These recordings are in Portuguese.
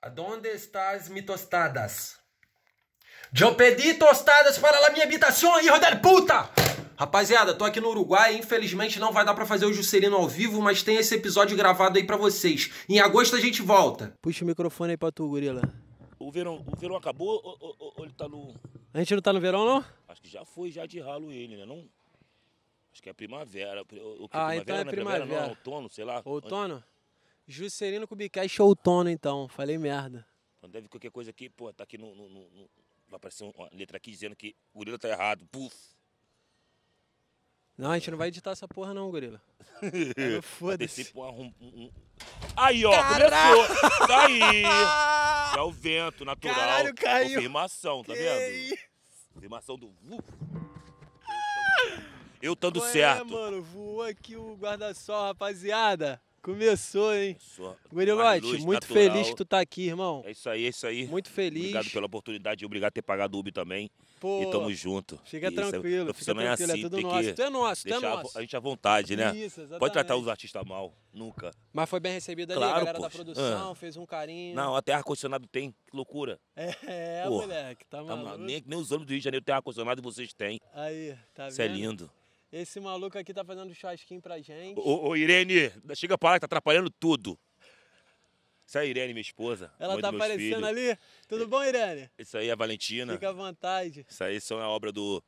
Aonde estás mi tostadas? Eu pedi tostadas para a minha habitação, hijo da puta! Rapaziada, tô aqui no Uruguai, infelizmente não vai dar para fazer o Juscelino ao vivo, mas tem esse episódio gravado aí para vocês. Em agosto a gente volta. Puxa o microfone aí pra tu, gorila. O verão, o verão acabou ou, ou, ou ele tá no... A gente não tá no verão, não? Acho que já foi, já de ralo ele, né, não? Acho que é primavera. O, é ah, primavera, então é primavera. É primavera não, é outono, sei lá. Outono? Onde... Juscelino Kubicai Showtono, então. Falei merda. Então deve qualquer coisa aqui, pô, tá aqui no. no, no, no vai aparecer uma letra aqui dizendo que o gorila tá errado. Puf! Não, a gente não vai editar essa porra não, gorila. É, Foda-se. Um, um... Aí, ó, Caiu. começou. Tá aí. É o vento natural. Caralho, caiu. Confirmação, tá que vendo? Isso? Confirmação do... Uh. Eu tando Ué, certo. mano, voou aqui o guarda-sol, rapaziada. Começou, hein? Começou. Gurigote, muito natural. feliz que tu tá aqui, irmão. É isso aí, é isso aí. Muito feliz. Obrigado pela oportunidade e obrigado por ter pagado o Uber também. Pô, e tamo junto. Fica e tranquilo, fica é tranquilo, é, assim, é tudo nosso. Tu é nosso, tu é nosso. A gente à vontade, né? Isso, exatamente. Pode tratar os artistas mal, nunca. Mas foi bem recebido ali, a galera poxa. da produção, ah. fez um carinho. Não, até ar-condicionado tem, que loucura. É, moleque, tá, tá maluco. Tá, nem, nem os homens do Rio de Janeiro tem ar-condicionado e vocês têm. Aí, tá vendo? Isso é lindo. Esse maluco aqui tá fazendo chasquinho pra gente. Ô, ô Irene, chega pra lá que tá atrapalhando tudo. Isso é a Irene, minha esposa. Ela tá aparecendo filhos. ali? Tudo bom, Irene? Isso aí é a Valentina. Fica à vontade. Isso aí são é a obra do.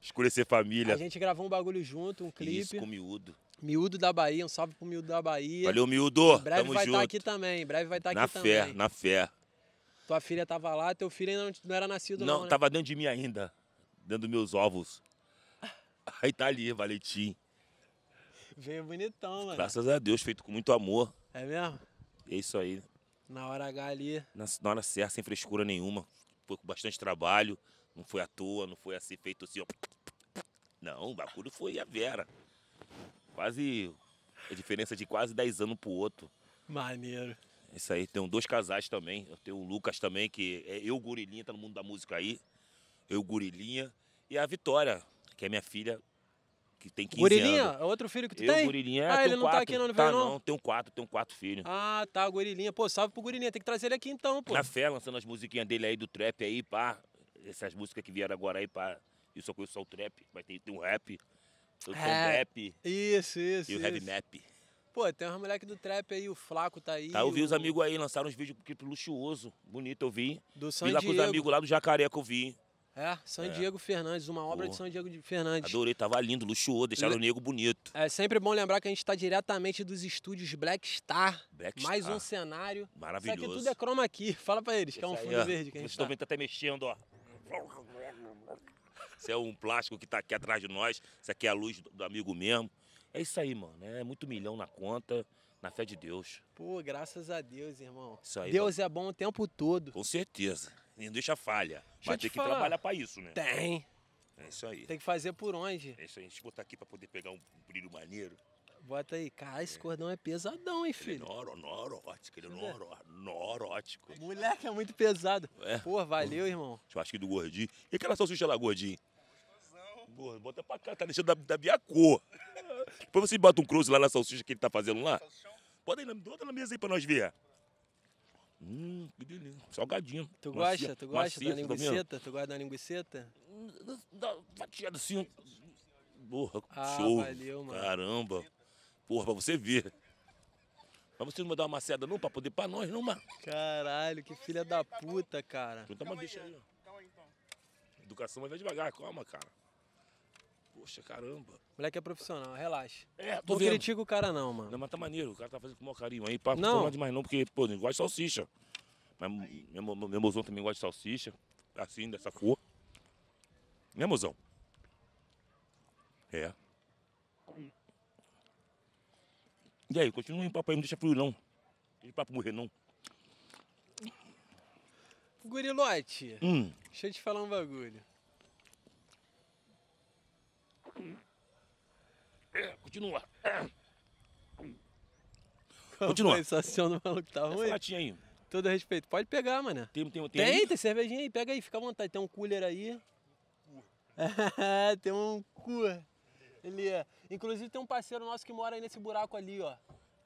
Escurecer Família. A gente gravou um bagulho junto, um clipe. Isso, com miúdo. Miúdo da Bahia, um salve pro Miúdo da Bahia. Valeu, Miúdo. Em breve Tamo vai estar tá aqui também. Em breve vai estar tá aqui também. Na fé, na fé. Tua filha tava lá, teu filho ainda não era nascido, não. Não, né? tava dentro de mim ainda dentro dos meus ovos. Aí tá ali, Valentim. Veio bonitão, mano. Graças a Deus, feito com muito amor. É mesmo? É isso aí. Na hora H ali. Na, na hora certa, sem frescura nenhuma. Foi com bastante trabalho. Não foi à toa, não foi assim feito assim, ó. Não, o bagulho foi a Vera. Quase. A diferença de quase 10 anos pro outro. Maneiro. É isso aí, tem dois casais também. Eu tenho o Lucas também, que é eu, Gorilinha, tá no mundo da música aí eu, Gurilinha e a Vitória, que é minha filha, que tem 15 Gurilinha? anos. Gurilinha? É outro filho que tu eu, tem? Gurilinha, ah, ele não tá quatro. tá aqui no não tá, não? não? tem um quatro, um quatro filhos. Ah, tá, Gurilinha. Pô, salve pro Gurilinha, tem que trazer ele aqui então, pô. Na fé, lançando as musiquinhas dele aí, do trap aí, pá. Essas músicas que vieram agora aí, pá. Eu só conheço só o trap, mas tem, tem um rap. Eu sou é, rap. Isso, isso. E o heavy map. Pô, tem uns moleque do trap aí, o Flaco tá aí. Tá, eu vi o... os amigos aí, lançaram uns vídeos pro luxuoso, bonito, eu vi. Do San vi lá Diego. com os amigos lá do Jacaré que eu vi. É, São é. Diego Fernandes, uma obra Porra. de São Diego Fernandes. Adorei, tava lindo, luxuoso, deixaram Le... o nego bonito. É sempre bom lembrar que a gente está diretamente dos estúdios Black Star. Black mais Star. um cenário. Maravilhoso. Isso aqui tudo é chroma aqui. Fala para eles, que é um fundo verde que a gente Vocês estão tá. vendo tá até mexendo, ó. Isso é um plástico que tá aqui atrás de nós. Isso aqui é a luz do amigo mesmo. É isso aí, mano. É muito milhão na conta, na fé de Deus. Pô, graças a Deus, irmão. Isso aí, Deus mano. é bom o tempo todo. Com certeza não deixa falha. Deixa mas tem que falar. trabalhar para isso, né? Tem. É isso aí. Tem que fazer por onde? É isso aí. Deixa eu botar aqui para poder pegar um brilho maneiro. Bota aí. Cara, é. esse é. cordão é pesadão, hein, filho? Ele é noro, norótico. Ele é, é noro, norótico. Moleque, é muito pesado. É. Pô, valeu, irmão. que do gordinho. E aquela salsicha lá, gordinho? Gordo, bota pra cá, tá deixando da, da minha cor. Depois você bota um cruze lá na salsicha que ele tá fazendo lá. Bota aí, bota na mesa aí pra nós ver. Hum, que delícia. Salgadinho. Tu gosta? tu gosta macia, da linguiceta? Tu gosta da linguiceta? Da fatia do Porra, ah, show. Valeu, mano. Caramba. Porra, pra você ver. Mas você não vai dar uma maceda não pra poder pra nós, não, mano? Caralho, que filha da puta, cara. Então, calma, deixa aí, ó. Calma aí, então. Educação vai devagar, calma, cara. Poxa, caramba. O moleque é profissional, relaxa. É, tô não vendo. critica o cara não, mano. Não, mas tá maneiro, o cara tá fazendo com o maior carinho aí. Pra, não. Não demais não, porque, pô, eu gosta de salsicha. Mas meu, meu mozão também gosta de salsicha, assim, dessa cor. Né, mozão? É. E aí, continua em papo aí, não deixa frio não. Deixa papo morrer não. Gurilote, hum. deixa eu te falar um bagulho. Continua. Continua. Sensacional, maluco, tá ruim. Latinha aí. Todo respeito. Pode pegar, mano. Tem, tem, tem. Tem, tem cervejinha aí. Pega aí, fica à vontade. Tem um cooler aí. tem um cu. Ele é. Inclusive tem um parceiro nosso que mora aí nesse buraco ali, ó.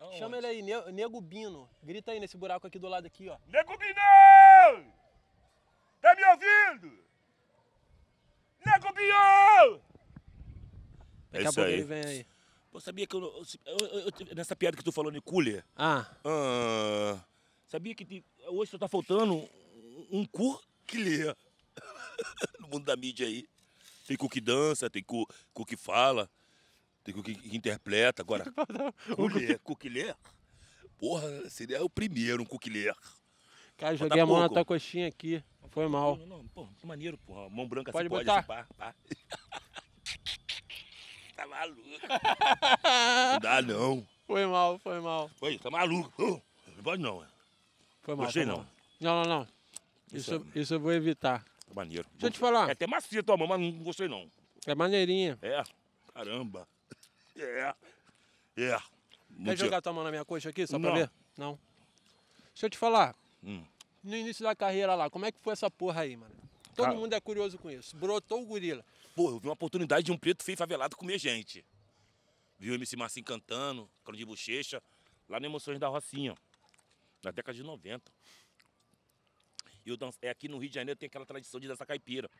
Aonde? Chama ele aí, ne Nego Bino. Grita aí nesse buraco aqui do lado aqui, ó. Nego Bino! Tá me ouvindo? Nego Bino! Daqui é a pouco aí. ele vem aí. Pô, sabia que eu, eu, eu, eu, Nessa piada que tu falou, Nicule. Ah. ah. Sabia que te, hoje só tá faltando um cu que no mundo da mídia aí. Tem cu que dança, tem cu, cu que fala, tem cu que interpreta. Agora, cu que lê, Porra, seria o primeiro um cu que lê. Cara, joguei a mão pouco. na tua coxinha aqui. Foi mal. Não, não, não. Pô, que maneiro, porra. Mão branca pode assim, botar. pode. Assim, tá maluco. não dá não. Foi mal, foi mal. Foi, tá maluco. não pode não, é. Foi mal. Gostei tá não. Não, não, não. Isso, isso, é- isso eu vou evitar. Tá maneiro. Deixa eu te falar. É até macia tua mão, mas não gostei não. É maneirinha. É. Caramba. É. É. Muito Quer jogar tua mão na minha coxa aqui, só não. pra ver? Não. Deixa eu te falar. Hum. No início da carreira lá, como é que foi essa porra aí, mano? Todo Cara. mundo é curioso com isso. Brotou o gorila. Pô, eu vi uma oportunidade de um preto feio favelado comer gente. Vi o MC Marcinho cantando, Cano de Bochecha, lá no Emoções da Rocinha, na década de 90. E eu danço, é aqui no Rio de Janeiro tem aquela tradição de dançar caipira.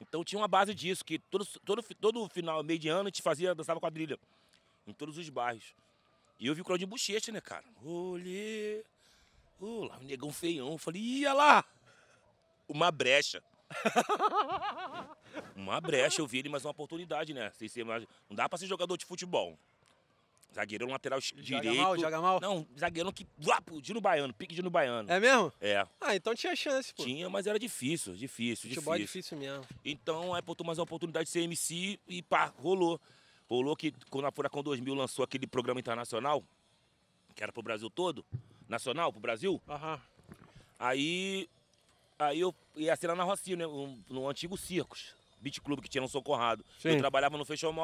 Então tinha uma base disso, que todo, todo, todo final, meio de ano, a gente fazia, dançava quadrilha. Em todos os bairros. E eu vi o Claudinho Bochecha, né, cara? Olhei. Oh, lá, negão feião. Eu falei, ia lá! Uma brecha. uma brecha, eu vi ele mais uma oportunidade, né? Sem ser, não dá pra ser jogador de futebol. Zagueiro lateral direito. Joga mal, joga mal? Não, zagueiro que. Uapo, Dino Baiano, pique Dino Baiano. É mesmo? É. Ah, então tinha chance, pô. Tinha, mas era difícil, difícil, Futebol é difícil. é difícil mesmo. Então, aí botou mais uma oportunidade de ser MC e pá, rolou. Rolou que quando a Furacão 2000 lançou aquele programa internacional, que era pro Brasil todo, nacional, pro Brasil. Aham. Aí Aí eu ia lá na Rocinha, né? No, no antigo Circos, Beat Club que tinha no Socorrado. Sim. Eu trabalhava no Fechou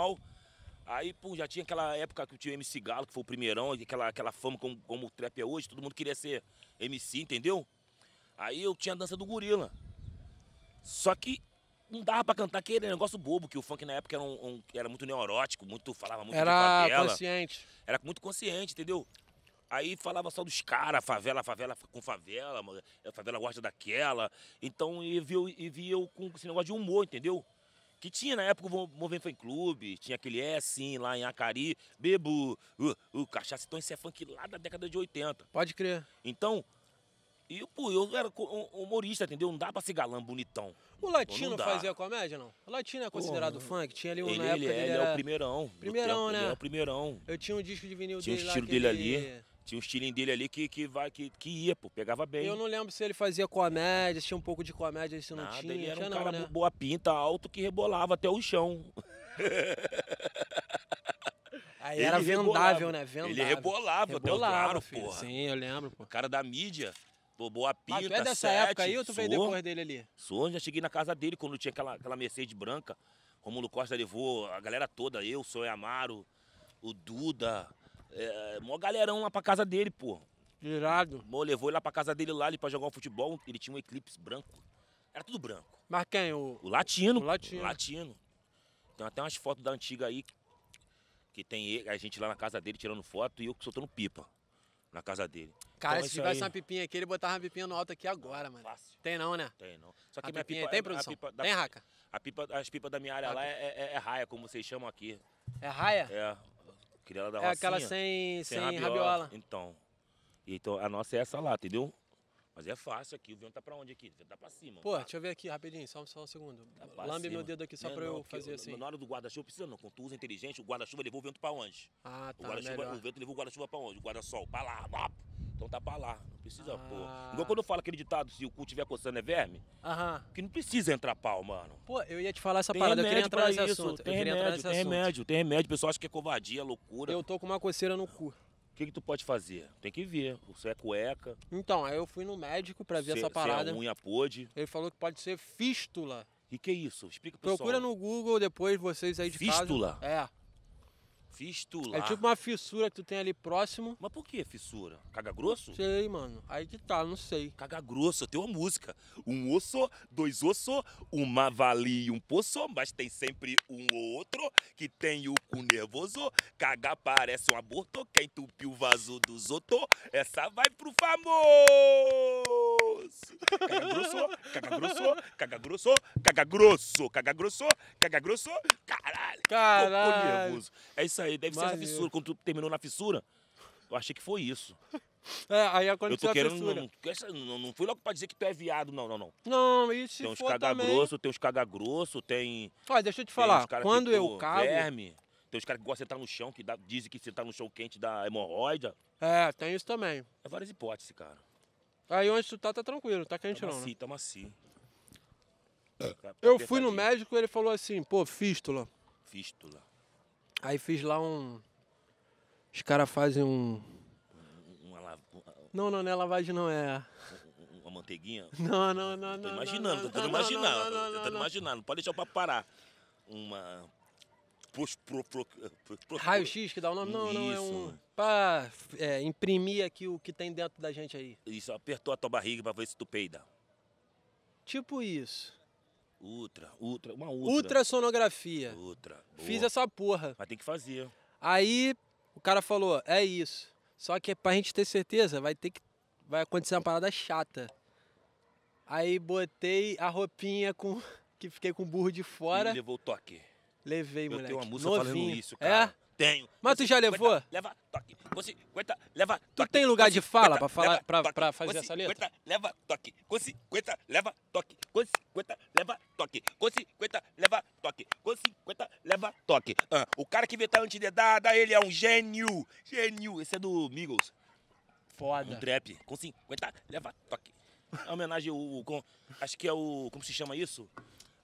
Aí, pô, já tinha aquela época que tinha o MC Galo, que foi o primeirão, aquela, aquela fama como, como o trap é hoje, todo mundo queria ser MC, entendeu? Aí eu tinha a dança do gorila. Só que não dava pra cantar aquele negócio bobo, que o funk na época era, um, um, era muito neurótico, muito, falava muito era de favela. Consciente. Era muito consciente, entendeu? Aí falava só dos caras, favela, favela com favela, a é, favela gosta daquela. Então, e via, e via eu com esse negócio de humor, entendeu? Que tinha na época o Movimento Fã Clube, tinha aquele é assim lá em Acari, bebo, uh, uh, cachaça, então isso é funk lá da década de 80. Pode crer. Então, e pô, eu era humorista, entendeu? Não dá pra ser galã bonitão. O latino fazia comédia, não? O latino é considerado pô, funk, tinha ali um ele, é, ele, é, era... o primeirão. Primeirão, tempo, né? Ele é o primeirão. Eu tinha um disco de vinil tinha dele Tinha o estilo lá, dele ali. Tinha um estilinho dele ali que, que, vai, que, que ia, pô, pegava bem. Eu não lembro se ele fazia comédia, se tinha um pouco de comédia, se não Nada, tinha. Ele era um não, cara né? boa pinta, alto, que rebolava até o chão. Aí ele era vendável, rebolava. né? Vendável. Ele rebolava, rebolava até o claro, porra. Sim, eu lembro, pô. O cara da mídia. boa pinta, ah, Mas tu é dessa sete, época aí ou tu veio depois dele ali? Sou, já cheguei na casa dele quando tinha aquela, aquela Mercedes branca. Romulo Costa levou a galera toda, eu, sou Amaro, o Duda, é, mó galerão lá pra casa dele, pô. Irado. Mó levou ele lá pra casa dele lá, ele pra jogar um futebol. Ele tinha um eclipse branco. Era tudo branco. Mas quem? O, o latino. O latino. O latino. Tem até umas fotos da antiga aí. Que tem a gente lá na casa dele tirando foto e eu soltando pipa na casa dele. Cara, então, se tivesse aí... uma pipinha aqui, ele botava uma pipinha no alto aqui agora, mano. Fácil. Tem não, né? Tem não. Só que a minha pipinha, pipa, tem é- produção? Pipa da, tem, Raca? A pipa, as pipas da minha área lá é, é, é raia, como vocês chamam aqui. É raia? É da rocinha. É aquela sem, sem, rabiola. rabiola. Então. Então, a nossa é essa lá, entendeu? Mas é fácil aqui. O vento tá pra onde aqui? O vento tá pra cima. Pô, tá. deixa eu ver aqui rapidinho, só, só um segundo. Tá Lambe meu dedo aqui só não, pra não, eu fazer eu, assim. Na hora do guarda-chuva precisa não. Quando tu usa inteligente, o guarda-chuva levou o vento pra onde? Ah, tá. O, o vento levou o guarda-chuva pra onde? O guarda-sol. Pra lá. Então tá pra lá, não precisa ah. pôr. Igual quando eu falo aquele ditado, se o cu tiver coçando é verme, Aham. que não precisa entrar pau, mano. Pô, eu ia te falar essa tem parada, eu queria entrar nesse isso. assunto. Tem eu remédio, tem assunto. remédio, tem remédio. O pessoal acha que é covardia, loucura. Eu tô com uma coceira no cu. O que, que tu pode fazer? Tem que ver. Você é cueca. Então, aí eu fui no médico pra ver essa parada. Cê é unha pôde. Ele falou que pode ser fístula. E que é isso? Explica pro pessoal. Procura no Google depois vocês aí de fístula. casa. Fístula? É. É tipo uma fissura que tu tem ali próximo. Mas por que fissura? Caga grosso? Sei, mano. Aí que tá, não sei. Caga grosso, tem uma música. Um osso, dois osso, uma vali e um poço, mas tem sempre um outro que tem o cu nervoso. Caga parece um aborto, quem tupiu o vaso dos outros, essa vai pro famoso. Caga grosso, caga grosso, caga grosso, caga grosso, caga grosso, caga grosso, caralho. Caralho. Nervoso. É isso aí aí deve ser fissura. Quando tu terminou na fissura, eu achei que foi isso. É, aí é aconteceu eu tô querendo, não, não, não, fui logo pra dizer que tu é viado, não, não, não. Não, isso Tem uns caga também. grosso, tem uns caga grosso, tem... Olha, deixa eu te falar, quando eu cago... Verme, tem uns caras que gostam de sentar no chão, que dá, dizem que sentar tá no chão quente dá hemorroida. É, tem isso também. É várias hipóteses, cara. Aí onde tu tá, tá tranquilo, tá quente tá não, né? macio, né? Tá macio, Eu tá fui no médico e ele falou assim, pô, fístula. Fístula. Aí fiz lá um. Os caras fazem um. Uma lavagem. Não, não, não é lavagem, não, é. Uma manteiguinha? Não, não, não, não. Tô imaginando, tô tentando imaginar. Não, tentando imaginar, não pode deixar pra parar. Uma. Raio-X que dá o nome? Não, não, é um. Pra é, imprimir aqui o que tem dentro da gente aí. Isso, apertou a tua barriga pra ver se tu peida. Tipo isso. Ultra, ultra, uma ultra. Ultrassonografia. Ultra. Boa. Fiz essa porra. Mas tem que fazer. Aí o cara falou, é isso. Só que pra gente ter certeza, vai ter que. Vai acontecer uma parada chata. Aí botei a roupinha com. que fiquei com o burro de fora. E levou o toque. Levei, eu moleque. Eu tenho uma música Novinho. falando isso, cara. É? Tenho. Mas tu já levou? leva toque. Você aguenta, leva toque. Tu tem lugar de fala pra, falar, pra, pra fazer essa letra? Aguenta, leva toque. Você Consequenta, leva toque. Você Consequenta, leva toque. Você Consequenta, leva toque. Você Consequenta, leva toque. Ah, o cara que inventa antidedada, ele é um gênio. Gênio. Esse é do Migos. Foda. Um trap. Com 50, leva toque. É homenagem ao. Com, acho que é o. Como se chama isso?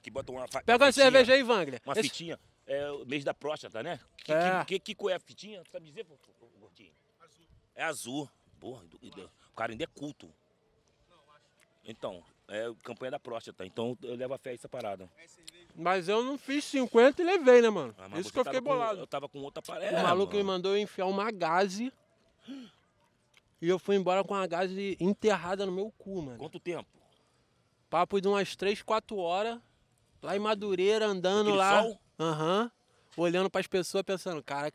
Que bota uma. Pega uma cerveja aí, Vangler. Uma Esse... fitinha é o mês da próstata, né? Que, é. que, que, que, que é tinha? Tu sabe dizer, Gordinho? Azul. É azul. Porra, o cara ainda é culto. Não, acho. Então, é campanha da próstata, então eu levo a fé essa parada. Mas eu não fiz 50 e levei, né, mano? Ah, Isso que eu fiquei bolado. Com, eu tava com outra parada. O maluco mano. me mandou enfiar uma gaze. E eu fui embora com a gaze enterrada no meu cu, mano. Quanto tempo? Papo de umas 3, 4 horas. Lá em Madureira, andando Aquele lá. Sol? Aham. Uhum. Olhando pras pessoas pensando, cara,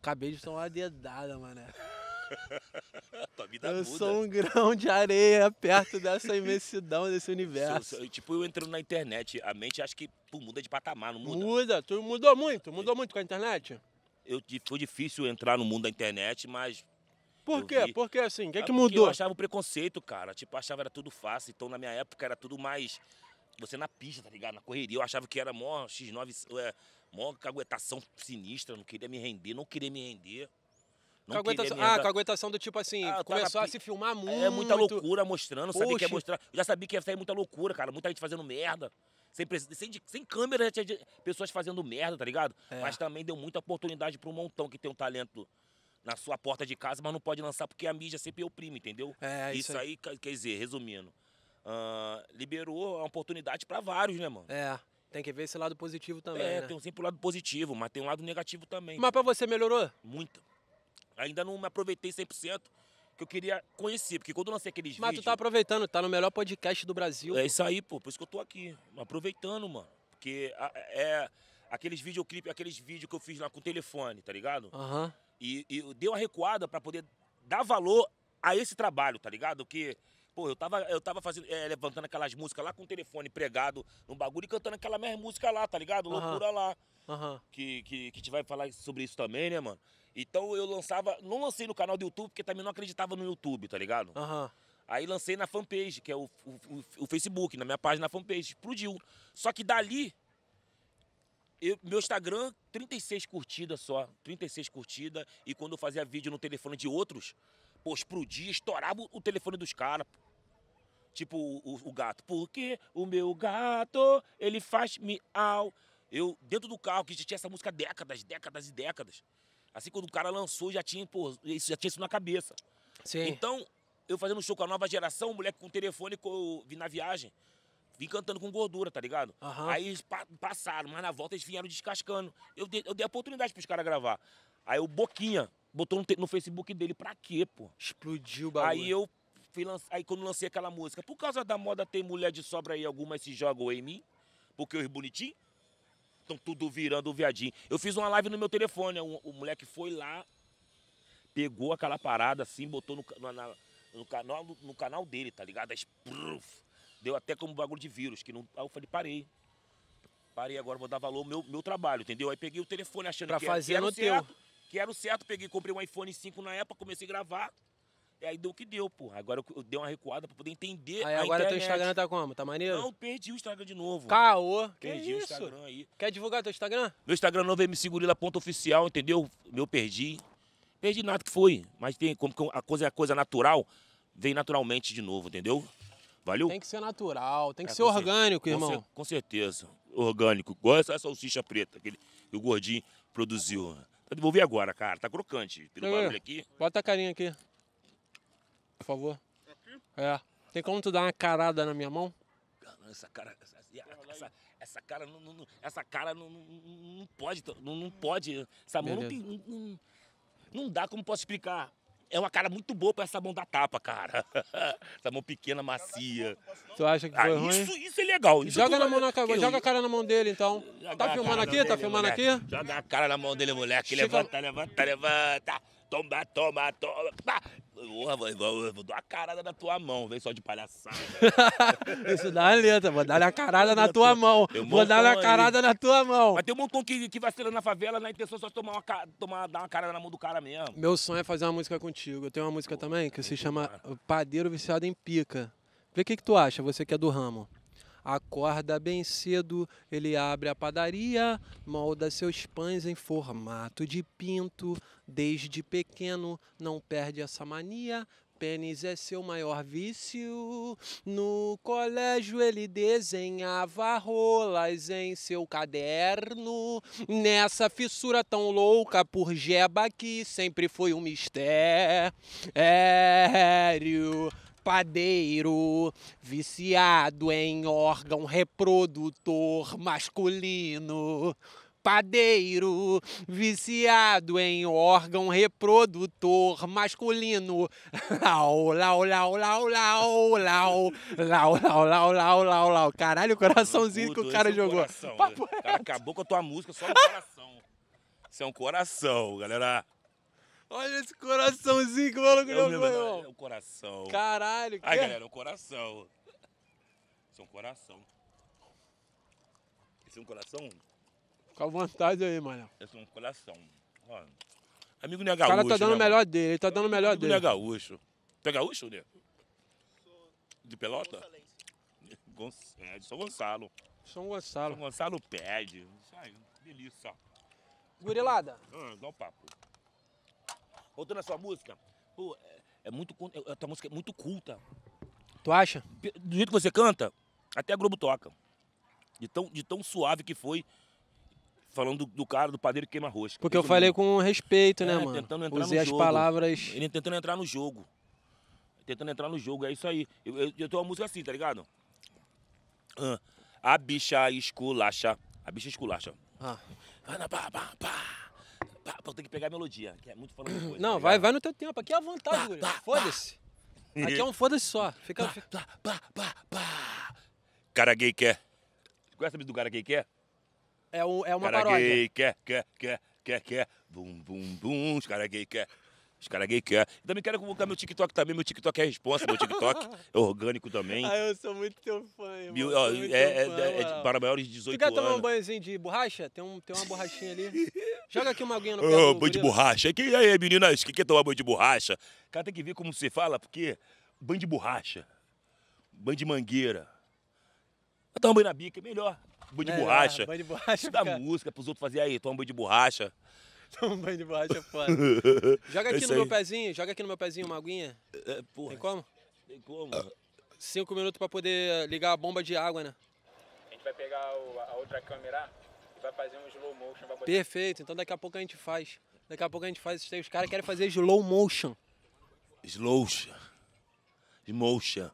acabei de tomar uma dedada, mané. Tua vida eu muda. sou um grão de areia perto dessa imensidão desse universo. Sou, sou, tipo, eu entrando na internet, a mente acho que pô, muda de patamar, não muda? Muda, tu mudou muito, mudou muito com a internet? Eu, foi difícil entrar no mundo da internet, mas por quê? Vi. Porque assim, o que, é ah, que mudou? Eu achava o preconceito, cara. Tipo, achava era tudo fácil. Então, na minha época, era tudo mais você na pista, tá ligado? Na correria. Eu achava que era mó X9, é, mó caguetação sinistra, não queria me render, não queria me render. Não caguetação, me ah, render. ah, caguetação do tipo assim, ah, tá começou a se filmar muito. É muita loucura mostrando, é Poxa. sabia que ia mostrar. Eu já sabia que ia sair muita loucura, cara. Muita gente fazendo merda. Sem, sem, sem câmera já tinha pessoas fazendo merda, tá ligado? É. Mas também deu muita oportunidade para um montão que tem um talento na sua porta de casa, mas não pode lançar porque a mídia sempre oprime, entendeu? É, isso, isso aí, aí, quer dizer, resumindo. Uh, liberou a oportunidade para vários, né, mano? É. Tem que ver esse lado positivo também. É, né? tem sempre o um lado positivo, mas tem um lado negativo também. Mas pra você melhorou? Muito. Ainda não me aproveitei 100%, que eu queria conhecer, porque quando eu lancei aqueles mas vídeos. Mas tu tá aproveitando, tá no melhor podcast do Brasil. É isso aí, pô, por isso que eu tô aqui. Aproveitando, mano. Porque é. Aqueles videoclipes, aqueles vídeos que eu fiz lá com o telefone, tá ligado? Aham. Uhum. E, e deu a recuada para poder dar valor a esse trabalho, tá ligado? Que Pô, eu tava, eu tava fazendo, é, levantando aquelas músicas lá com o telefone pregado no bagulho e cantando aquela mesma música lá, tá ligado? Loucura lá. Que, que, que a gente vai falar sobre isso também, né, mano? Então eu lançava, não lancei no canal do YouTube, porque também não acreditava no YouTube, tá ligado? Aí lancei na fanpage, que é o, o, o Facebook, na minha página na fanpage, explodiu. Só que dali, eu, meu Instagram, 36 curtidas só, 36 curtidas, e quando eu fazia vídeo no telefone de outros, pô, explodia, estourava o telefone dos caras, Tipo o, o gato. Porque o meu gato, ele faz miau. Eu, dentro do carro, que já tinha essa música há décadas, décadas e décadas. Assim, quando o cara lançou, já tinha, pô, isso, já tinha isso na cabeça. Sim. Então, eu fazendo um show com a nova geração, o moleque com o telefone, eu vi na viagem, vim cantando com gordura, tá ligado? Uhum. Aí eles pa passaram, mas na volta eles vieram descascando. Eu dei, eu dei oportunidade pros caras gravar. Aí o Boquinha botou no, no, Facebook dele, pra quê, pô? Explodiu o bagulho. Aí eu aí quando lancei aquela música, por causa da moda tem mulher de sobra aí, algumas se jogam em mim, porque eu bonitinho. Estão tudo virando o viadinho. Eu fiz uma live no meu telefone, o, o moleque foi lá, pegou aquela parada assim, botou no, na, no, canal, no, no canal dele, tá ligado? Aí, deu até como bagulho de vírus, que não. Aí eu falei, parei. Parei agora, vou dar valor ao meu, meu trabalho, entendeu? Aí peguei o telefone achando pra que, fazer era, que era o certo. Que era o certo, peguei, comprei um iPhone 5 na época, comecei a gravar. E é aí deu o que deu, pô. Agora eu dei uma recuada pra poder entender. Aí agora internet. teu Instagram tá como? Tá maneiro? Não, perdi o Instagram de novo. Caô. Perdi o Instagram aí. Quer divulgar teu Instagram? Meu Instagram é novo é oficial, entendeu? Meu perdi. Perdi nada que foi. Mas tem como que a coisa é a coisa natural, vem naturalmente de novo, entendeu? Valeu? Tem que ser natural, tem que é, ser orgânico, com irmão. com certeza. Orgânico. Igual essa salsicha preta que, ele, que o gordinho produziu. Tá, vou devolver agora, cara. Tá crocante. Tem um barulho aqui. Bota a carinha aqui por favor? Aqui? É. Tem como tu dar uma carada na minha mão? Essa cara, essa, essa, essa cara, não, não, essa cara não, não, não pode, não, não pode. Essa mão não, não, não dá como posso explicar é uma cara muito boa pra essa mão da tapa, cara. essa mão pequena, macia. Tu acha que foi ah, ruim? Isso, isso é legal. Isso joga, na é mão na, que... joga a cara na mão dele, então. Joga tá filmando aqui? Tá dele, tá filmando aqui? Joga a cara na mão dele, moleque. Chega... Levanta, levanta, levanta. Toma, toma, toma vou dar uma carada na tua mão, vem só de palhaçada. Isso dá uma letra, vou dar uma carada na tua mão. vou dar uma carada na tua mão. Mas tem um montão que, que vacila na favela na né, intenção só tomar uma, tomar, dar uma carada na mão do cara mesmo. Meu sonho é fazer uma música contigo. Eu tenho uma música Pô, também que se chama Padeiro Viciado em Pica. Vê o que, que tu acha, você que é do ramo. Acorda bem cedo, ele abre a padaria, molda seus pães em formato de pinto. Desde pequeno não perde essa mania, pênis é seu maior vício. No colégio ele desenhava rolas em seu caderno. Nessa fissura tão louca por Jeba que sempre foi um mistério padeiro, viciado em órgão reprodutor masculino. Padeiro, viciado em órgão reprodutor masculino. Lau, lau, lau, lau, lau, lau, lau, lau, lau, lau, lau, lau. Caralho, o coraçãozinho que o cara é jogou. Papo né? reto. Cara, acabou com a tua música só no coração. Isso é um coração, galera. Olha esse coraçãozinho que o maluco jogou, é é irmão. É O coração. Caralho, cara. Ai, é? galera, o coração. Esse é um coração. Esse é um coração? Fica à vontade aí, mano. Esse é um coração. Ó. Amigo não é gaúcho. O cara tá dando o né, melhor mano? dele, ele tá dando o melhor amigo dele. Amigo não é gaúcho. Tu é gaúcho, né? De pelota? É, de São Gonçalo. São Gonçalo. São Gonçalo pede. Isso aí, delícia. Gurilada. Hum, dá um papo. Voltando à sua música, pô, é, é muito. É, tua música é muito culta. Tu acha? Do jeito que você canta, até a Globo toca. De tão, de tão suave que foi. Falando do, do cara, do padeiro que queima rosca. Porque eu falei mundo. com respeito, né, é, mano? Tentando entrar Usei no as jogo. palavras. Ele tentando entrar no jogo. Tentando entrar no jogo, é isso aí. Eu, eu, eu tenho uma música assim, tá ligado? Ah, a bicha esculacha. A bicha esculacha. Ah. na pá, pá, pá. Pá, eu tenho que pegar a melodia, que é muito falando coisa. Não, tá vai, vai no teu tempo. Aqui é a vontade, Foda-se. Aqui é um foda-se só. Fica. Pá, fica... Pá, pá, pá, Cara gay quer. Conhece a do cara gay quer? É, um, é uma cara paródia. Cara gay quer, quer, quer, quer, quer. Bum, bum, bum. Os cara gay quer. Os caras gay quer. Também quero colocar meu TikTok também. Meu TikTok é responsa, meu TikTok é orgânico também. Ah, eu sou muito teu fã, irmão. Mil, ó, é, é, fã, é, é, para maiores de 18 anos. Tu quer tomar um banhozinho de borracha? Tem, um, tem uma borrachinha ali. Joga aqui uma aguinha no pé. Oh, banho de borracha. E aí, meninas, que quer é tomar banho de borracha? O cara tem que ver como se fala, porque banho de borracha, banho de mangueira. Vai tomar um banho na bica, é melhor. Banho de borracha. Banho de borracha. Isso dá música pros outros fazer aí, toma banho de borracha. Toma um banho de borracha fora. Joga aqui Esse no meu pezinho, joga aqui no meu pezinho uma aguinha. É, porra. Tem como? Tem como. Ah, cinco minutos pra poder ligar a bomba de água, né? A gente vai pegar o, a outra câmera e vai fazer um slow motion. Perfeito, então daqui a pouco a gente faz. Daqui a pouco a gente faz Os caras querem fazer slow motion. Slow motion. Motion.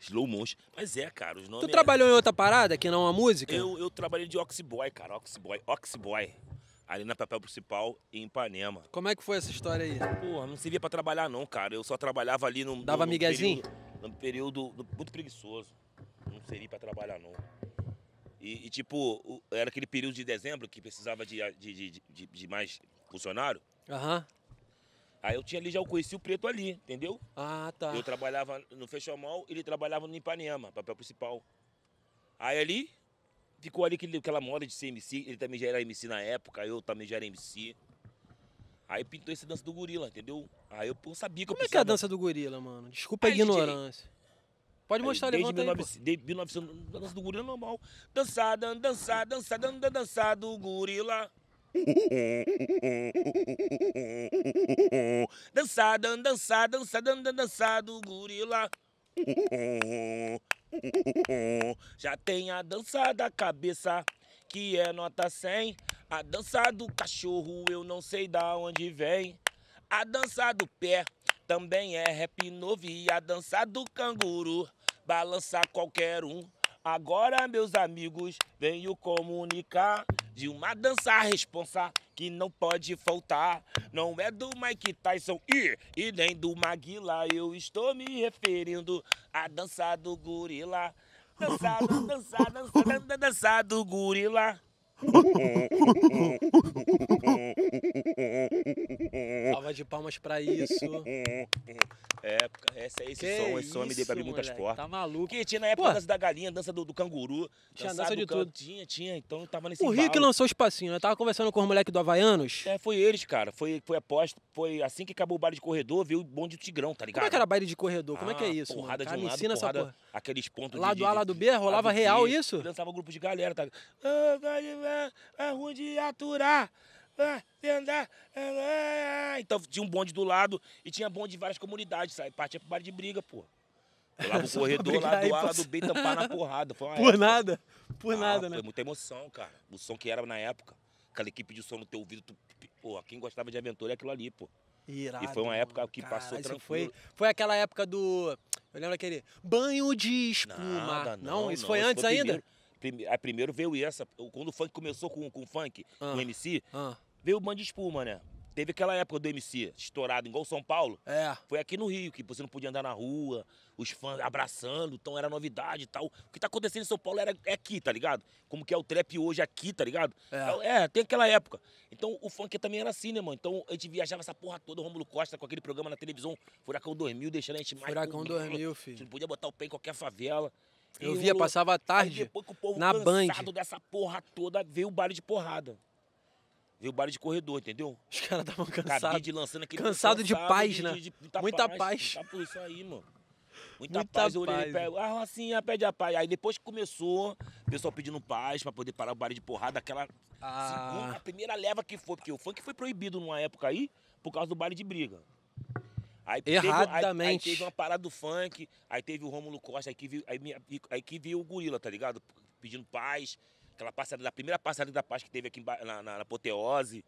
Slow motion. Mas é, cara, os nomes... Tu trabalhou é... em outra parada que não a música? Eu, eu trabalhei de Oxyboy, cara. Oxy Boy ali na papel principal em Ipanema. Como é que foi essa história aí? Porra, não servia para trabalhar não, cara. Eu só trabalhava ali no. Dava no, no miguezinho? Período, no período no, muito preguiçoso. Não servia para trabalhar não. E, e, tipo, era aquele período de dezembro que precisava de, de, de, de, de mais funcionário. Aham. Uhum. Aí eu tinha ali, já o conheci o preto ali, entendeu? Ah, tá. Eu trabalhava no Fechamal, ele trabalhava no Ipanema, papel principal. Aí ali, ficou ali aquele, aquela moda de ser MC, ele também já era MC na época, eu também já era MC. Aí pintou essa dança do gorila, entendeu? Aí eu pô, sabia que Como eu Como é que é a dança do gorila, mano? Desculpa aí, a ignorância. Pode mostrar, aí, desde levanta 19, 1900, dança do gorila normal. dançada dançada dançada dançada dançada do gorila. dançada dançada dançada dançada dançada do gorila. Já tem a dança da cabeça, que é nota 100. A dança do cachorro, eu não sei da onde vem. A dança do pé também é rap novo. E a dança do canguru, balança qualquer um. Agora, meus amigos, venho comunicar de uma dança responsa que não pode faltar. Não é do Mike Tyson e, e nem do Maguila. Eu estou me referindo à dança do gorila. dançado, dançado, dançado, dançado, do gorila. Salva de palmas pra isso. É, é esse, é esse que som, esse som me abriu muitas portas. Tá maluco. Porque tinha na época Pô. a dança da galinha, a dança do, do canguru. Tinha dança, de tudo. Tinha, tinha. Então tava nesse O embalo. Rick lançou o espacinho, né? Tava conversando com os moleques do Havaianos. É, foi eles, cara. Foi, foi após, foi assim que acabou o baile de corredor, veio o bonde do Tigrão, tá ligado? Como é que era baile de corredor? Como ah, é que é ah, isso? Porrada mano? de um cara, lado, porrada, porra. aqueles pontos lá de... Lado A, lado B, rolava real isso? Dançava grupo de galera, tá? É, é ruim de aturar. Então tinha um bonde do lado e tinha bonde de várias comunidades, sabe? Partia pro bar de briga, pô. Lá no corredor, lá do A, lá do B, tampar na porrada. Por época. nada? Por ah, nada, né? Foi muita emoção, cara. O som que era na época. Aquela equipe de som no teu ouvido, tu... pô, quem gostava de aventura é aquilo ali, pô. Irado, e foi uma época que cara, passou tranquilo. Foi, foi aquela época do. Eu lembro aquele banho de espuma. Nada, não, não, isso não, foi antes foi ainda? Primeiro prime, aí primeiro veio essa. Quando o funk começou com, com o funk, ah. com o MC, ah. veio o Band de Espuma, né? Teve aquela época do MC estourado, igual São Paulo. É. Foi aqui no Rio, que você não podia andar na rua, os fãs abraçando, então era novidade e tal. O que tá acontecendo em São Paulo era, é aqui, tá ligado? Como que é o trap hoje aqui, tá ligado? É. Então, é tem aquela época. Então o funk também era assim, né, mano? Então a gente viajava essa porra toda, o Romulo Costa com aquele programa na televisão, Furacão 2000, deixando a gente mais... Furacão 2000, filho. A gente não podia botar o pé em qualquer favela. Eu via, passava a tarde. depois que o povo na cansado dessa porra toda, veio o baile de porrada. Veio o baile de corredor, entendeu? Os caras estavam cansados. de lançando aquele Cansado de paz, de, né? De, de, muita paz. por isso aí, mano. Muita, muita paz, paz. Eu olhei, pé, ah, assim, pede a paz. Aí depois que começou, o pessoal pedindo paz pra poder parar o baile de porrada, aquela ah. segunda, a primeira leva que foi, porque o funk foi proibido numa época aí por causa do baile de briga. Aí Erradamente. Teve, aí, aí, teve uma parada do funk, aí teve o Rômulo Costa, aí que viu, aí, aí que viu o gorila, tá ligado? Pedindo paz. Aquela passada, da primeira passada da paz que teve aqui na, na, na apoteose.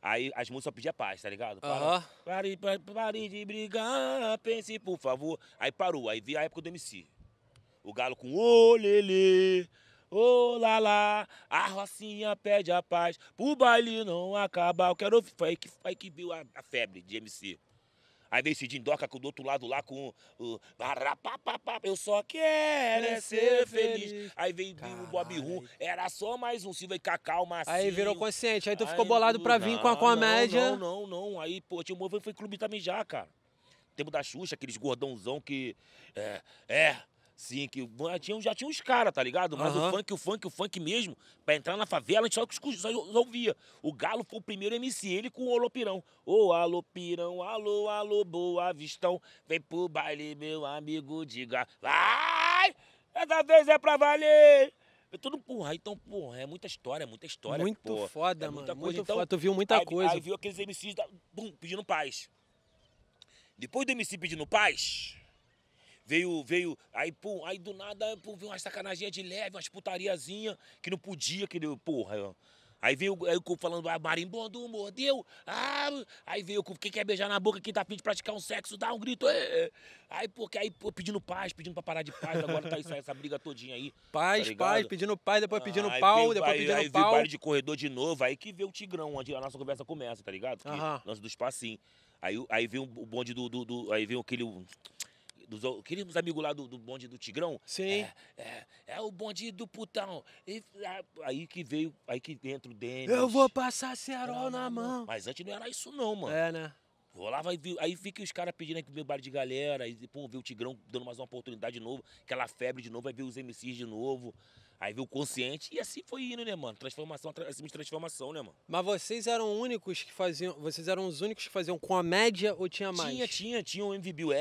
Aí as músicas só pediam paz, tá ligado? Parou. Uhum. Pare, pare, pare, de brigar, pense por favor. Aí parou, aí vi a época do MC. O galo com ô oh, ô oh, lá lá, a rocinha pede a paz, pro baile não acabar. Eu quero ouvir. Foi aí que, foi aí que viu a, a febre de MC. Aí vem esse Dindoca com do outro lado lá com o. Eu só quero é ser feliz. Aí vem Caralho. o Bob Rum, era só mais um Silva e Cacau, Marcinho. Aí assim. virou consciente, aí tu ficou bolado pra vir com a comédia. Não, não, não. Aí, pô, te e foi clube também já, cara. Tempo da Xuxa, aqueles gordãozão que. É. é Sim, que já tinha, já tinha uns caras, tá ligado? Mas o funk, o funk, o funk mesmo, pra entrar na favela, a gente só, só, só ouvia. O Galo foi o primeiro MC, ele com o Olopirão. Ô, oh, alô, alô, alô, boa vistão. Vem pro baile, meu amigo, diga. Vai! Essa vez é pra valer! É tô porra, então, porra, é muita história, é muita história. Muito porra. É foda, é mano. Muita coisa. Muito então, foda. Tu viu muita aí, coisa. Aí viu aqueles MCs da, bum, pedindo paz. Depois do MC pedindo paz, Veio, veio, aí, pô, aí do nada, pô, veio uma sacanagem de leve, umas putariazinha que não podia, que deu, porra. Aí veio aí, falando, ah, marimbondo mordeu, ah, aí veio, o quem quer beijar na boca, quem tá afim de praticar um sexo, dá um grito, Ê! Eh, eh". aí, porque aí, pô, pedindo paz, pedindo pra parar de paz, agora tá isso, essa briga todinha aí. Paz, tá paz, pedindo paz, depois ah, pedindo ah, pau, veio, depois aí, pedindo aí, pau. Aí veio baile de corredor de novo, aí que veio o tigrão, onde a nossa conversa começa, tá ligado? Que, uh -huh. Nosso do espacinho. Aí, aí veio o bonde do, do, do aí veio aquele dos queridos amigos lá do, do bonde do Tigrão. Sim. É, é, é o bonde do putão. E, é, aí que veio, aí que dentro dele. Eu vou passar cerol na mão. Mas antes não era isso, não, mano. É, né? Rolava, aí, aí fica os caras pedindo aqui meu bar de galera, e pô, vê o Tigrão dando mais uma oportunidade de novo, aquela febre de novo, aí ver os MCs de novo, aí vê o consciente, e assim foi indo, né, mano? Transformação assim de transformação, né, mano? Mas vocês eram únicos que faziam, vocês eram os únicos que faziam com a média ou tinha mais? Tinha, tinha, tinha o MV Bill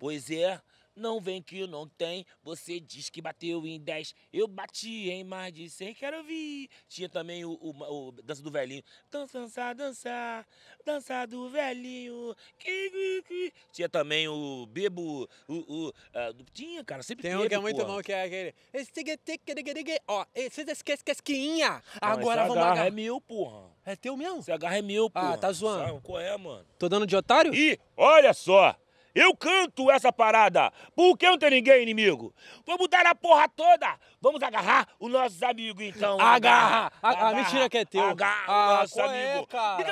Pois é, não vem que não tem. Você diz que bateu em 10. Eu bati em mais de 100, quero ouvir. Tinha também o, o, o Dança do Velhinho. Dança, dança, dança. Dança do Velhinho. Tinha também o Bebo. O, o, uh, ah, tinha, cara, sempre tem. Tem um que é muito porra. bom, que é aquele. Ó, você esquece que é esquinha. Agora vamos agarrar. é meu, porra. É teu mesmo? Esse agarra é meu, ah, porra. Ah, tá zoando. Sabe qual é, mano? Tô dando de otário? Ih, olha só. Eu canto essa parada. Porque não tem ninguém inimigo. Vamos dar a porra toda. Vamos agarrar os nossos amigos, então. Agarra. A mentira que é teu. Agarra Ah, nossos é, amigos. Fica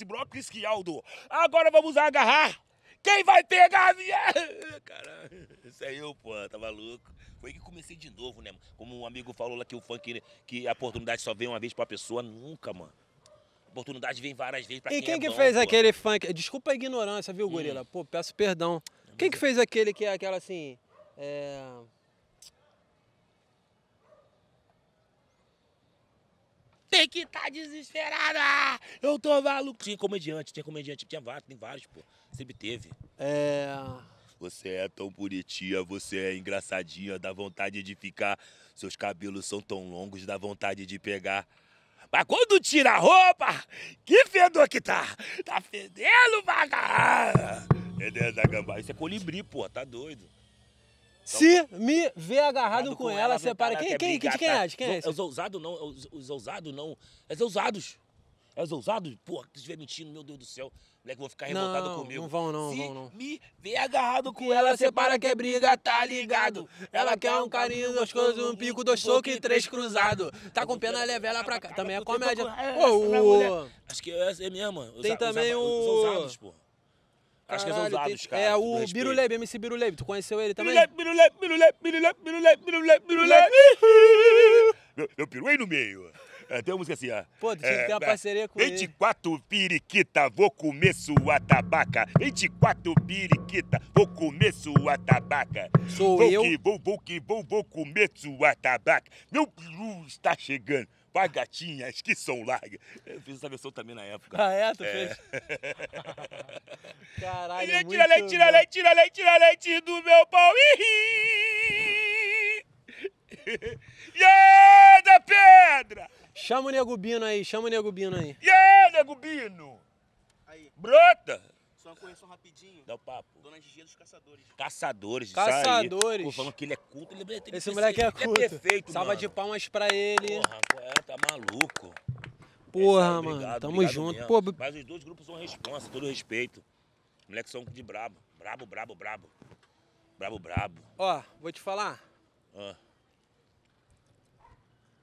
então, Aldo. Agora vamos agarrar. Quem vai pegar a minha... Caralho, isso é eu, pô, tá maluco. Foi que comecei de novo, né? Como um amigo falou lá que o funk, que a oportunidade só vem uma vez pra pessoa, nunca, mano oportunidade vem várias vezes pra e quem, quem é que bom, fez pô. aquele funk? Desculpa a ignorância, viu, gorila? Hum. Pô, peço perdão. Não quem que é fez aquele que é aquela assim. É... Tem que estar tá desesperada! Eu tô maluco! Tinha comediante, tinha comediante, tinha vários, tem vários, pô. Sempre teve. É. Você é tão bonitinha, você é engraçadinha, dá vontade de ficar. Seus cabelos são tão longos, dá vontade de pegar. Mas quando tira a roupa, que fedor que tá? Tá fedendo pra É Fedendo da gambá. Isso é colibri, pô, tá doido. Então, Se me ver agarrado com, com, ela, ela separa. Quem, quem, brigar, de quem tá? é? De quem é? Os, ousados não, os, os ousados não. É os ousados. É os ousados, porra, que meu Deus do céu moleque vão ficar revoltado não, comigo. Não vão, não, Se vão, não. Me vê agarrado com ela, separa é que é briga, tá, tá ligado? Ela quer tá um carinho, duas coisas, um pico, dois socos e três cruzados. Tá com pena, leva ela tá pra cá. Também é comédia. Pô, o... Acho que é essa mesmo, mano. Tem também o. Acho que é são usados, cara. É o Biruleb, MC Biruleb. Tu conheceu ele também? Biruleb, Biruleb, Biruleb, Biruleb, Biruleb, Biruleb, Biruleb. Birulebe. Eu piruei no meio. É, tem uma música assim, ó. Pô, tinha é, que ter uma é, parceria com 24 ele. piriquita, vou comer sua tabaca. 24 piriquita, vou comer sua tabaca. Sou vou eu? Que vou, vou que vou, vou comer sua tabaca. Meu peru está chegando para gatinhas que são largas. Eu fiz essa versão também na época. Ah, é? Tu é. fez? Caralho, Ele é tira leite, tira leite, tira leite, tira leite do meu pau. Ihi! yeah, da pedra! Chama o Negubino aí, chama o Negubino aí. E yeah, aí, Negubino? Aí. Brota! Só uma correção rapidinho. Dá o papo. Dona Gigi é dos Caçadores. Caçadores, Caçadores. Pô, falando que ele é culto. Ele, ele Esse moleque é culto. Ele é perfeito, Salva mano. de palmas pra ele. Porra, é, tá maluco. Porra, é, mano. Obrigado, Tamo obrigado junto. Pô, Mas os dois grupos são responsa, todo respeito. Moleque são de brabo. Brabo, brabo, brabo. Brabo, brabo. Ó, vou te falar. Ah.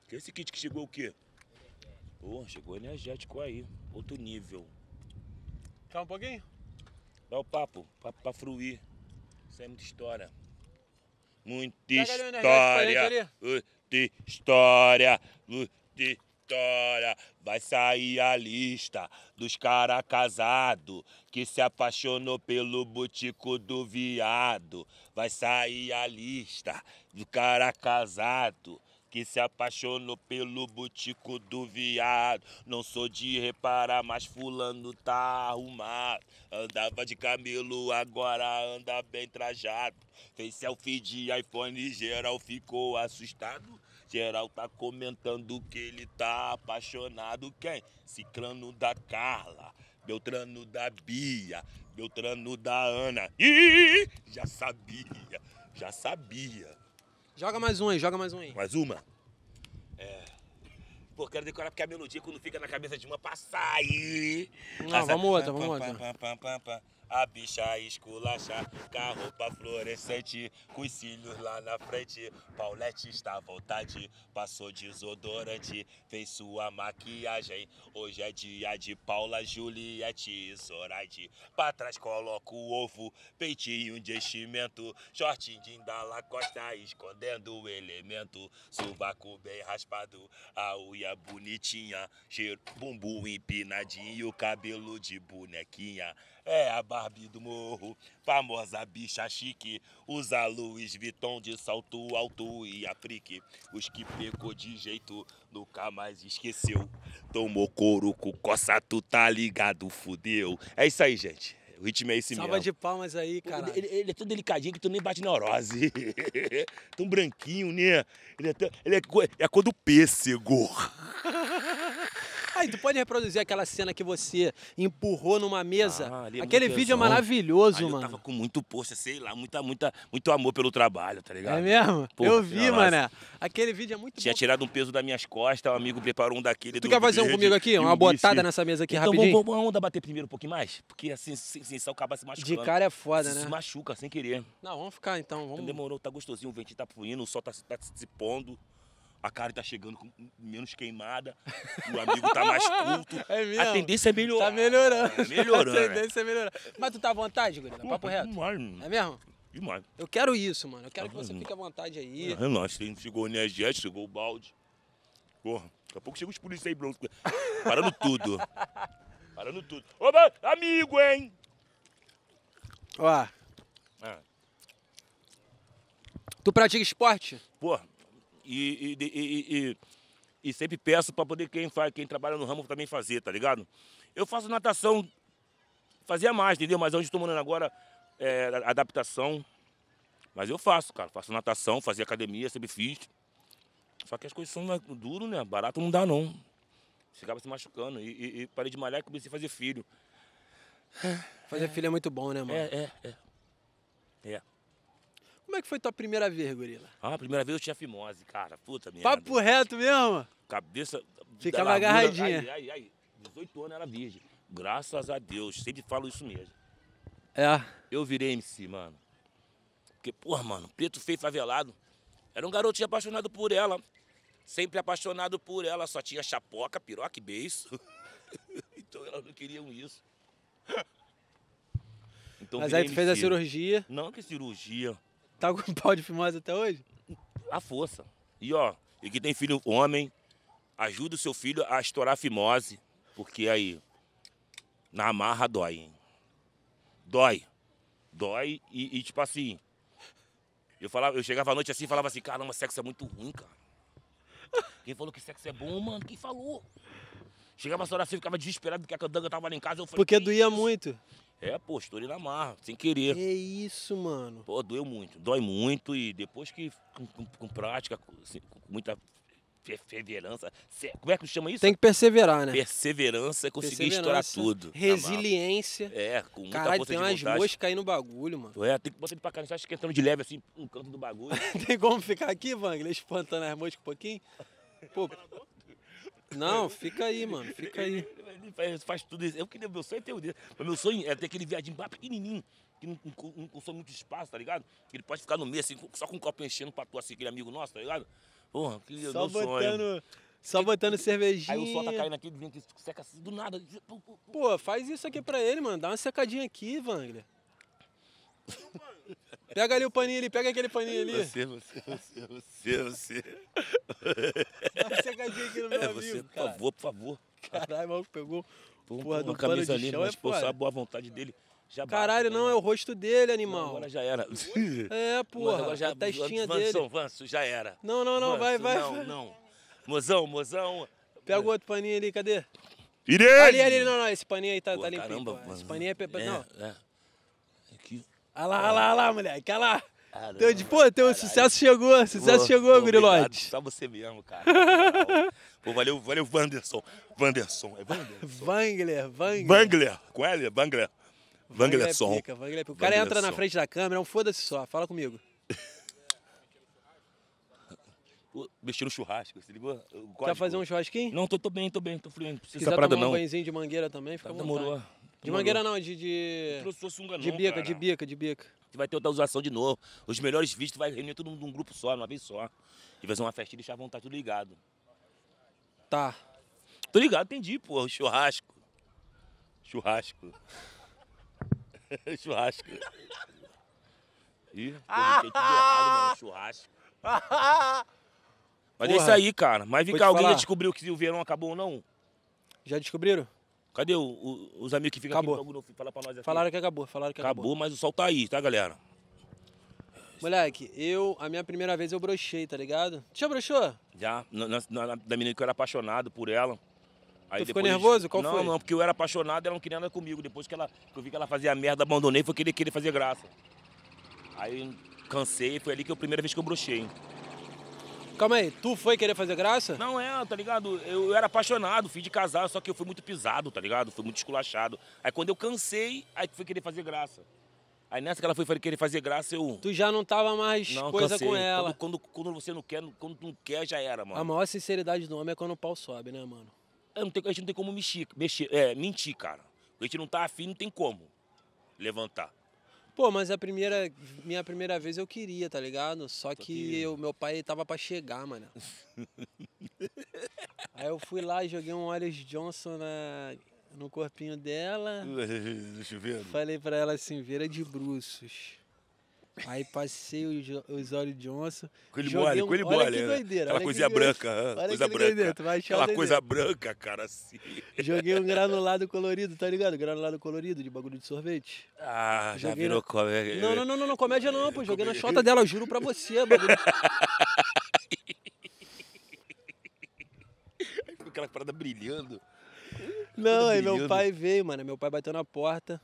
Que esse kit que chegou o quê? Pô, chegou energético aí. Outro nível. Calma um pouquinho. Dá o papo, papo pra fruir. Isso é muita história. Muita história. Muita história. Muita história. Vai sair a lista dos cara casado que se apaixonou pelo botico do viado. Vai sair a lista do cara casado que se apaixonou pelo butico do viado. Não sou de reparar, mas fulano tá arrumado. Andava de camelo, agora anda bem trajado. Fez selfie de iPhone, geral ficou assustado. Geral tá comentando que ele tá apaixonado. Quem? Ciclano da Carla, Beltrano da Bia, Beltrano da Ana. Ih, já sabia, já sabia. Joga mais um aí, joga mais um aí. Mais uma? É. Pô, quero decorar porque a melodia quando fica na cabeça de uma passa aí. Não, Essa... vamos outra, vamos outra a bicha esculacha, com a roupa fluorescente, com os cílios lá na frente. Paulette está à vontade, passou desodorante, fez sua maquiagem. Hoje é dia de Paula, Juliette e Zoraide. Pra trás coloca o ovo, peitinho de enchimento, shortinho indala costa escondendo o elemento. Sovaco bem raspado, a unha bonitinha, cheiro bumbum empinadinho, cabelo de bonequinha é a Barbie do morro, famosa bicha chique, usa Louis Vuitton de salto alto e aplique. Os que pecou de jeito nunca mais esqueceu. Tomou couro com coça, tu tá ligado, fudeu. É isso aí, gente. O ritmo é esse Salva mesmo. de palmas aí, cara. Ele, ele, é tão delicadinho que tu nem bate neurose. tão branquinho, né? Ele é, tão, ele é, é cor do pêssego. Ai, ah, tu pode reproduzir aquela cena que você empurrou numa mesa. Ah, é Aquele vídeo é maravilhoso, mano. Eu tava com muito, poxa, sei lá, muita, muita, muito amor pelo trabalho, tá ligado? É mesmo? eu vi, mano. Aquele vídeo é muito Tinha bom. tirado um peso das minhas costas, o amigo preparou um daquele. Tu quer fazer um comigo aqui? Uma botada nessa mesa aqui então, rapidinho? Então vamos, vamos bater primeiro um pouquinho mais? Porque assim, sem, sem sal, acaba se machucando. De cara é foda, né? Se machuca, sem querer. Não, vamos ficar então. Vamos... Então demorou, tá gostosinho, o ventinho tá fluindo, o sol tá, tá se pondo a cara tá chegando com menos queimada, o amigo tá mais culto. É mesmo? A tendência é melhorar. Tá melhorando. É melhorando. A é. tendência é melhorar. Mas tu tá à vontade, Guilherme? Papo reto? Demais, mano. É mesmo? Demais. Eu quero isso, mano. Eu quero tá que você fique à vontade aí. É, nós. Chegou o energético, chegou o balde. Porra, daqui a pouco chegam os policiais aí, bronze. Parando tudo. Parando tudo. Ô, amigo, hein? Ó. Ah. Tu pratica esporte? Porra e, e, e, e sempre peço para poder quem, faz, quem trabalha no ramo também fazer, tá ligado? Eu faço natação, fazia mais, entendeu? Mas onde estou morando agora, é, adaptação. Mas eu faço, cara. Faço natação, fazia academia, sempre fiz. Só que as coisas são duro, né? Barato não dá, não. ficava se machucando. E, e, e parei de malhar e comecei a fazer filho. Fazer é, filho é muito bom, né, mano? É, é, é. É. Como é que foi tua primeira vez, gorila? Ah, a primeira vez eu tinha fimose, cara. Puta merda. Papo reto mesmo? Cabeça. Ficava agarradinha. Ai, ai, ai. 18 anos era virgem. Graças a Deus. Sempre falo isso mesmo. É. Eu virei MC, mano. Porque, porra, mano, preto feio favelado. Era um garotinho apaixonado por ela. Sempre apaixonado por ela. Só tinha chapoca, piroca e beiço. então elas não queriam isso. Então, Mas aí tu MC. fez a cirurgia? Não, que cirurgia. Tá com pau de fimose até hoje? A força. E ó, e que tem filho homem, ajuda o seu filho a estourar a fimose, porque aí, na amarra dói, hein? Dói. Dói e, e tipo assim. Eu, falava, eu chegava à noite assim e falava assim, caramba, sexo é muito ruim, cara. Quem falou que sexo é bom, mano? Quem falou? Chegava a noite assim, ficava desesperado porque a candanga tava lá em casa. Eu falei, porque doía isso? muito. É, pô, estourei na marra, sem querer. É isso, mano. Pô, doeu muito, dói muito e depois que com, com, com prática, com, assim, com muita perseverança. Como é que chama isso? Tem que perseverar, né? Perseverança, é conseguir estourar tudo. Resiliência. É, com muita Caralho, força tem umas moscas aí no bagulho, mano. É, tem que botar ele pra cá, tá esquentando de leve assim, um canto do bagulho. tem como ficar aqui, ele espantando as moscas um pouquinho? Pô, não, fica aí, mano, fica aí. Ele, faz, faz tudo isso. Eu queria, meu sonho é ter o dedo. Mas meu sonho é ter aquele viadinho lá pequenininho, que não, não, não, consome muito espaço, tá ligado? Que ele pode ficar no meio, assim, só com um copo enchendo pra tu, assim, aquele amigo nosso, tá ligado? Porra, que meu botando, sonho. Só botando cervejinha. Aí o sol tá caindo aqui, vem aqui, seca assim, do nada. Pô, faz isso aqui pra ele, mano. Dá uma secadinha aqui, Vangler. Pega ali o paninho ali, pega aquele paninho ali. Você, você, você, você, você. Dá uma secadinha aqui no meu é, amigo, Por cara. favor, por favor. Caralho, o pegou Pô, porra do pano de ali, chão, mas, é pô, a boa vontade dele. Já Caralho, bate, não, né? é o rosto dele, animal. Não, agora já era. É, porra, agora já, a testinha dele. Vanso, Vanso, já era. Não, não, não, Vanso, vai, vai. Não, não. Mozão, mozão. Pega o outro paninho ali, cadê? Irei. Ali, ali, não, não, esse paninho aí tá, Pô, tá limpinho. Caramba, mano. Esse paninho é... é não. É. Olha lá, olha lá, olha lá, moleque, olha lá. Caramba, teu, de, pô, teu caralho. sucesso chegou, sucesso pô, chegou, Gurilote. Só você mesmo, cara. pô, valeu, valeu, Wanderson. Wanderson, é Wanderson? Wangler, Wangler. Wangler, com L, Wangler. É Wanglerson. Wangler, Wangler é O cara entra na frente da câmera, um foda-se só, fala comigo. mexer no churrasco, se ligou? Quer fazer um churrasquinho? Não, tô, tô bem, tô bem, tô fluindo. Não precisa essa tomar não. um banhozinho de mangueira também, fica tá, Demorou. De mangueira não, de. De, trouxe, trouxe um de bica, cara. de bica, de bica. Tu vai ter outra usação de novo. Os melhores vistos vai reunir todo mundo num grupo só, numa vez só. E vai fazer uma festinha e deixar a vontade tudo ligado. Tá. Tô ligado, entendi, pô. Churrasco. Churrasco. churrasco. Ih, pô, tudo errado, Churrasco. Mas é isso aí, cara. Mas vem cá, alguém falar. já descobriu que o verão acabou ou não? Já descobriram? Cadê o, o, os amigos que ficam acabou. aqui no Fala pra nós aqui. Falaram que acabou, falaram que acabou. Acabou, mas o sol tá aí, tá, galera? Moleque, eu, a minha primeira vez eu brochei, tá ligado? Tu já brochou? Já, na, na, da menina que eu era apaixonado por ela. Aí tu ficou nervoso? Qual não, foi? Não, não, porque eu era apaixonado, ela não queria nada comigo. Depois que, ela, que eu vi que ela fazia merda, abandonei, foi que ele queria fazer graça. Aí cansei, foi ali que a primeira vez que eu brochei. Calma aí, tu foi querer fazer graça? Não, é, tá ligado? Eu, eu era apaixonado, fui de casar, só que eu fui muito pisado, tá ligado? Fui muito esculachado. Aí quando eu cansei, aí tu foi querer fazer graça. Aí nessa que ela foi querer fazer graça, eu. Tu já não tava mais não, coisa cansei. com ela. Quando, quando, quando, você não quer, quando tu não quer, já era, mano. A maior sinceridade do homem é quando o pau sobe, né, mano? É, não tem, a gente não tem como mexer, mexer é, mentir, cara. A gente não tá afim, não tem como levantar. Pô, mas a primeira, minha primeira vez eu queria, tá ligado? Só que o meu pai tava pra chegar, mano. Aí eu fui lá e joguei um Wallace Johnson na, no corpinho dela. No chuveiro? Falei pra ela assim, vira de bruços. Aí passei os Osório com ele mole, um... coelho mole. Né? Olha que doideira. Aquela coisinha branca. Olha coisa que branca. Doideira, tu vai achar Aquela coisa branca, cara, assim. Joguei um granulado colorido, tá ligado? Granulado colorido de bagulho de sorvete. Ah, Joguei já virou na... comédia. Não, não, não, não, não, comédia não, pô. É joguei na chota dela, eu juro pra você, bagulho. aquela parada brilhando. Não, aí meu pai veio, mano. Meu pai bateu na porta.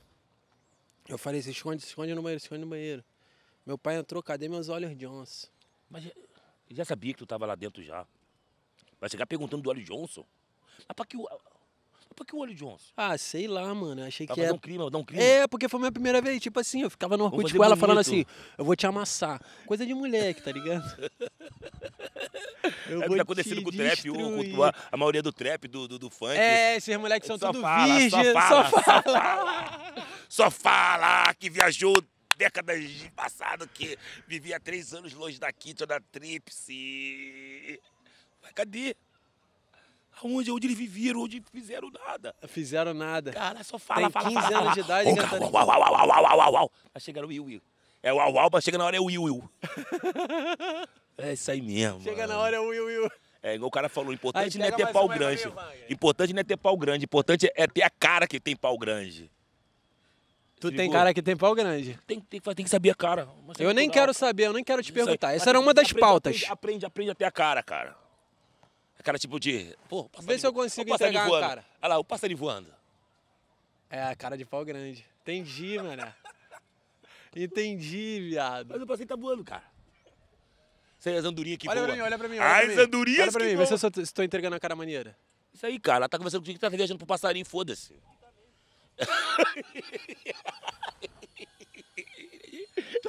Eu falei, se esconde, se esconde no banheiro, se esconde no banheiro. Meu pai entrou, cadê meus olhos Johnson? Mas já sabia que tu tava lá dentro já. Vai chegar perguntando do óleo Johnson? Mas pra que o. Por que o olho Johnson? Ah, sei lá, mano. Achei que era. um crime, dar um crime. É, porque foi a minha primeira vez. Tipo assim, eu ficava no Orkut com ela bonito. falando assim: eu vou te amassar. Coisa de moleque, tá ligado? eu é o que tá acontecendo com o trap, o, a, a, maioria do trap, do, do, do funk. É, esses moleques são só tudo fala, virgem, só fala, só fala. Só fala que viajou décadas passadas que vivia três anos longe daqui, toda tríplice. Mas cadê? Aonde? Onde eles viveram? Onde fizeram nada? Fizeram nada. Cara, só fala, Tem fala, 15 fala, anos fala. de idade oh, cantando. Uau, uau, uau, uau, uau, uau. Aí tá chegaram o Will, Will. É o uau, uau, mas chega na hora é o Will, Will. é isso aí mesmo. Chega mano. na hora é o Will, Will. É, igual o cara falou, importante não é ter pau grande. importante não é ter pau grande, importante é ter a cara que tem pau grande. Tu tem cara que tem pau grande. Tem, tem, tem que saber a cara. Eu nem quero saber, eu nem quero te perguntar. Essa era uma das aprende, pautas. Aprende, aprende, aprende a ter a cara, cara. A cara tipo de. Pô, Vê se eu consigo entregar voando. a cara. Olha lá, o passarinho voando. É, a cara de pau grande. Entendi, mano. Entendi, viado. Mas o passarinho tá voando, cara. Você aí, as andorinhas que Olha voam. pra mim, olha pra mim. Olha ah, as pra mim. Olha pra mim, vê se eu sou- se tô entregando a cara maneira. Isso aí, cara. Ela tá conversando contigo, tá viajando pro passarinho, foda-se.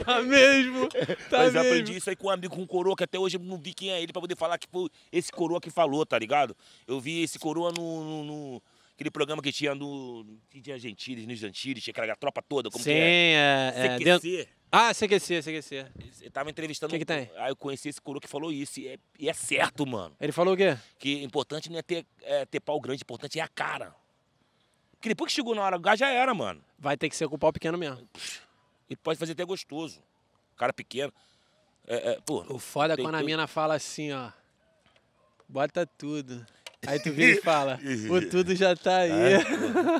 Tá mesmo, tá Mas eu aprendi isso aí com um amigo, com um coroa, que até hoje eu não vi quem é ele pra poder falar que tipo, esse coroa que falou, tá ligado? Eu vi esse coroa no... no, no aquele programa que tinha no... Que tinha Gentiles, nos Gentiles, tinha aquela tropa toda, como Sim, que é? Sim, é... CQC. É, dentro... Ah, CQC, CQC. Eu tava entrevistando... O que que tem? Aí eu conheci esse coroa que falou isso, e é, e é certo, mano. Ele falou o quê? Que importante não é ter, é ter pau grande, importante é a cara. Porque depois que chegou na hora gás já era, mano. Vai ter que ser com o pau pequeno mesmo. E pode fazer até gostoso. Cara pequeno. É, é, pô, o foda é quando tudo. a mina fala assim, ó. Bota tudo. Aí tu vem e fala, o tudo já tá é, aí. Ah,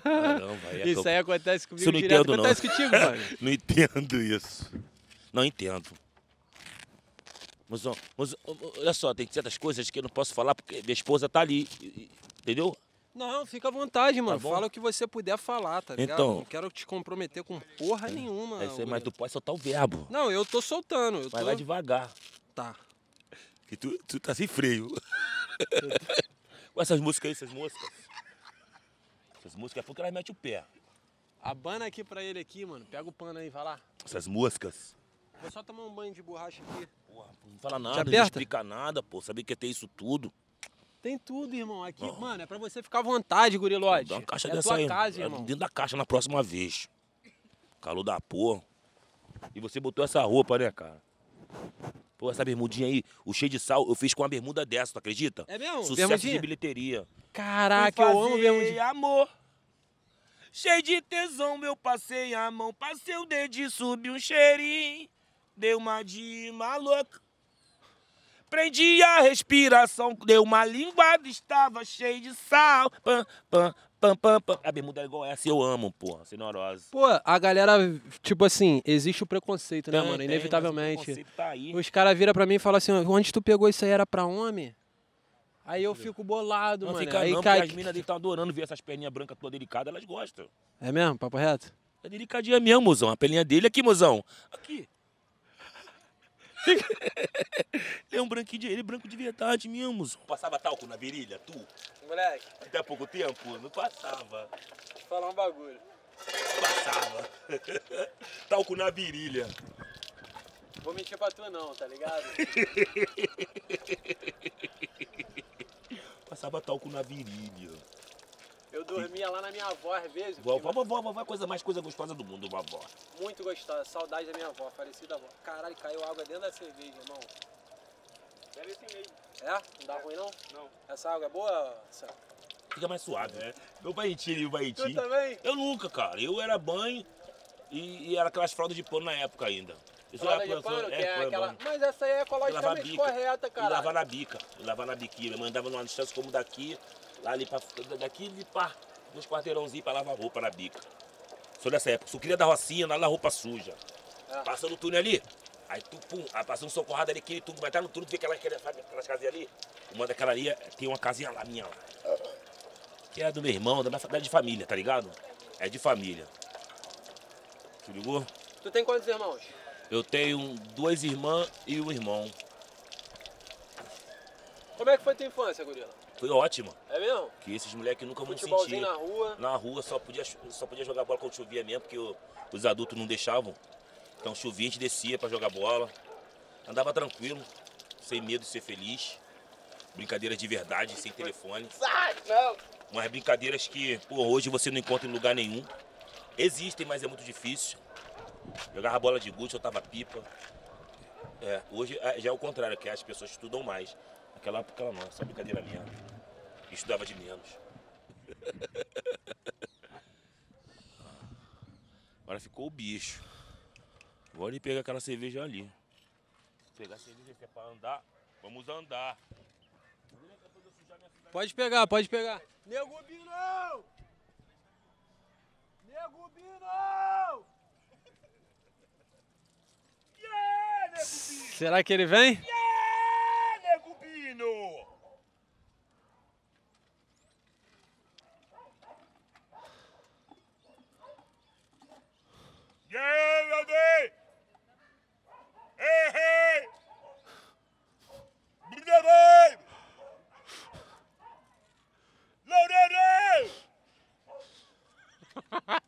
Caramba, aí é isso aí acontece comigo isso não direto. Entendo, acontece não. contigo, mano. não entendo isso. Não entendo. Mas, mas olha só, tem certas coisas que eu não posso falar porque minha esposa tá ali. Entendeu? Não, fica à vontade, mano. Tá Fala o que você puder falar, tá ligado? Então, não quero te comprometer com porra nenhuma. É isso aí, mas tu pode soltar o verbo. Não, eu tô soltando. Eu Vai tô... lá devagar. Tá. Que tu, tu tá sem freio. com essas músicas aí, essas músicas. Essas músicas é porque elas metem o pé. Abana aqui pra ele aqui, mano. Pega o pano aí, vai lá. Essas músicas. Vou só tomar um banho de borracha aqui. Porra, não fala nada, não explica nada, pô. Sabia que ia ter isso tudo. Tem tudo, irmão. Aqui, Não. mano, é pra você ficar à vontade, gurilote. Dá uma caixa é dessa tua aí. casa, é irmão. Dentro da caixa na próxima vez. Calor da porra. E você botou essa roupa, né, cara? Pô, essa bermudinha aí, o cheio de sal, eu fiz com uma bermuda dessa, tu acredita? É mesmo? Sucesso bermudinha? de bilheteria. Caraca, eu, eu amo bermudinha. amor. Cheio de tesão, meu, passei a mão, passei o dedo e subi um cheirinho. Deu uma de maluco. Prendi a respiração, deu uma linguada, estava cheio de sal. Pam, pam, pam, pam, pam. A bermuda é igual essa, eu amo, porra, senhorosa Pô, a galera, tipo assim, existe o preconceito, né, tem, mano? Tem, Inevitavelmente. O preconceito tá aí. Os caras viram pra mim e falam assim: onde tu pegou isso aí era pra homem? Aí eu fico bolado, mano. aí não, cai... as minas dele estão adorando ver essas perninhas brancas todas delicadas, elas gostam. É mesmo? Papo reto? É delicadinha mesmo, mozão. A pelinha dele aqui, mozão. Aqui. ele é um branquinho de, ele é branco de verdade mesmo. Passava talco na virilha, tu? Moleque. Até há pouco tempo? Não passava. Vou falar um bagulho. Passava. talco na virilha. Vou mentir pra tu não, tá ligado? passava talco na virilha. Eu dormia lá na minha avó às vezes. Vovó, vovó, vovó é coisa mais coisa gostosa do mundo, vovó. Muito gostosa, saudade da minha avó, falecida avó. Caralho, caiu água dentro da cerveja, irmão. Bebe assim mesmo. É? Não dá é. ruim não? Não. Essa água é boa, Sam? Fica mais suave, né? Meu baitinho e o baitinho. Tu também? Eu nunca, cara. Eu era banho e, e era aquelas fraldas de pano na época ainda. Isso é pano, é, é, é aquela... Mas essa aí é ecologicamente bica, correta, cara. E lavar na bica. E lavar na biquinha. Mandava numa distância como daqui Lá ali pra, daqui de pá, dos quarteirãozinhos pra lavar roupa na bica. Sou dessa época. Sucrilha da Rocinha, lá na roupa suja. Ah. Passando o túnel ali. Aí tu, pum, passou um socorrada ali, aquele tubo, vai estar no túnel, tu vê aquela, aquela, aquelas casinhas ali. Uma daquela ali, eh, tem uma casinha lá minha lá. Que é do meu irmão, da minha de família, tá ligado? É de família. Tu ligou? Tu tem quantos irmãos? Eu tenho duas irmãs e um irmão. Como é que foi tua infância, gorila? Foi ótimo. É mesmo? Que esses moleques nunca muito sentir. na rua? Na rua só podia, só podia jogar bola quando chovia mesmo, porque o, os adultos não deixavam. Então chovia, a gente descia pra jogar bola. Andava tranquilo, sem medo de ser feliz. Brincadeiras de verdade, sem telefone. Sai, não! Umas brincadeiras que, pô, hoje você não encontra em lugar nenhum. Existem, mas é muito difícil. Jogava bola de gude, soltava pipa. É, hoje é, já é o contrário, que as pessoas estudam mais aquela época ela não, essa brincadeira minha. Estudava de menos. Agora ficou o bicho. Vou ali pegar aquela cerveja ali. Pegar a cerveja que é pra andar, vamos andar. Pode pegar, pode pegar. Nego Binão! Nego Binão! Yeah, Será que ele vem? Yeah! Menino! Geldi! Hey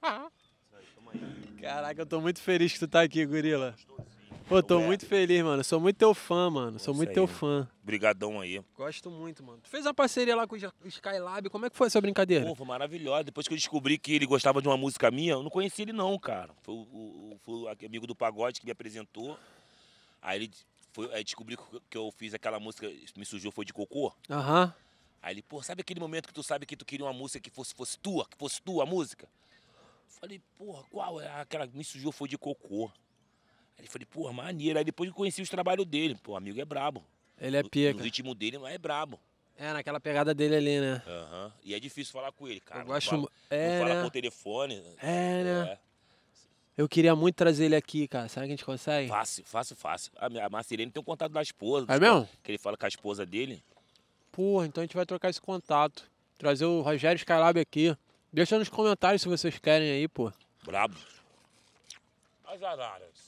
Caraca, eu tô muito feliz que tu tá aqui, gorila. Pô, tô muito feliz, mano. Sou muito teu fã, mano. Sou muito teu fã. Brigadão aí. Gosto muito, mano. Tu fez uma parceria lá com o Skylab, como é que foi essa brincadeira? Pô, foi maravilhosa. Depois que eu descobri que ele gostava de uma música minha, eu não conhecia ele não, cara. Foi o, o, foi o amigo do Pagode que me apresentou. Aí ele foi, aí descobri que eu fiz aquela música, me surgiu, foi de cocô. Aham. Uhum. Aí ele, pô, sabe aquele momento que tu sabe que tu queria uma música que fosse, fosse tua, que fosse tua a música? Falei, porra, qual é aquela me surgiu foi de cocô? Aí ele falei, porra, maneiro. Aí depois eu conheci os trabalhos dele, pô, amigo é brabo. Ele é pica. O ritmo dele mas é brabo. É, naquela pegada dele ali, né? Aham. Uhum. E é difícil falar com ele, cara. Eu gosto... Não fala, é, não fala né? por telefone. É, né? É. Eu queria muito trazer ele aqui, cara. Será que a gente consegue? Fácil, fácil, fácil. A, minha, a Marcelene tem um contato da esposa. É mesmo? Cara, que ele fala com a esposa dele. Porra, então a gente vai trocar esse contato. Trazer o Rogério Skylab aqui. Deixa nos comentários se vocês querem aí, pô. Brabo. As araras.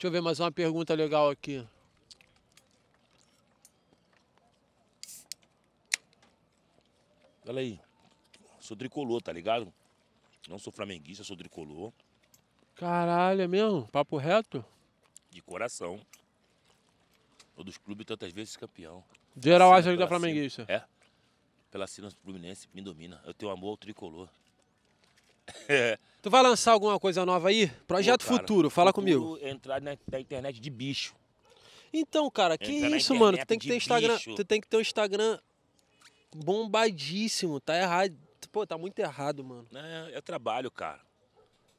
Deixa eu ver mais uma pergunta legal aqui. Olha aí. Sou tricolor, tá ligado? Não sou flamenguista, sou tricolor. Caralho, é mesmo? Papo reto? De coração. Ou dos clubes tantas vezes campeão. Geral acha que é flamenguista. É. Pela do fluminense me domina. Eu tenho amor ao tricolor. É. Tu vai lançar alguma coisa nova aí? Projeto Pô, cara, futuro, fala futuro comigo. Entrar na, na, internet de bicho. Então, cara, que isso, mano? Tu tem que ter Instagram, bicho. tu tem que ter um Instagram bombadíssimo, tá errado. Pô, tá muito errado, mano. É, é trabalho, cara.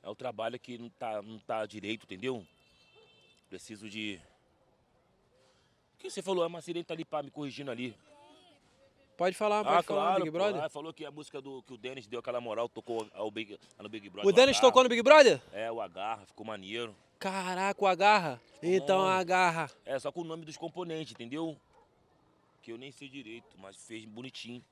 É o trabalho que não tá, não tá direito, entendeu? Preciso de. O que você falou? uma sirene tá ali, pá, me corrigindo ali. Pode falar, pode ah, falar claro, Big Brother. Pô, ah, falou que a música do, que o Denis deu aquela moral, tocou ao Big, no Big Brother. O Denis tocou no Big Brother? É, o Agarra, ficou maneiro. Caraca, o Agarra? Então, Agarra. É, só com o nome dos componentes, entendeu? Que eu nem sei direito, mas fez bonitinho.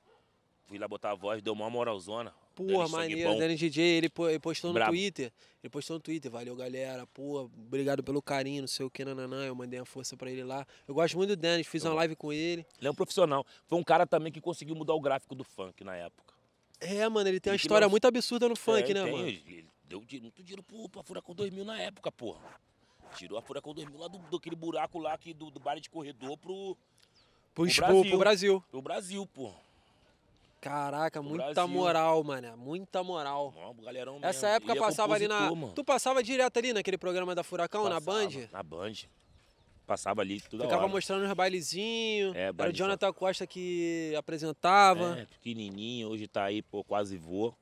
Fui lá botar a voz, deu uma moralzona. Porra, Dennis maneiro, Dennis DJ, ele postou no Bravo. Twitter. Ele postou no Twitter, valeu galera, porra, obrigado pelo carinho, não sei o que, nananã. Eu mandei a força para ele lá. Eu gosto muito do Dennis, fiz uma live com ele. Ele é um profissional. Foi um cara também que conseguiu mudar o gráfico do funk na época. É, mano, ele tem uma história muito absurda no funk, é, né, tem, mano? Ele deu muito dinheiro pro, pra Furacão 2000 na época, porra. Tirou a Furacão 2000 lá do, aquele buraco lá que, do, do bar de corredor pro. Pro, pro, Brasil. pro Brasil. Pro Brasil, porra. Caraca, muita Brasil. moral, mano. Muita moral. Não, galerão mesmo. Essa época é passava ali na. Mano. Tu passava direto ali naquele programa da Furacão, passava, na Band? Na Band. Passava ali tudo Ficava hora. mostrando os bailezinhos. É, era o Jonathan Costa que apresentava. É, pequenininho, hoje tá aí, pô, quase voa.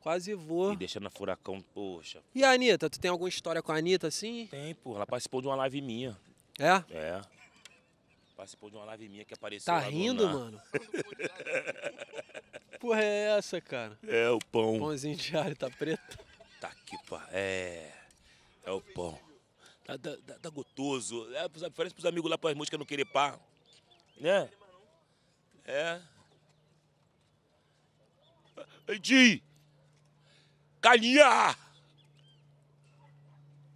Quase voa. E deixando a Furacão, poxa. E a Anitta, tu tem alguma história com a Anitta assim? Tem, pô. Ela participou de uma live minha. É? É. Participou de uma live minha que apareceu. Tá rindo, mano? Porra, é essa, cara? É o pão. Pãozinho de alho, tá preto? Tá aqui, pá. É. É o pão. Tá, tá, tá, tá gostoso. É, oferece pros amigos lá, pras músicas não querer pá. Né? É. Edi! Galinha!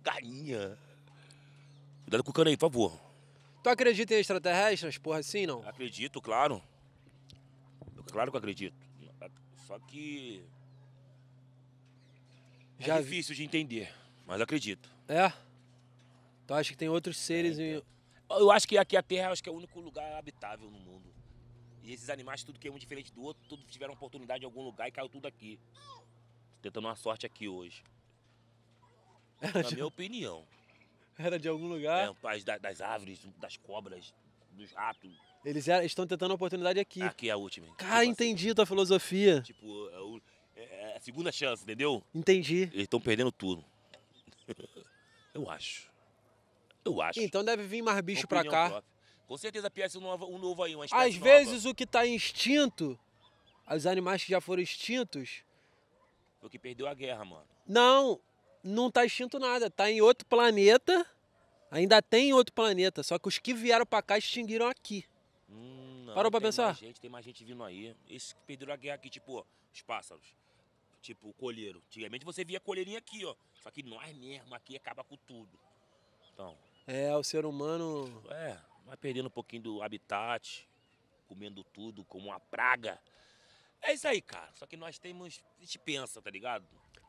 Galinha! Cuidado com o cano aí, por favor. Tu acredita em extraterrestres, porra, assim, não? Acredito, claro. Claro que acredito. Só que. É Já difícil vi... de entender, mas acredito. É? Tu acha que tem outros seres é, em... É. Eu acho que aqui a Terra acho que é o único lugar habitável no mundo. E esses animais, tudo que é um diferente do outro, tudo tiveram oportunidade em algum lugar e caiu tudo aqui. Tô tentando uma sorte aqui hoje. Na minha opinião. Era de algum lugar. É, das, das árvores, das cobras, dos ratos. Eles estão tentando a oportunidade aqui. Aqui é a última. Cara, tipo entendi assim. tua filosofia. Tipo, é, é, é a segunda chance, entendeu? Entendi. Eles estão perdendo tudo. Eu acho. Eu acho. Então deve vir mais bicho pra cá. Própria. Com certeza piace um novo, um novo aí, uma espécie Às vezes o que tá extinto, os animais que já foram extintos... Foi o que perdeu a guerra, mano. Não, não está extinto nada, está em outro planeta, ainda tem outro planeta, só que os que vieram para cá extinguiram aqui. Hum, não, Parou para pensar? Mais gente, tem mais gente vindo aí. Esses que perderam a guerra aqui, tipo, ó, os pássaros. Tipo, o colheiro. Antigamente você via colheirinha aqui, ó. Só que nós mesmo aqui acaba com tudo. Então. É, o ser humano. É, vai perdendo um pouquinho do habitat, comendo tudo como uma praga. É isso aí, cara. Só que nós temos. A gente pensa, tá ligado?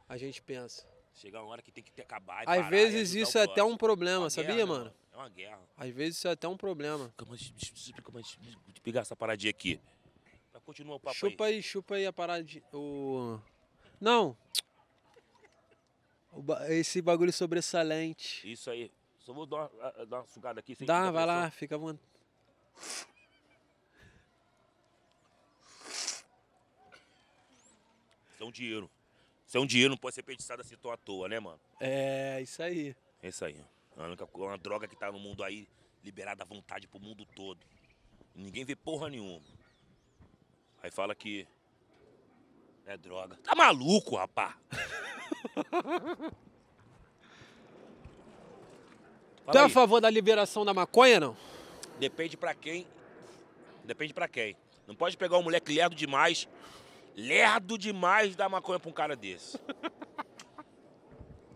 A gente pensa. Chega uma hora que tem que ter acabar. Às vezes isso é até um problema, é sabia, mano? É uma guerra. Às vezes isso é até um problema. Calma, deixa eu pegar essa paradinha aqui. Continua o papo chupa aí. chupa aí a paradinha. O. Não! Esse bagulho sobressalente. Isso aí. Só vou dar, dar uma sugada aqui. Sem Dá, vai lá, fica à vontade. Isso é um dinheiro. Isso é um dinheiro, não pode ser desperdiçado assim tô à toa, né, mano? É, isso aí. É isso aí. É uma, uma droga que tá no mundo aí, liberada à vontade pro mundo todo. Ninguém vê porra nenhuma. Aí fala que é droga. Tá maluco, rapá? tu é a favor da liberação da maconha, não? Depende pra quem. Depende pra quem. Não pode pegar um moleque lerdo demais Lerdo demais dar maconha pra um cara desse.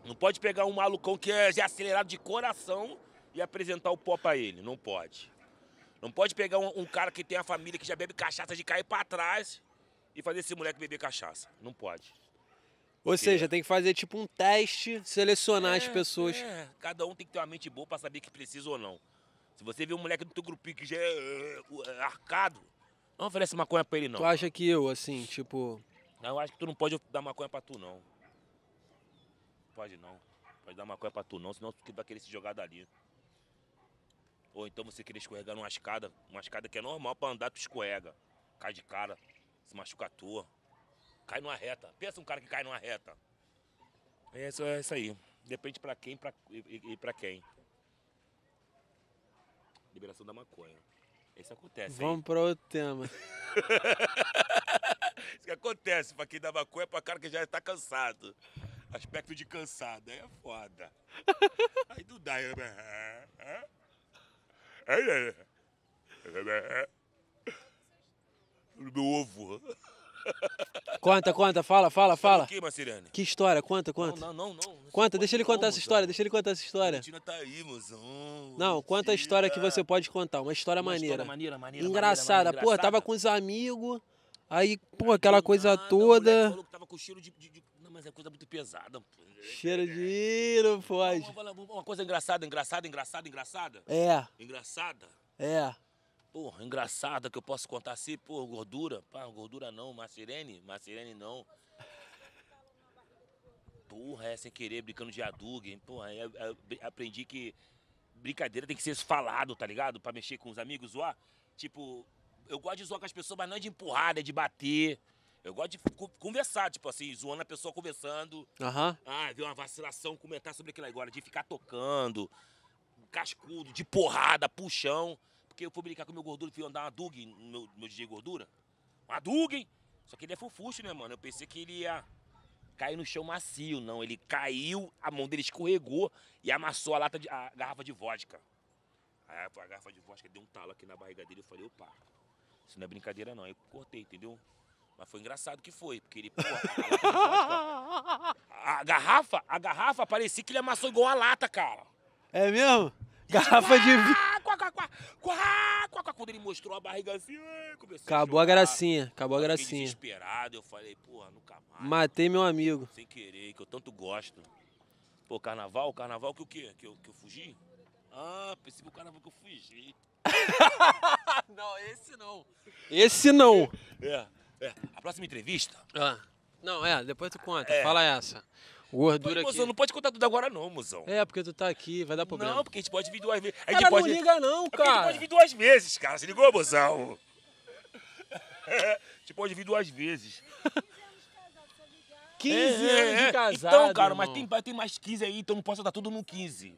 Não pode pegar um malucão que é acelerado de coração e apresentar o pó pra ele. Não pode. Não pode pegar um, um cara que tem a família que já bebe cachaça de cair pra trás e fazer esse moleque beber cachaça. Não pode. Ou Porque... seja, tem que fazer tipo um teste, selecionar é, as pessoas. É. Cada um tem que ter uma mente boa pra saber que precisa ou não. Se você vê um moleque do teu grupinho que já é, é, é arcado, não oferece maconha pra ele, não. Tu acha que eu, assim, tipo. Não, eu acho que tu não pode dar maconha pra tu, não. Pode não. Pode dar maconha pra tu, não, senão tu vai querer se jogar dali. Ou então você querer escorregar numa escada, uma escada que é normal pra andar, tu escorrega. Cai de cara, se machuca à toa. Cai numa reta. Pensa um cara que cai numa reta. É isso, é isso aí. Depende pra quem pra, e, e pra quem. Liberação da maconha. Isso acontece. Vamos para outro tema. Isso que acontece para quem dá maconha é para cara que já está cansado. Aspecto de cansado, aí é foda. Aí não dá. Né? Aí é. Né? é né? Meu ovo. Conta, conta, fala, fala, fala. O que, Marceliane? Que história, conta, conta. Não, não, não. não. Conta, deixa ele contar essa história, deixa ele contar essa história. A tá aí, mozão. Não, conta a história que você pode contar, uma história maneira. maneira, maneira. Engraçada, pô, tava com os amigos, aí, pô, é aquela coisa toda. Falou que tava com cheiro de, Não, mas é coisa muito pesada. Cheiro de não pode. Uma, coisa engraçada, engraçada, engraçada, engraçada. É. Engraçada. É pô, engraçada que eu posso contar assim, pô, gordura, pá, gordura não, Macirene, Macirene não. Porra, é sem querer, brincando de adugue, porra, é, é, aprendi que brincadeira tem que ser falado, tá ligado? Pra mexer com os amigos, zoar. Tipo, eu gosto de zoar com as pessoas, mas não é de empurrada, é de bater. Eu gosto de conversar, tipo assim, zoando a pessoa conversando. Aham. Uhum. Ah, ver uma vacilação, comentar sobre aquilo agora, de ficar tocando, cascudo, de porrada, puxão porque eu fui brincar com meu gordura, fui andar uma Doug no meu, meu DJ Gordura. Uma hein? Só que ele é fofuxo, né, mano? Eu pensei que ele ia cair no chão macio. Não, ele caiu, a mão dele escorregou e amassou a, lata de, a garrafa de vodka. Aí a garrafa de vodka deu um talo aqui na barriga dele. Eu falei, opa, isso não é brincadeira não. Aí eu cortei, entendeu? Mas foi engraçado que foi, porque ele, a, a, garrafa, a garrafa parecia que ele amassou igual a lata, cara. É mesmo? Garrafa de... Quando ele mostrou a barriga assim, começou Acabou a, a gracinha, acabou a gracinha. desesperado, eu falei, porra, nunca mais. Matei meu amigo. Sem querer, que eu tanto gosto. Pô, carnaval, carnaval que o quê? Que eu, que eu fugi? Ah, pensei que o carnaval que eu fugi. não, esse não. Esse não. É, é. A próxima entrevista... Ah. Não, é, depois tu conta. É. Fala essa. Gordura Pô, Mozão, não pode contar tudo agora não, mozão. É, porque tu tá aqui, vai dar problema. Não, porque a gente pode vir duas vezes. A gente cara, pode... não liga não, cara. É a gente pode vir duas vezes, cara. Se ligou, mozão? a gente pode vir duas vezes. 15 é, anos é. de casado. Então, cara, irmão. mas tem, tem mais 15 aí, então não posso dar tudo no 15.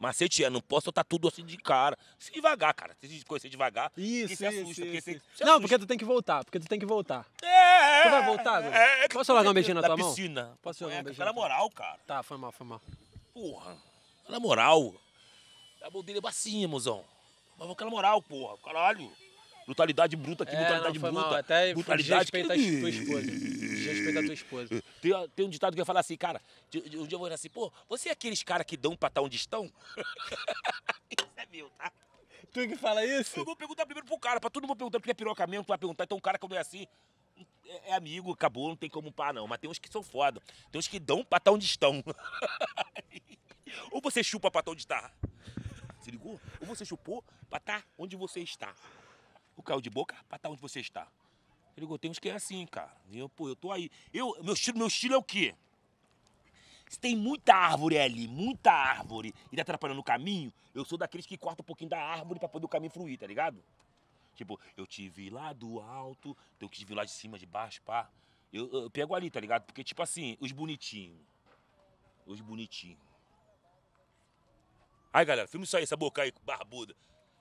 Macete é, não posso soltar tudo assim de cara. Se devagar, cara. Se conhecer devagar. Isso, se assusta, isso, porque isso. se Não, porque tu tem que voltar, porque tu tem que voltar. É! Tu vai voltar, velho? É, é, é, Posso falar um beijinho na tua mão? piscina. Posso falar um é, beijinho? Na moral, cara. Tá, foi mal, foi mal. Porra. Na moral. A mão dele é bacinha, mozão. Mas aquela moral, porra. Caralho. Brutalidade bruta aqui, é, brutalidade não, bruta. Mal. Até brutalidade desrespeita que... a tua esposa. Desrespeita a tua esposa. Tem, tem um ditado que ia falar assim, cara, um dia eu vou assim, pô, você é aqueles caras que dão pra estar tá onde estão? isso é meu, tá? Tu que fala isso? Eu vou perguntar primeiro pro cara, pra todo mundo perguntar, porque é pirocamento, vai perguntar, então o cara quando é assim, é, é, amigo, acabou, não tem como pá, não. Mas tem uns que são foda. Tem uns que dão pra estar tá onde estão. Ou você chupa pra estar tá onde está Se ligou? Ou você chupou pra estar onde você está. O caiu de boca pra estar tá onde você está. Ele ligou, tem uns que é assim, cara. eu, pô, eu tô aí. Eu, meu, estilo, meu estilo é o quê? Se tem muita árvore ali, muita árvore, e tá atrapalhando o caminho, eu sou daqueles que corta um pouquinho da árvore pra poder o caminho fluir, tá ligado? Tipo, eu tive lá do alto, eu te vi lá de cima, de baixo, pá. Eu, eu, eu pego ali, tá ligado? Porque, tipo assim, os bonitinhos. Os bonitinhos. Aí, galera, filma isso aí, essa boca aí, barbuda.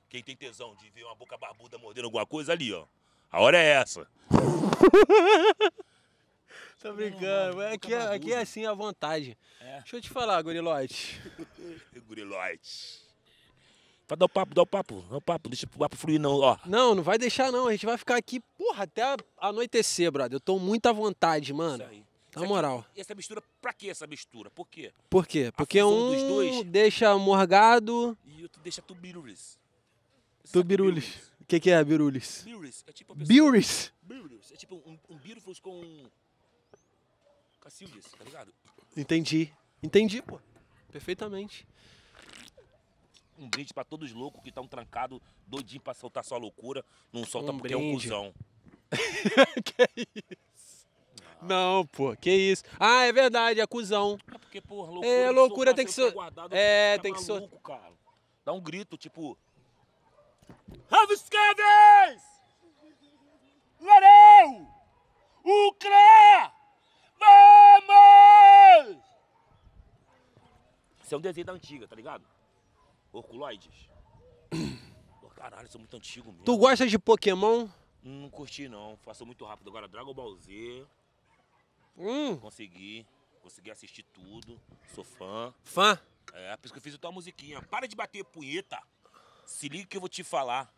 Quem tem tesão de ver uma boca barbuda mordendo alguma coisa ali, ó. A hora é essa. Tô brincando. Não, aqui, é, aqui é assim a vontade. É. Deixa eu te falar, gurilote. gurilote. Vai dar o papo, dá o papo, dá o papo, deixa o papo fluir não, ó. Não, não vai deixar não, a gente vai ficar aqui, porra, até anoitecer, brother. Eu tô muito à vontade, mano. Isso aí. Na moral. E essa mistura, pra que essa mistura? Por quê? Por quê? Porque um dois... deixa morgado... E outro deixa tubiruris. Do Birulis. O que, que é Birulis? Birulis é tipo Birulis? Birulis. É tipo um, um Birulis com... Cacildes, tá ligado? Entendi. Entendi, pô. Perfeitamente. Um brinde pra todos os loucos que estão trancados, doidinho pra soltar sua loucura. Não solta um porque brinde. é um cuzão. que isso? Não. não, pô, que isso. Ah, é verdade, é cuzão. É porque, porra, loucura. É, loucura tem que ser. É, tem tá que ser. Dá um grito, tipo, Ravscadas! Lareu! Ucra! Vamos! Isso é um desenho da antiga, tá ligado? Orculoides. caralho, isso é muito antigo mesmo. Tu gosta de Pokémon? Hum, não curti não, passou muito rápido. Agora Dragon Ball Z. Hum. Consegui. Consegui assistir tudo. Sou fã. Fã? É, por isso que eu fiz a tua musiquinha. Para de bater punheta. Se liga que eu vou te falar.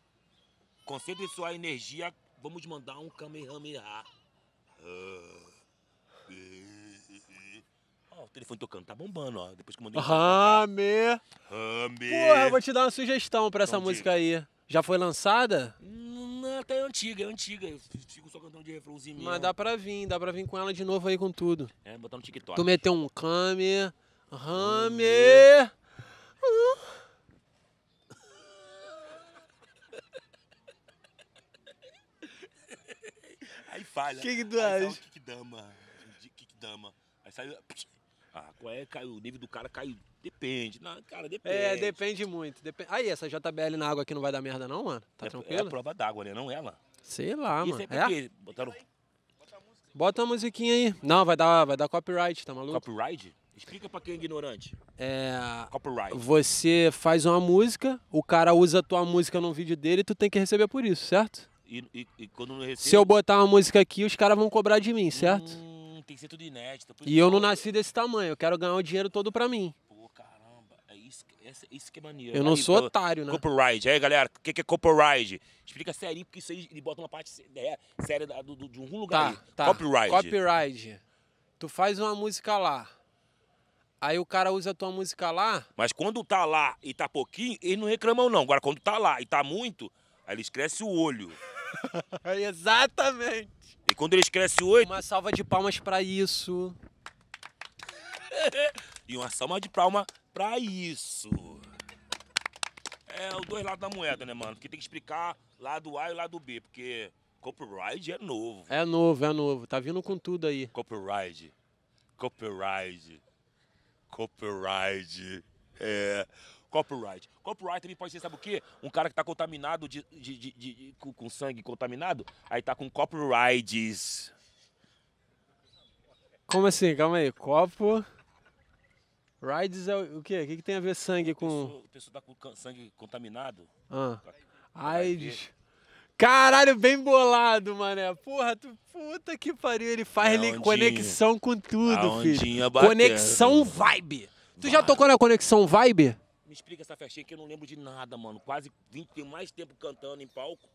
Concentre sua energia. Vamos mandar um Kamehameha. Ó, oh, o telefone tocando, tá bombando, ó. Depois que eu mandei. Rame! Rame! Porra, eu vou te dar uma sugestão pra essa Onde? música aí. Já foi lançada? Não, hum, até tá, é antiga, é antiga. Eu fico só cantando de refrãozinho mesmo. Mas dá pra vir, dá pra vir com ela de novo aí com tudo. É, botar no TikTok. Tu meteu um Kame, Rame! Hum. falha. Que que tu aí acha? que dama. Aí saiu. Ah, qual é? Caiu, o nível do cara caiu. Depende. Não, cara, depende. É, depende muito. Depende. Aí, essa JBL na água aqui não vai dar merda, não, mano? Tá é, tranquilo? É a prova d'água, né? Não ela. Sei lá, mano. É, é porque é? botaram. Bota a musiquinha aí. Não, vai dar, vai dar copyright, tá maluco? Copyright? Explica pra quem é ignorante. É. Copyright. Você faz uma música, o cara usa a tua música num vídeo dele e tu tem que receber por isso, certo? E, e, e quando não recebo... Se eu botar uma música aqui, os caras vão cobrar de mim, certo? Hum, tem que ser tudo inédito. E eu não nasci desse tamanho, eu quero ganhar o dinheiro todo pra mim. Pô, caramba, é isso, isso que é maneiro. Eu né, não aí, sou otário, né? Copyright. Aí, galera, o que, que é copyright? Explica sério, porque isso aí ele bota uma parte é, séria do, do, de um lugar tá, aí. Tá. Copyright. Copyright. Tu faz uma música lá. Aí o cara usa a tua música lá. Mas quando tá lá e tá pouquinho, eles não reclamam, não. Agora, quando tá lá e tá muito, aí eles crescem o olho. Exatamente. E quando eles crescem oito. Uma salva de palmas para isso. e uma salva de palmas para isso. É o dois lados da moeda, né, mano? Porque tem que explicar lado A e lado B, porque copyright é novo. É novo, é novo. Tá vindo com tudo aí. Copyright. Copyright. Copyright. É. Copyright. Copyright ele pode ser, sabe o quê? Um cara que tá contaminado de, de, de, de com, com sangue contaminado, aí tá com copyrights. Como assim? Calma aí. Copo. Rides é o quê? O que, que tem a ver sangue com. Pessoa, pessoa tá com sangue contaminado. Ah. AIDS. Caralho, bem bolado, mané. Porra, tu, puta que pariu. Ele faz é conexão com tudo, filho. Conexão vibe. Tu já tocou na conexão vibe? me explica essa festinha que eu não lembro de nada, mano. Quase 20, tem mais tempo cantando em palco.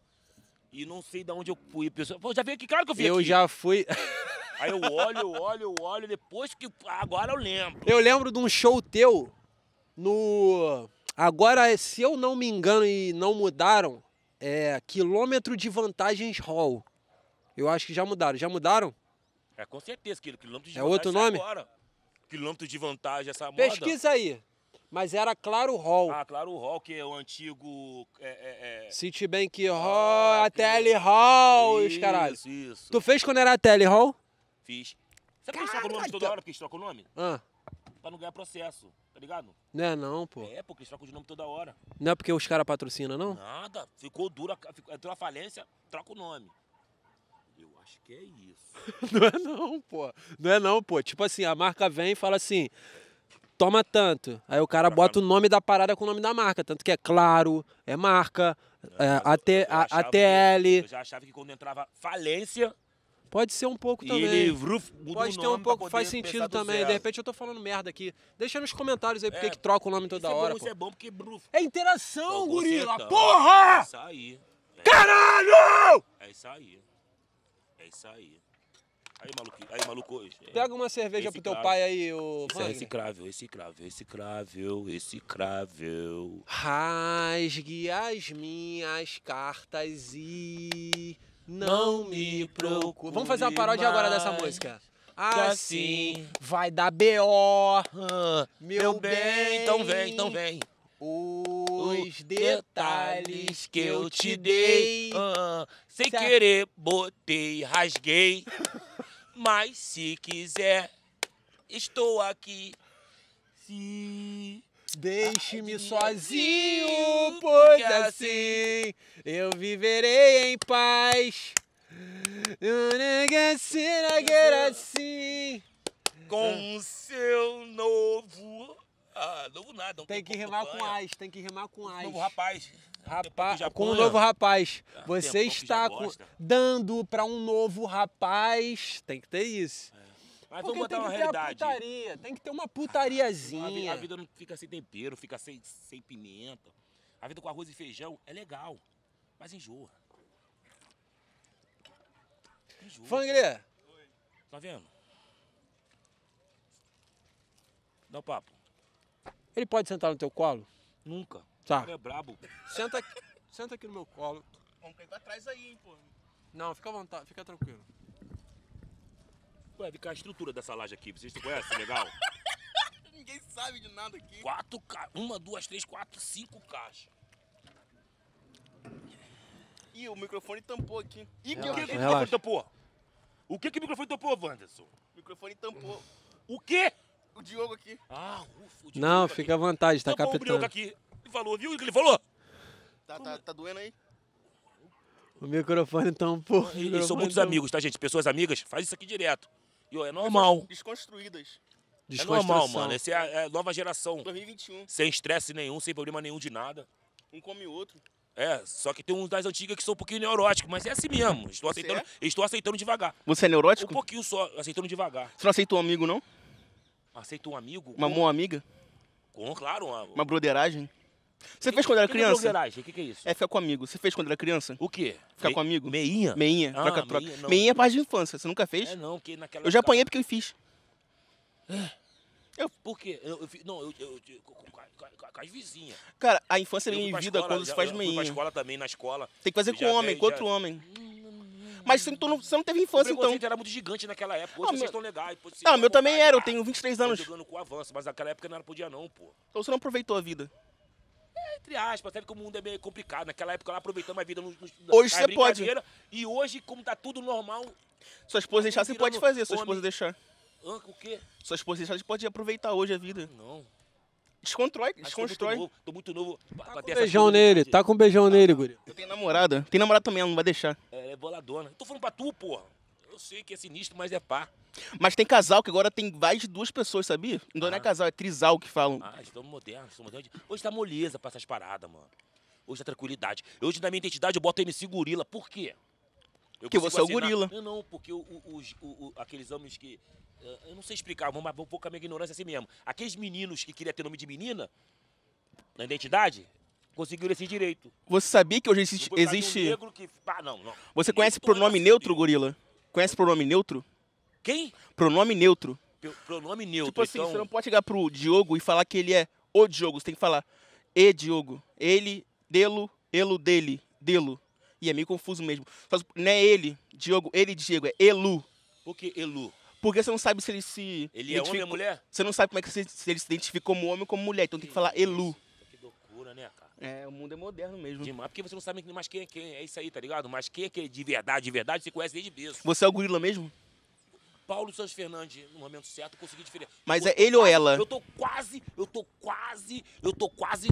E não sei de onde eu fui. Pessoal, já veio aqui, claro que eu vi Eu aqui. já fui. Aí eu olho, eu olho, eu olho, depois que. Agora eu lembro. Eu lembro de um show teu no. Agora, se eu não me engano e não mudaram, é Quilômetro de Vantagens Hall. Eu acho que já mudaram. Já mudaram? É, com certeza, quilômetro de é É outro nome? Agora. Quilômetro de vantagem, essa Pesquisa moda. Pesquisa aí. Mas era Claro Hall. Ah, Claro Hall, que é o antigo. É, é, é... City Bank ah, Hall, ah, a Tele Hall, isso, os caralhos. Isso. Tu fez quando era a Tele Hall? Fiz. Sabe por que troca o nome toda hora? Porque troca o nome? Ah. Pra não ganhar processo, tá ligado? Não é não, pô. É, porque eles trocam de nome toda hora. Não é porque os caras patrocinam, não? Nada. Ficou dura, ficou, entrou a falência, troca o nome. Eu acho que é isso. não é não, pô. Não é não, pô. Tipo assim, a marca vem e fala assim toma tanto. Aí o cara bota o nome da parada com o nome da marca, tanto que é claro, é marca, é, é a, ATL. eu já achava que quando entrava falência. Pode ser um pouco também. Ele, ruf, Pode ter um pouco, faz sentido também. Zero. De repente eu tô falando merda aqui. Deixa nos comentários aí porque é, que troca o nome toda hora. É bom, isso é bom é porque. Bruf, é interação, então, gorila! Porra! É isso aí. É Caralho! É isso aí. É isso aí. Aí, maluco, aí, maluco Pega uma cerveja pro teu pai aí, ô. Isso é reciclável, reciclável, reciclável, reciclável. Rasgue as minhas cartas e. Não, não me preocupe. Vamos fazer uma paródia mais. agora dessa música. Assim, assim vai dar BO, meu, meu bem. bem. Então vem, então vem. Os detalhes que eu te dei, sem Se querer, botei, rasguei. Mas se quiser, estou aqui. Se Deixe-me sozinho, pois assim, assim eu viverei em paz. Será que assim? Com seu novo ah, novo nada. Um tem que rimar com as, tem que rimar com as. Novo rapaz. Rapaz, com o um novo rapaz. Ah, Você está com, dando para um novo rapaz. Tem que ter isso. É. Mas Porque vamos botar uma realidade. Putaria, tem que ter uma ah, putariazinha. A, vida não fica sem tempero, fica sem, sem pimenta. A vida com arroz e feijão é legal, mas enjoa. Enjoa. Fangre! Tá vendo? Dá um papo. Ele pode sentar no teu colo? Nunca. Tá. Ele é brabo. Senta aqui, senta aqui no meu colo. Vamos pegar atrás aí, hein, pô. Não, fica à vontade, fica tranquilo. Ué, fica a estrutura dessa laje aqui. Vocês conhecem, legal? Ninguém sabe de nada aqui. Quatro caixas. Uma, duas, três, quatro, cinco caixas. Ih, o microfone tampou aqui. Ih, o que, que o microfone tampou? O que, que o microfone tampou, Wanderson? O microfone tampou. O quê? O Diogo aqui. Ah, ufa, o Diogo Não, fica à vontade, tá, tá capitão. O Diogo aqui. Ele falou, viu o que ele falou? Tá, tá, tá doendo aí? O microfone tá um pouco. Eles são muitos tão... amigos, tá, gente? Pessoas amigas, faz isso aqui direto. E ó, é normal. Desconstruídas. É normal, mano. Essa é a, é nova geração. 2021. Sem estresse nenhum, sem problema nenhum de nada. Um come o outro. É, só que tem uns das antigas que são um pouquinho neuróticos, mas é assim mesmo. Estou aceitando, é? estou aceitando devagar. Você é neurótico? Um pouquinho só, aceitando devagar. Você não aceitou um amigo, não? Aceita um amigo. Uma mão amiga? Com, claro. Uma, uma broderagem. Você que, fez quando era que criança? Que é broderagem? O que, que é isso? É ficar com amigo. Você fez quando era criança? O quê? Ficar Me... com amigo? Meinha? Meinha. Ah, troca, troca. Meinha, meinha é parte de infância. Você nunca fez? É, não. Porque naquela eu já apanhei porque eu fiz. É. Eu... Por quê? Eu, eu, não, eu, eu, eu com, com, com, com, as vizinhas. Cara, a infância é bem vivida escola, quando já, faz meinha. Eu fui pra escola também, na escola. Tem que fazer com homem, veio, com outro já... homem. Hum. Mas você não, você não teve infância, o então. era muito gigante naquela época. Hoje ah, vocês meu... estão legais. ah meu também era. Eu tenho 23 anos. jogando com avanço, mas naquela época não podia não, pô. Então você não aproveitou a vida. É, entre aspas, sabe que o mundo é meio complicado. Naquela época lá aproveitamos a vida nos, nos, Hoje você pode. E hoje, como tá tudo normal... Sua esposa deixar, você pode fazer. Sua homem. esposa deixar. Anca, o quê? Sua esposa deixar, você pode aproveitar hoje a vida. Não descontrói, desconstrói. Tô muito novo, tá pra beijão nele, tá com beijão nele, tá tá guri. Eu tenho namorada, tem namorada também, ela não vai deixar. É, é boladona. tô falando pra tu, porra. Eu sei que é sinistro, mas é pá. Mas tem casal que agora tem mais de duas pessoas, sabia? Não, ah. não é ah. casal, é trisal que falam. Ah, estamos modernos, estamos modernos. Hoje tá moleza pra essas paradas, mano. Hoje tá tranquilidade. Hoje na minha identidade eu boto MC Gorila. Por quê? Eu que você é o gorila. Na... Não, porque o, o, o, aqueles homens que. Eh, eu não sei explicar, vou, vou pôr com a minha ignorância assim mesmo. Aqueles meninos que queria ter nome de menina, na identidade, conseguiram esse direito. Você sabia que hoje existe. Tipo, existe... Um negro que... ah, não, não. Você conhece conhece pronome assim, neutro, gorila? Conhece pronome neutro? Quem? Pronome neutro. P pronome neutro. Tipo assim, então... você não pode chegar pro Diogo e falar que ele é o Diogo. Você tem que falar e Diogo. Ele, delo, elo dele, delo. E é meio confuso mesmo. não é ele, Diogo, ele, Diego, é Elu. Por que Elu? Porque você não sabe se ele se. Ele é homem ou é mulher? Você não sabe como é que se ele se identifica como homem ou como mulher. Então tem que falar Elu. Que loucura, né, cara? É, o mundo é moderno mesmo. Demais, porque você não sabe mais quem é quem. É isso aí, tá ligado? Mas quem é que é de verdade, de verdade, você conhece desde berço. Você é o gorila mesmo? Paulo Santos Fernandes, no momento certo, consegui diferenciar. Mas eu é ele quase, ou ela? Eu tô quase, eu tô quase, eu tô quase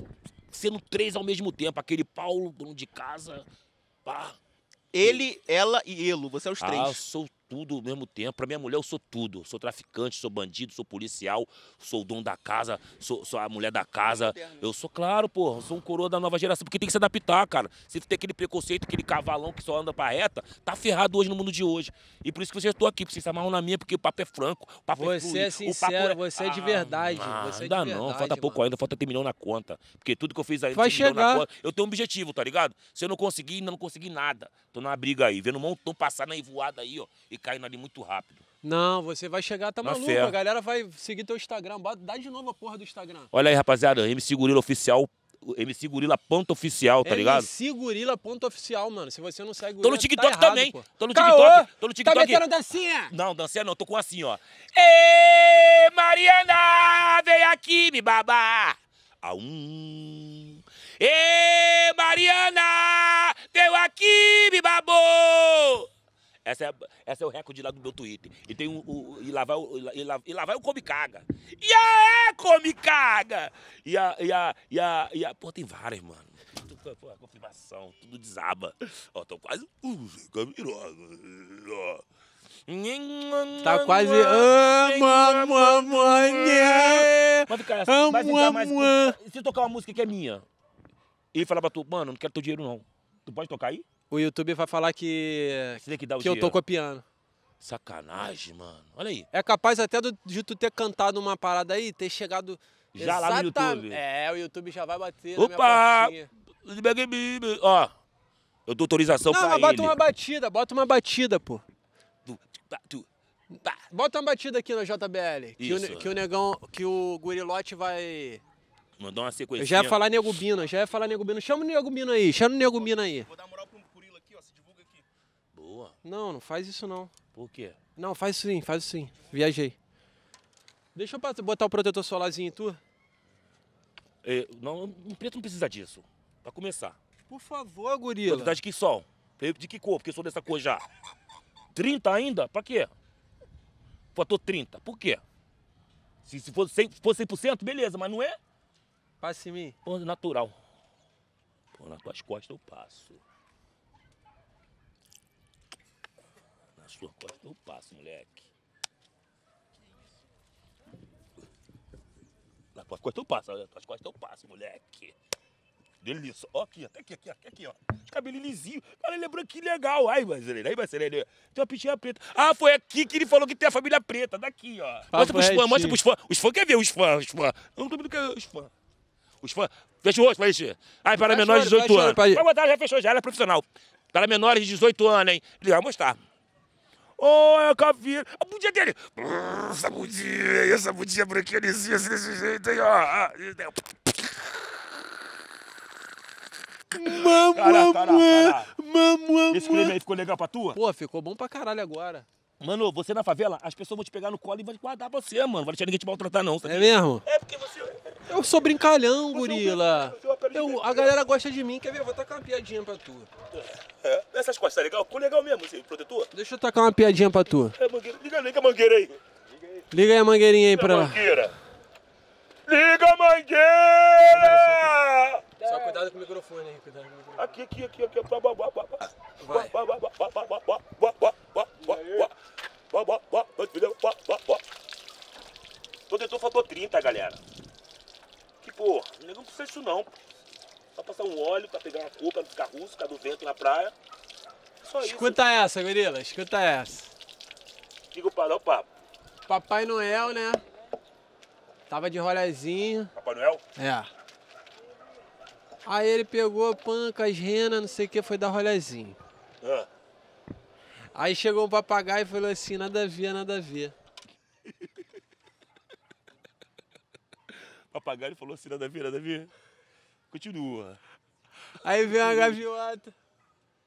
sendo três ao mesmo tempo. Aquele Paulo, dono de casa, Pá. Ele, ela e Elo, você é os ah, três. Ah, eu sou tudo ao mesmo tempo. Pra minha mulher, eu sou tudo. sou traficante, sou bandido, sou policial, sou o dono da casa, sou, sou a mulher da casa. Eu sou, claro, pô, sou um coroa da nova geração, porque tem que se adaptar, cara. Se tem aquele preconceito, aquele cavalão que só anda pra reta, tá ferrado hoje no mundo de hoje. E por isso que vocês estão aqui, porque vocês amarram na minha, porque o papo é franco, o papo é você é fluido, é sincero, é... você é de ah, verdade. Ah, você ainda é de verdade, não, falta mano. pouco ainda, falta ter milhão na conta. Porque tudo que eu fiz aí, Vai chegar. Conta, eu tenho um objetivo, tá ligado? Se eu não conseguir, ainda não consegui nada. Tô numa briga aí, vendo um montão passar na voada aí, ó. E caindo ali muito rápido. Não, você vai chegar, tá, tá maluco. A galera vai seguir teu Instagram. Dá de novo a porra do Instagram. Olha aí, rapaziada. MC Gorila Oficial MC Gorila ponto oficial, tá MC ligado? MC Gorila ponto oficial, mano. Se você não segue o Tô no tá TikTok tá errado, também. Pô. Tô no TikTok. Caô, tô no tá TikTok. Tá metendo dancinha? Não, dancinha não. Tô com assim, ó. Ê, Mariana, vem aqui me babar. A um. Ê, Mariana, veio aqui me babou. Essa é, essa é o recorde lá do meu Twitter. E tem o. o e, lá vai o e, lá, e lá vai o Come Caga. E aí, Come Caga! E a. E a. E a. E a pô, tem várias, mano. Pô, a confirmação, tudo desaba. Ó, tô quase. Uh, Tá quase. Ama, mamãe! Mas fica, vai ficar mais. Se tocar uma música que é minha, ele falar pra tu, mano, não quero teu dinheiro não. Tu pode tocar aí? o YouTube vai falar que, que, que dinheiro. eu tô copiando. Sacanagem, mano. Olha aí. É capaz até do, de tu ter cantado uma parada aí, ter chegado. Já exata... lá no YouTube. É, o YouTube já vai bater. Opa! Ó, eu dou autorização Não, pra Não, bota uma batida, bota uma batida, pô. Tá, bota uma batida aqui na JBL. Que, Isso, o, que o negão, que o gurilote vai. Mandar uma sequência. Eu já ia falar Negubino, já ia falar Negubino. Chama o Negubino aí, chama o Negubino aí. Vou dar uma Boa. Não, não faz isso não. Por quê? Não, faz sim, faz sim. Viajei. Deixa eu botar o protetor solarzinho em tu. É, não, um preto não precisa disso. Pra começar. Por favor, gorila. Quantidade de que sol? De que cor? Porque eu sou dessa cor já. 30 ainda? Pra quê? Fator 30. Por quê? Se, se 100, 100%, beleza, mas não é? Passe em mim. Pô, natural. Pô, nas tuas costas eu passo. nas suas eu passo, moleque. Nas tuas costas eu passo, nas tuas costas eu passo, moleque. Delícia. Ó aqui, até aqui, aqui, aqui, aqui, ó. De cabelo lisinho. Cara, ele é que legal. Ai, brasileiro, aí, brasileiro. É, tem uma pichinha preta. Ah, foi aqui que ele falou que tem a família preta. Daqui, ó. Papo mostra pros fãs, mostra pros fãs. Os fãs querem ver os fãs, os fãs. Eu não tô vendo que é os fãs. Os fãs. Fecha o rosto, vai encher. Ai, para menores de 18 anos. Vai botar, já fechou, já, ela é profissional. Para menores de 18 anos, hein? Ele vai mostrar. Oh, é a caveira. A bundinha dele. Essa bundinha, essa bundinha branquinha desse, assim, desse jeito aí, ó. Mamãe, ah, mamãe. Tá tá tá é. Esse creme é. aí ficou legal pra tua? Pô, ficou bom pra caralho agora. Mano, você na favela, as pessoas vão te pegar no colo e vão te guardar pra você, mano. Não vai deixar ninguém te maltratar, não. Sabe? É mesmo? É porque você. Eu sou brincalhão, gorila. eu, a galera gosta de mim. Quer ver? Eu vou tacar uma piadinha pra tu. É, essas costas tá legal? Ficou legal mesmo, esse protetor? Deixa eu tacar uma piadinha pra tu. É, mangueira. Liga, liga a mangueira aí. Liga aí a mangueirinha aí pra lá. Mangueira. Liga a mangueira! Só, cuidado com o microfone aí, cuidado Aqui, aqui, aqui, aqui. Vai. Protetor faltou 30, galera pô, não precisa disso não. Só passar um óleo pra pegar uma cor, pra não ficar russo, ficar do vento na praia. Só escuta isso. essa, gorila, escuta essa. Diga o o papo. Papai Noel, né? Tava de rolezinho. Papai Noel? É. Aí ele pegou pancas, renas, não sei o que, foi dar rolezinho. Ah. Aí chegou um papagaio e falou assim, nada a ver, nada a ver. papagaio falou assim, Davi Davi Continua. Aí vem a gaviota.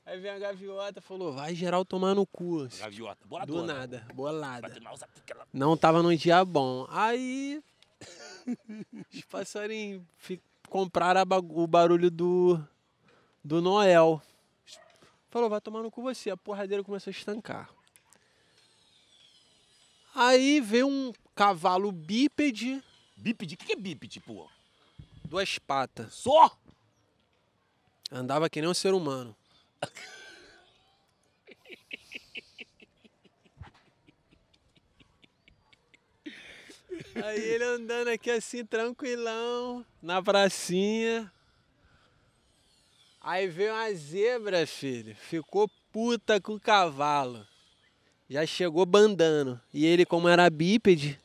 Aí vem a gaviota, falou, vai geral tomar no cu. Gaviota, boladona. Do nada, bolada. Não tava num dia bom. Aí os passarinhos compraram o barulho do, do Noel. Falou, vai tomar no cu você. A porra dele começou a estancar. Aí veio um cavalo bípede Bípede? O que é bípede, pô? Tipo? Duas patas. Só? Andava que nem um ser humano. Aí ele andando aqui assim, tranquilão, na pracinha. Aí veio uma zebra, filho. Ficou puta com o cavalo. Já chegou bandando. E ele, como era bípede,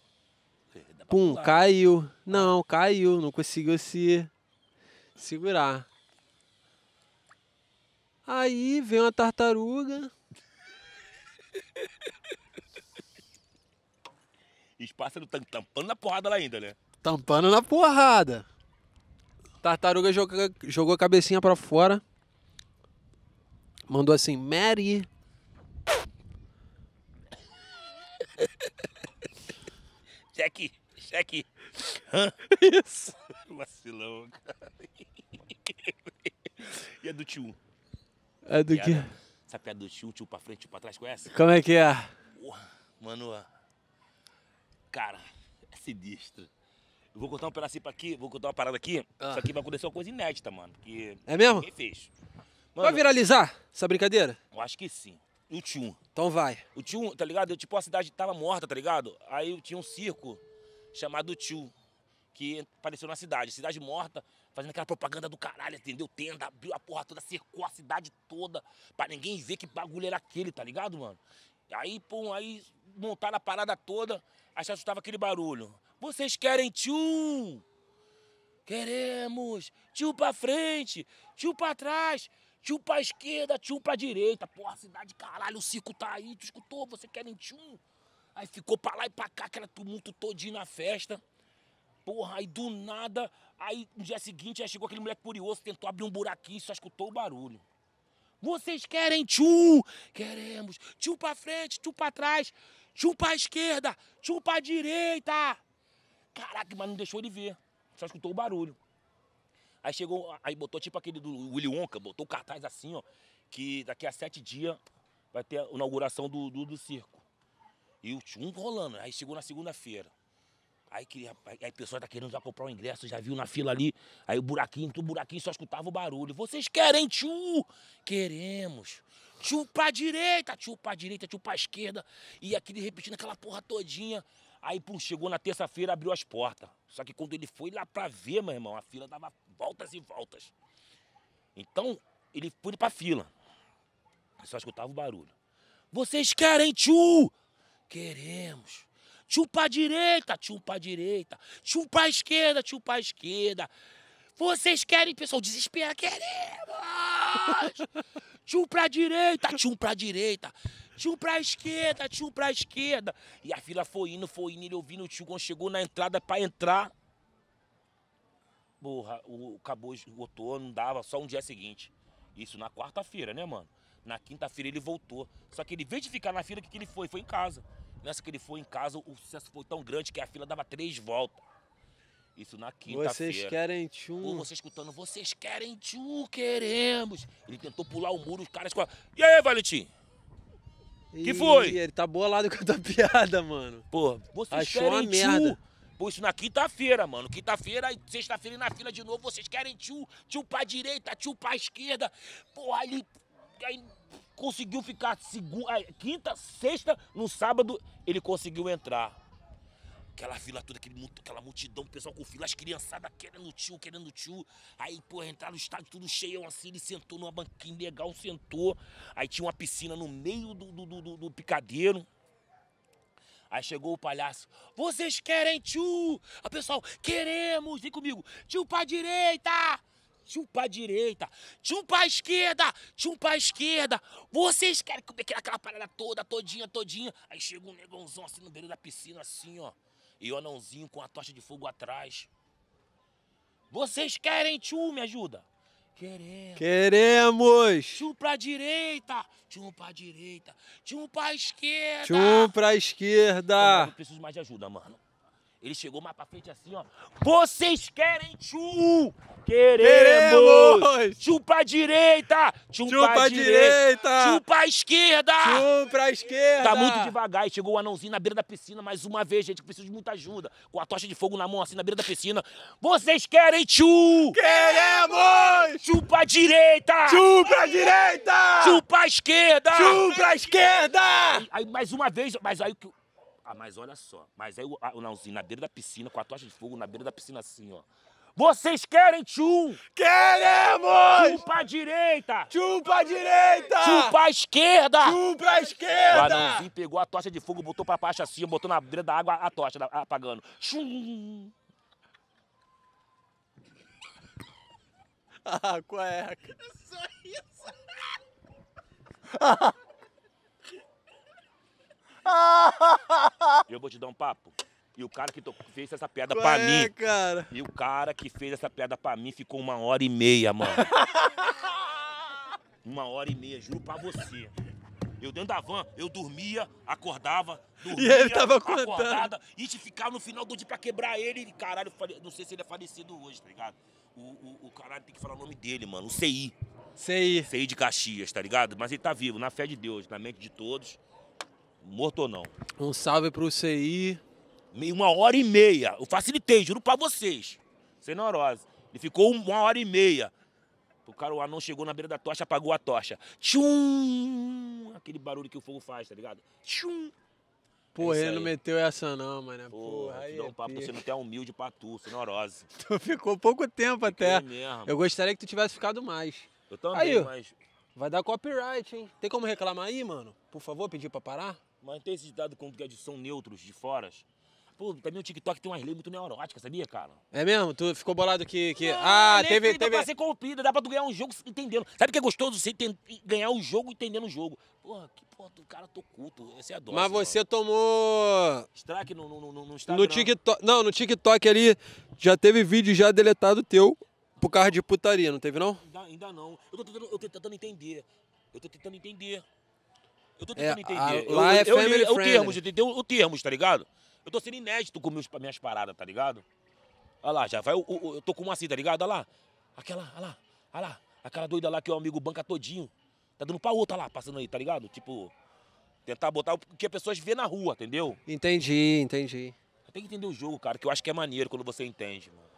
Pum, caiu. Não, caiu, não conseguiu se segurar. Aí vem uma tartaruga. Espaço do pássaros tampando na porrada lá ainda, né? Tampando na porrada. Tartaruga jogou, jogou a cabecinha para fora. Mandou assim, Mary. Jack cheque. Isso. É Vacilão, cara. E a do tio? É do quê? Essa piada do tio, tio pra frente, tio pra trás, conhece? Como é que é? Mano, cara, é sinistro. Eu vou contar um pedacinho pra aqui, vou contar uma parada aqui. Ah. Isso aqui vai acontecer uma coisa inédita, mano. Porque é mesmo? Quem fez. Mano, vai viralizar essa brincadeira? Eu acho que sim. O tio. Então vai. O tio, tá ligado? Eu, tipo, a cidade tava morta, tá ligado? Aí tinha um circo chamado Tio, que apareceu na cidade, cidade morta, fazendo aquela propaganda do caralho, entendeu? Tenda, abriu a porra toda, cercou a cidade toda, pra ninguém ver que bagulho era aquele, tá ligado, mano? Aí, pum, aí montaram a parada toda, aí já assustava aquele barulho. Vocês querem tio? Queremos! Tio pra frente, tio pra trás, tio pra esquerda, tio pra direita. Porra, cidade, caralho, o circo tá aí, tu escutou? Você querem tio? Aí ficou pra lá e pra cá, aquele tumulto todinho na festa. Porra, aí do nada, aí no dia seguinte, aí chegou aquele moleque curioso, tentou abrir um buraquinho, só escutou o barulho. Vocês querem tchu? Queremos. Tchu pra frente, tchu pra trás, tchu pra esquerda, tchu pra direita. Caraca, mas não deixou ele ver, só escutou o barulho. Aí chegou, aí botou tipo aquele do Willy Wonka, botou o cartaz assim, ó, que daqui a sete dias vai ter a inauguração do, do, do circo. E o um rolando. Aí chegou na segunda-feira. Aí, queria, aí a pessoa tá querendo já comprar o um ingresso, já viu na fila ali. Aí o buraquinho, o buraquinho só escutava o barulho. Vocês querem tchu? Queremos. Tchu pra direita, tchu pra direita, tchu pra esquerda. E aquele repetindo aquela porra todinha. Aí, pum, chegou na terça-feira, abriu as portas. Só que quando ele foi lá pra ver, meu irmão, a fila dava voltas e voltas. Então, ele foi pra fila. Só escutava o barulho. Vocês querem tchu? Queremos. Tio pra direita, tio pra direita. Tio pra esquerda, tio pra esquerda. Vocês querem, pessoal, desespera Queremos! Tio pra direita, tio pra direita. Tio pra esquerda, tio pra esquerda. E a fila foi indo, foi indo, ele ouvindo o tio quando chegou na entrada pra entrar. Porra, o, acabou, esgotou, não dava, só um dia seguinte. Isso na quarta-feira, né, mano? Na quinta-feira ele voltou. Só que ele, em vez de ficar na fila, o que, que ele foi? Foi em casa. Nessa que ele foi em casa, o sucesso foi tão grande que a fila dava três voltas. Isso na quinta-feira. Vocês querem tchum. Ou você escutando, vocês querem tchum, queremos. Ele tentou pular o muro, os caras... E aí, Valentim? Que foi? Ele tá bolado com a tua piada, mano. Pô, vocês Achou querem uma merda. Pô, isso na quinta-feira, mano. Quinta-feira, sexta-feira e na fila de novo, vocês querem tio, tio pra direita, tio pra esquerda. Porra, ali. Aí conseguiu ficar segunda, quinta, sexta, no sábado ele conseguiu entrar. Aquela fila toda, aquele, aquela multidão, o pessoal com fila, as criançadas querendo tio, querendo tio. Aí, pô, entrar no estádio tudo cheio assim, ele sentou numa banquinha legal, sentou. Aí tinha uma piscina no meio do, do, do, do picadeiro. Aí chegou o palhaço. Vocês querem tio? A pessoal, queremos, vem comigo. Tio pra direita! tchum pra direita, tchum pra esquerda, tchum pra esquerda. Vocês querem comer aquela parada toda, todinha, todinha. Aí chega um negãozão assim no beiro da piscina, assim, ó. E o anãozinho com a tocha de fogo atrás. Vocês querem tchum, me ajuda? Queremos. Queremos. Tchum pra direita, tchum pra direita, tchum pra esquerda. Tchum pra esquerda. Eu preciso mais de ajuda, mano. Ele chegou mais pra frente assim, ó. Vocês querem tchu? Queremos! Queremos! Tchu pra direita! Tchu, pra, direita! Tchu pra esquerda! Tchu pra esquerda! Tá muito devagar e chegou o anãozinho na beira da piscina mais uma vez, gente, que precisa de muita ajuda. Com a tocha de fogo na mão, assim, na beira da piscina. Vocês querem tchu? Queremos! Tchu pra direita! Tchu pra direita! Tchu pra esquerda! Tchu pra esquerda! Aí, aí mais uma vez, mas aí que ah, mas olha só. Mas aí o Nãozinho ah, na beira da piscina, com a tocha de fogo na beira da piscina assim, ó. Vocês querem tchum? Queremos! Tchum pra direita! Tchum pra direita! Tchum pra esquerda! Tchum pra esquerda! O anãozinho pegou a tocha de fogo, botou pra baixo assim, botou na beira da água a tocha apagando. Tchum! Ah, cueca! É só isso! Eu vou te dar um papo. E o cara que fez essa piada Qual pra é, mim. Cara? E o cara que fez essa piada pra mim ficou uma hora e meia, mano. uma hora e meia, juro pra você. Eu dentro da van, eu dormia, acordava, dormia, e ele tava acordada, e te ficava no final do dia pra quebrar ele. E, caralho, não sei se ele é falecido hoje, tá ligado? O, o, o caralho tem que falar o nome dele, mano. O CI. CI. CI de Caxias, tá ligado? Mas ele tá vivo, na fé de Deus, na mente de todos. Morto ou não. Um salve pro CI. Meio uma hora e meia. Eu facilitei, juro pra vocês. Sem neurose. Ele ficou uma hora e meia. O cara, o anão chegou na beira da tocha, apagou a tocha. Tchum! Aquele barulho que o fogo faz, tá ligado? Tchum! É Porra, ele não meteu essa não, mano. Porra, Porra aí dá é um é papo pra você não ter humilde pra tu, sonorose. tu ficou pouco tempo até. Mesmo. Eu gostaria que tu tivesse ficado mais. Eu também, aí, mas... Vai dar copyright, hein? Tem como reclamar aí, mano? Por favor, pedir pra parar? Mas tem esse ditado quando que é de som neutros de foras. Pô, também o TikTok tem umas leis muito neuróticas, sabia, cara? É mesmo? Tu ficou bolado que. que... Não, ah, teve. teve... pra ser corrompida, dá pra tu ganhar um jogo entendendo. Sabe o que é gostoso você ganhar o um jogo entendendo o jogo? Porra, que porra, o cara tô culto. Você adora. Mas você mano. tomou. Strike no, no, no, no, Instagram. no TikTok. Não, no TikTok ali já teve vídeo já deletado teu por causa de putaria, não teve não? Ainda, ainda não. Eu tô, tentando, eu tô tentando entender. Eu tô tentando entender. Eu tô é, tentando é, entender. A, lá eu, é eu, family eu, o termos, entendeu? O termos, tá ligado? Eu tô sendo inédito com meus, minhas paradas, tá ligado? Olha lá, já vai. Eu, eu, eu tô com uma assim, tá ligado? Olha lá. Aquela, olha lá, olha lá. Aquela doida lá que o amigo banca todinho. Tá dando pra outra lá, passando aí, tá ligado? Tipo, tentar botar o que as pessoas vê na rua, entendeu? Entendi, entendi. Tem que entender o jogo, cara, que eu acho que é maneiro quando você entende, mano.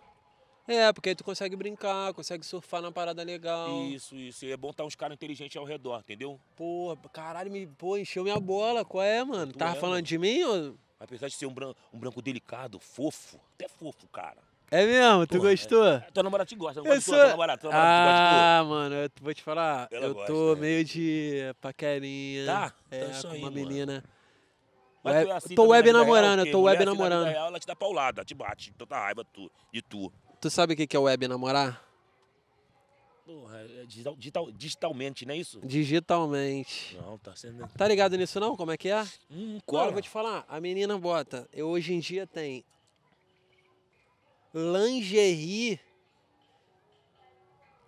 É, porque aí tu consegue brincar, consegue surfar na parada legal. Isso, isso. E é bom estar tá uns caras inteligentes ao redor, entendeu? Porra, caralho, me, pô, encheu minha bola. Qual é, mano? Tu Tava é, falando mano. de mim? Ou... Apesar de ser um branco, um branco delicado, fofo, até fofo, cara. É mesmo? Tu é, gostou? É. Tua namorada te gosta, Eu gosta sou... tua namorada, tua namorada ah, te gosta. Ah, mano, eu vou te falar, Ela eu gosta, tô né? meio de paquerinha. Tá? É, então é com aí, uma mano. menina. Mas web, é assim, tô web né? namorando, real, tô web assim namorando. Real, ela te dá paulada, te bate, tanta então tá raiva tu, de tu. Tu sabe o que é web namorar? Porra, é digital, digital, digitalmente, não é isso? Digitalmente. Não, tá sendo. Tá ligado nisso não? Como é que é? Hum, Agora eu vou te falar. A menina bota. Eu hoje em dia tem lingerie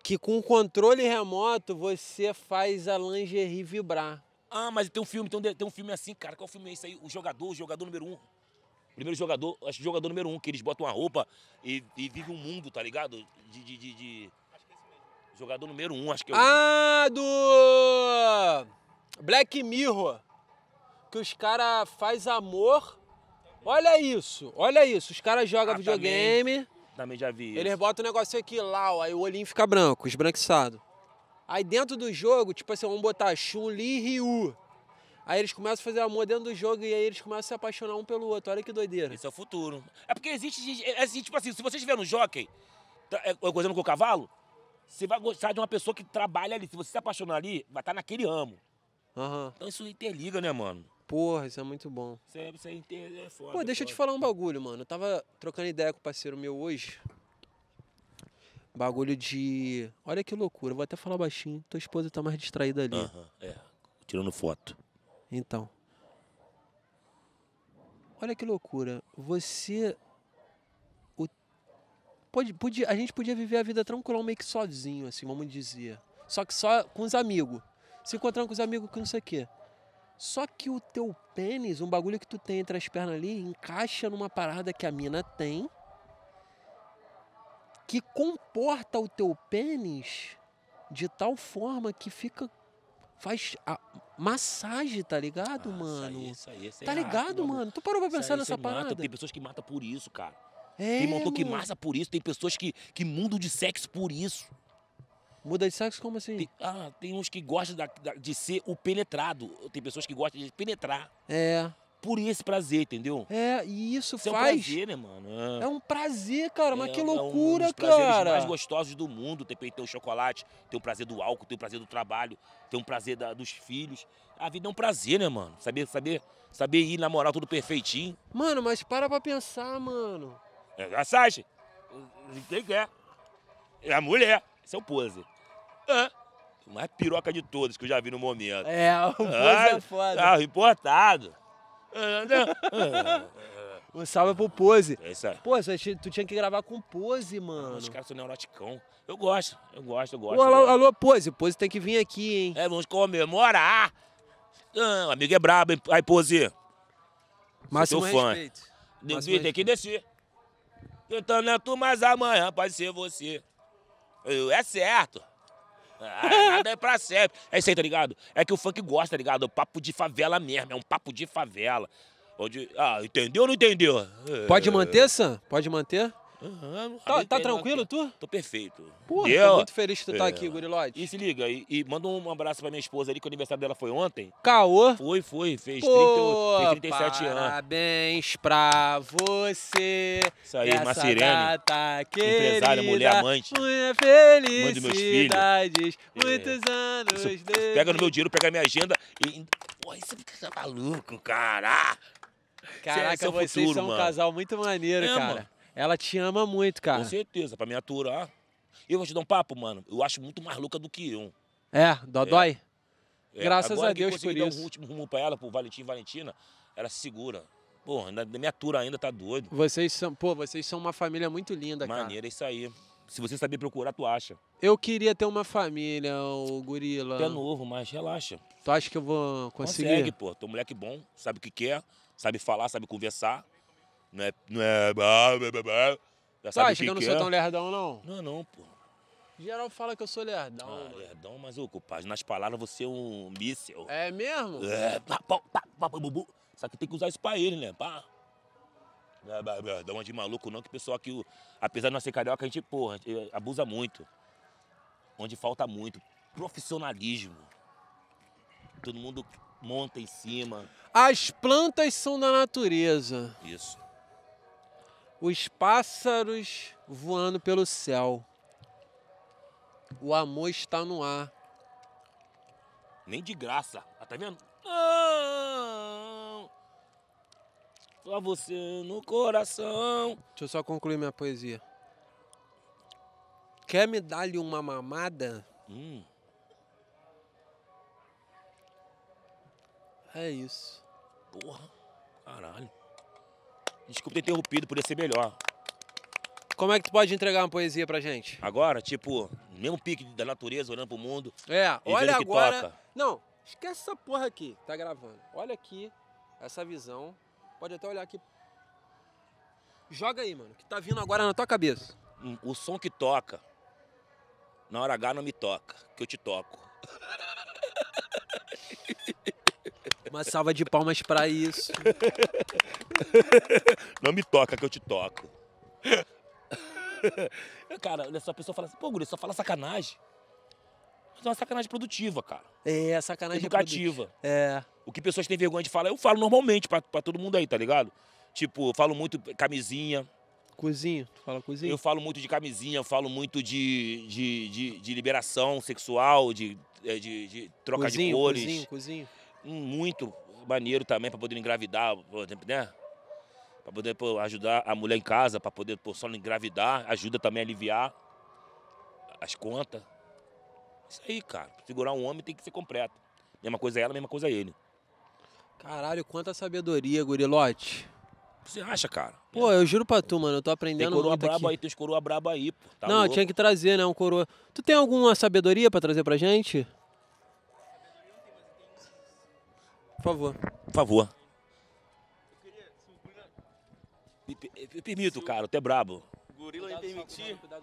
que com controle remoto você faz a lingerie vibrar. Ah, mas tem um filme, tem um, tem um filme assim, cara. Qual filme é esse aí? O jogador, o jogador número um. Primeiro jogador, acho que jogador número um, que eles botam uma roupa e, e vive um mundo, tá ligado? De. de, de, de... Jogador número um, acho que é o. Ah, do. Black Mirror. Que os caras faz amor. Olha isso, olha isso. Os caras jogam ah, tá videogame. Também, também, já vi. Eles botam um negócio aqui, lá, aí o olhinho fica branco, esbranquiçado. Aí dentro do jogo, tipo assim, vamos botar Chun-Li e Ryu. Aí eles começam a fazer amor dentro do jogo e aí eles começam a se apaixonar um pelo outro. Olha que doideira. Isso é o futuro. É porque existe, é assim, tipo assim, se você estiver no jockey, coisando tá, é, com o cavalo, você vai gostar de uma pessoa que trabalha ali. Se você se apaixonar ali, vai estar tá naquele amo. Uhum. Então isso interliga, né, mano? Porra, isso é muito bom. Sempre você isso é, é, é foda, Pô, deixa foda. eu te falar um bagulho, mano. Eu tava trocando ideia com o parceiro meu hoje. Bagulho de. Olha que loucura, vou até falar baixinho. Tua esposa tá mais distraída ali. Aham, uhum, é. Tirando foto. Então, olha que loucura. Você. O, pode, podia, a gente podia viver a vida tranquila, meio que sozinho, assim, vamos dizer. Só que só com os amigos. Se encontrando com os amigos que não sei o quê. Só que o teu pênis, um bagulho que tu tem entre as pernas ali, encaixa numa parada que a mina tem. Que comporta o teu pênis de tal forma que fica. Faz a, massagem, tá ligado, ah, mano? Isso aí, isso aí, tá é ligado, mano? Tu parou pra pensar aí, nessa parada? Mata. Tem pessoas que matam por isso, cara. É, tem motor que massa por isso, tem pessoas que, que mudam de sexo por isso. Muda de sexo como assim? Tem, ah, tem uns que gostam da, da, de ser o penetrado. Tem pessoas que gostam de penetrar. É por esse prazer, entendeu? É, e isso faz. É um prazer, né, mano? É, é um prazer, cara, é, mas que loucura, é um dos cara. mais gostosos do mundo. ter tem o chocolate, ter o prazer do álcool, ter o prazer do trabalho, ter o prazer da, dos filhos. A vida é um prazer, né, mano? Saber, saber, saber ir na moral tudo perfeitinho. Mano, mas para pra pensar, mano. É Sasha. Quem quer? É? é a mulher. Esse é o pose. Ah mais piroca de todos que eu já vi no momento. É, o pose é foda. Carro ah, importado. Um salve pro Pose. É isso aí. Pô, tu tinha que gravar com Pose, mano. Os caras são neuroticão. Eu gosto, eu gosto, eu gosto. Pô, alô, alô, Pose. Pose tem que vir aqui, hein? É, vamos comemorar. o amigo é brabo, hein? Aí, Pose. Máximo Sou fã. respeito. Máximo tem que descer. Então, não é tu, mas amanhã pode ser você. é certo. Ah, nada é pra sempre. É isso aí, tá ligado? É que o funk gosta, tá ligado? O papo de favela mesmo, é um papo de favela. Onde. Ah, entendeu ou não entendeu? Pode manter, Sam? Pode manter? Uhum, tá, tá tranquilo, aqui. tu? Tô perfeito. pô, eu... tô muito feliz que tu é. tá aqui, é. Gurilote. E se liga, e, e, manda um abraço pra minha esposa ali, que o aniversário dela foi ontem. Caô? Foi, foi, fez, Pô, 30, fez 37 parabéns anos. Parabéns pra você. Isso aí, Macirene. Empresária, mulher, amante. Mulher feliz. Mãe dos meus filhos. É. Muitos é. anos. Isso, Pega no meu dinheiro, pega minha agenda e. Pô, isso fica é maluco, cara. Caraca, é vocês futuro, são um casal muito maneiro, é, cara. Mano. Ela te ama muito, cara. Com certeza, pra me aturar. Eu vou te dar um papo, mano. Eu acho muito mais louca do que eu. É, Dodói? É. é. Graças Agora a Deus por isso. Agora um último rumo pra ela, pro Valentim e Valentina, ela se segura. Pô, ainda, minha tura ainda tá doido. Vocês são, pô, vocês são uma família muito linda, Maneira, cara. Maneira, é isso aí. Se você saber procurar, tu acha. Eu queria ter uma família, o gorila. Tu é novo, mas relaxa. Tu acha que eu vou conseguir? Consegue, pô. Tu é um moleque bom, sabe o que quer, sabe falar, sabe conversar. Não é. Não é. Ah, Já sabe Ué, que, que, que não é. sou tão lerdão, não? Não, não, pô. Geral fala que eu sou lerdão. Ah, mano. lerdão, mas, ô, compadre, nas palavras você é um míssel. É mesmo? É. Só que tem que usar isso pra ele, né? Pá. Dá uma de maluco, não, que o pessoal aqui, apesar de não ser carioca, a gente, porra, abusa muito. Onde falta muito. Profissionalismo. Todo mundo monta em cima. As plantas são da natureza. Isso os pássaros voando pelo céu. O amor está no ar. Nem de graça. Ah, tá vendo? Não. só você no coração. Deixa eu só concluir minha poesia. Quer me dar-lhe uma mamada? Hum. É isso. Porra, caralho. Desculpa ter interrompido, podia ser melhor. Como é que tu pode entregar uma poesia pra gente? Agora, tipo, mesmo pique da natureza, olhando pro mundo. É, olha agora. Toca. Não, esquece essa porra aqui, tá gravando. Olha aqui essa visão. Pode até olhar aqui. Joga aí, mano, que tá vindo agora na tua cabeça. Hum, o som que toca, na hora H não me toca, que eu te toco. Uma salva de palmas para isso. Não me toca que eu te toco. Cara, essa pessoa fala assim, pô, Guri, só fala sacanagem. Mas é uma sacanagem produtiva, cara. É, sacanagem Educativa. É. O que pessoas têm vergonha de falar, eu falo normalmente pra, pra todo mundo aí, tá ligado? Tipo, eu falo muito camisinha. Cozinho, tu fala cozinho? Eu falo muito de camisinha, eu falo muito de, de, de, de liberação sexual, de, é, de, de troca cozinho, de cores. Cozinho, cozinho muito maneiro também para poder engravidar, né? Para poder pô, ajudar a mulher em casa, para poder pô, só engravidar, ajuda também a aliviar as contas. Isso aí, cara. Segurar um homem tem que ser completo. Mesma coisa ela, mesma coisa ele. Caralho, quanta sabedoria, gurilote. Você acha, cara? Pô, eu juro pra tu, mano, eu tô aprendendo tem muito braba aqui. Aí, tem os coroa braba aí, pô. Tá Não, louco. tinha que trazer, né, um coroa. Tu tem alguma sabedoria pra trazer pra gente? Por favor. Por favor. Me permito, cara, até brabo. Gorila me permitir. Tá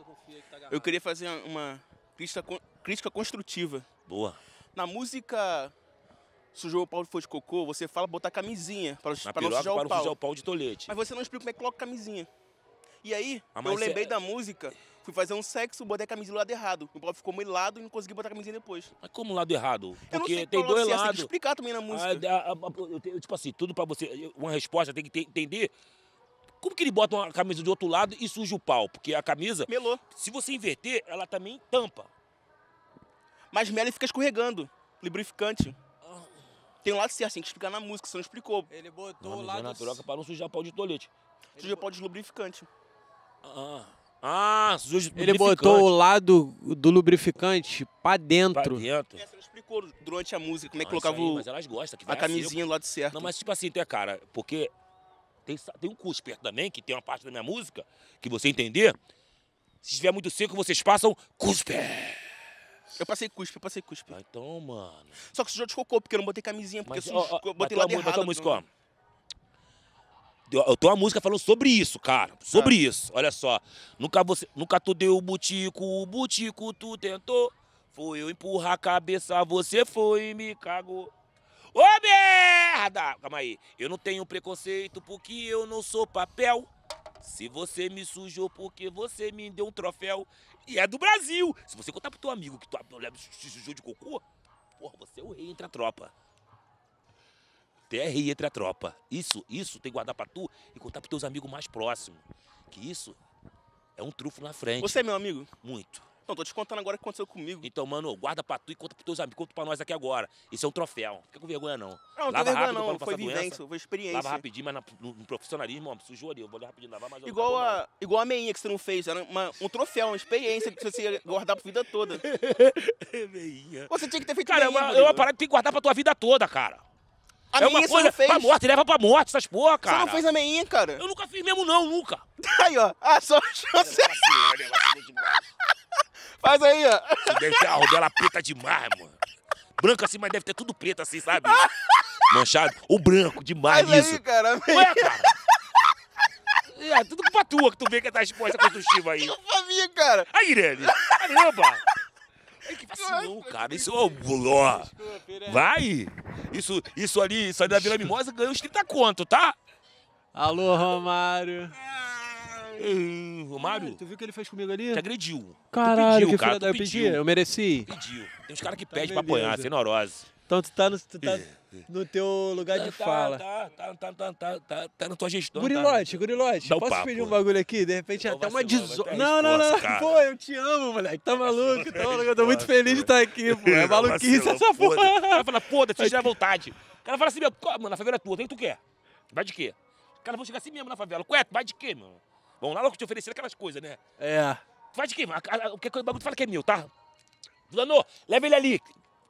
eu queria fazer uma crítica, crítica construtiva. Boa. Na música Sujou o pau de foi de cocô, você fala botar camisinha para, Na piroca, não sujar para o pau. sujar o pau de tolete. Mas você não explica como é que coloca camisinha. E aí, ah, eu lembrei é... da música Fui fazer um sexo, botei a camisa do lado errado. O pau ficou muito lado e não consegui botar a camisinha depois. Mas como lado errado? Porque tem dois é lados. Tem que explicar também na música. A, a, a, tipo assim, tudo pra você. Uma resposta tem que ter, entender. Como que ele bota uma camisa de outro lado e suja o pau? Porque a camisa. Melou. Se você inverter, ela também tampa. Mas mela fica escorregando. Lubrificante. Ah. Tem um lado certo, tem que explicar na música, você não explicou. Ele botou não, o é lado. Na troca é para não sujar o pau de toalete Suja o pau de lubrificante. Ah. Ah, ele botou o lado do lubrificante pra dentro. Pra dentro. explicou durante a música como é que ah, colocava aí, mas elas gostam, que a camisinha do lado certo. Não, mas tipo assim, tu é cara, porque tem, tem um curso perto também, que tem uma parte da minha música, que você entender. Se estiver muito seco, vocês passam cuspe. Eu passei cuspe, eu passei cuspe. Ah, então, mano. Só que sujou de cocô, porque eu não botei camisinha, porque mas, eu, suje, ó, ó, botei lá errado. música, ó eu tenho uma música falando sobre isso, cara. Sobre ah. isso. Olha só. Nunca, você, nunca tu deu o butico, o butico tu tentou. Foi eu empurrar a cabeça, você foi e me cagou. Ô merda! Calma aí. Eu não tenho preconceito porque eu não sou papel. Se você me sujou porque você me deu um troféu. E é do Brasil. Se você contar pro teu amigo que tu sujou de cocô, porra, você é o rei entre a tropa. TR entre a tropa. Isso, isso tem que guardar pra tu e contar pros teus amigos mais próximos. Que isso é um trufo na frente. Você é meu amigo? Muito. Não, tô te contando agora o que aconteceu comigo. Então, mano, guarda pra tu e conta pros teus amigos, conta pra nós aqui agora. Isso é um troféu. fica com vergonha, não. Ah, não, não lava vergonha, rápido, não. foi vivência, foi experiência. Lava rapidinho, mas no, no profissionalismo, ó, sujou ali. Eu vou rapidinho lavar, mais Igual, a, igual a meinha que você não fez. Era uma, um troféu, uma experiência que você ia guardar pra vida toda. meinha. Você tinha que ter feito Cara, é meinha, é uma, é uma parada que tem que guardar pra tua vida toda, cara. A é uma coisa, você pra morte, leva pra morte essas porra, cara. Você não fez a meinha, cara? Eu nunca fiz mesmo não, nunca. Aí, ó. Ah, só chance. Assim, assim faz aí, ó. Deve ter a rodela preta demais, mano. Branca assim, mas deve ter tudo preto assim, sabe? Manchado. O branco demais Faz isso. Aí, cara. Ué, cara. É, tudo culpa tua que tu vê que tá exposta com construtiva Chiva aí. Culpa família, cara. Aí, Irene. Caramba. É que não, assim, cara. Isso, o é oh, Vai! Isso, isso ali, isso ali da Vila Mimosa ganhou uns 30 conto, tá? Alô, Romário. Hum, Romário? É, tu viu o que ele fez comigo ali? Te agrediu. Caralho, tu pediu, que cara, eu pedi, eu mereci. Pediu. Tem uns caras que tá pedem pra apanhar, sem neurose. Então tu tá no, tu tá no teu lugar de é, tá, fala. Tá, tá, tá, tá, tá, tá, tá na tua gestão. Gurilote, tá. gurilote, Dá posso papo, pedir um bagulho aqui? De repente até uma desordem. Não, não, não, cara. Pô, eu te amo, moleque. Tá maluco, tá maluco. Eu tô muito feliz de estar tá aqui, pô. É maluquice essa porra. O cara fala, foda-se, já à vontade. O cara fala assim, meu, mano, a favela é tua, tem que tu quer. Vai de quê? O cara vai chegar assim mesmo na favela. Ué, vai de quê, mano? Vão lá logo te oferecer aquelas coisas, né? É. Vai de quê? O que o bagulho fala que é meu, tá? Fulano, leva ele ali.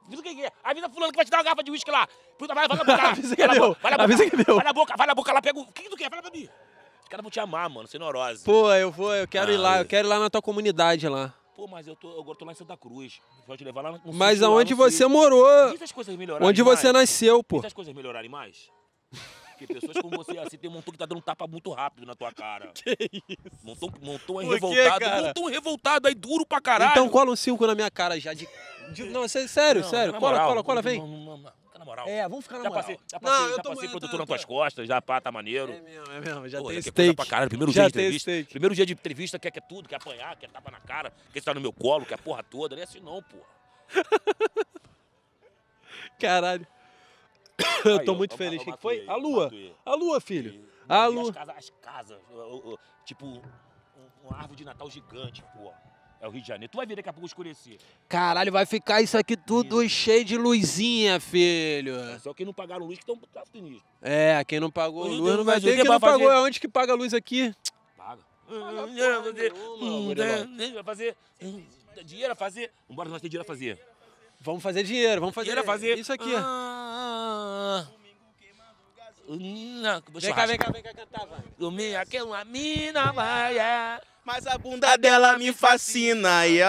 Avisa quem é. Avisa fulano que vai te dar uma garrafa de uísque lá. Puta, vai, vai na boca lá. avisa que é meu. Vai na boca. Avisa que é meu. Vai na boca, vai na boca lá, pega o... O que, tu quer? Fala pra mim. Os caras vão te amar, mano, sem neurose. Pô, eu vou, eu quero ah, ir lá, eu quero ir lá na tua comunidade lá. Pô, mas eu tô, eu tô lá em Santa Cruz. Vou te levar lá no Mas sítio, aonde lá, você morou? Diz as coisas melhorarem Onde mais. você nasceu, pô. Diz as coisas melhorarem mais. Porque pessoas como você, assim, tem um montão que tá dando um tapa muito rápido na tua cara. Que isso? Montão, montão aí Por revoltado. Que, montão revoltado aí, duro pra caralho. Então cola um 5 na minha cara já de de, não, é sério, não, sério. cola, moral, cola, cola, vem. É, vamos ficar na já moral. Passei, já passei, não, já tô, passei produtor tô, nas tuas costas, já pá, tá maneiro. É mesmo, é mesmo, já Pô, tem steak. Pra caralho. Primeiro já dia de entrevista. Steak. Primeiro dia de entrevista, quer que é tudo, quer apanhar, quer tapa na cara, quer estar no meu colo, quer a porra toda. Não é assim não, porra. Caralho. Eu tô Aí, muito eu, feliz. O que foi? A lua. A lua, filho. A lua. As casas, as casas. Tipo, uma árvore de Natal gigante, porra. É o Rio de Janeiro. Tu vai ver daqui a pouco escurecer. Caralho, vai ficar isso aqui tudo isso. cheio de luzinha, filho. É só quem não pagaram luz que estão tá sinistro. É, quem não pagou luz, luz não vai ter. Quem não pagou, é onde que paga a luz aqui? Paga. Vai hum, hum, hum, é. fazer... Dinheiro a fazer? Vambora, nós temos dinheiro a fazer. Vamos fazer dinheiro, vamos fazer, dinheiro a fazer. isso aqui. Ah, ah, ah. Vem cá, vem cá, vem cá cantar, vai. Domingo aqui uma mina vai. Mas a bunda dela me fascina, yo.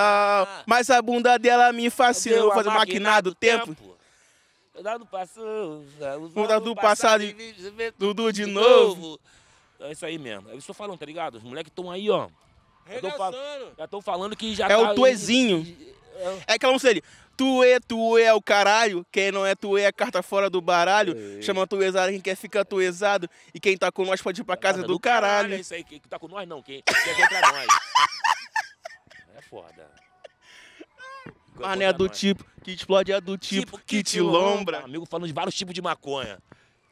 Mas a bunda dela me fascina. Eu vou fazer maquinado do tempo. Mudar do passado. Mudar do passado e tudo de novo. É isso aí mesmo. Eu estou falando, tá ligado? Os moleques estão aí, ó. Já estão falando que já É tá é o tuezinho. É aquela é música dele. Tuê, é, tuê é o caralho. Quem não é tuê é carta fora do baralho. Ei. Chama tuezado quem quer fica exado. E quem tá com nós pode ir pra casa do, do caralho. caralho. É isso aí, quem tá com nós não, quem quer vir pra nós. É foda. Mas não é, é do nós. tipo que explode, é do tipo, tipo que, que, te lombra. lombra. Amigo falando de vários tipos de maconha.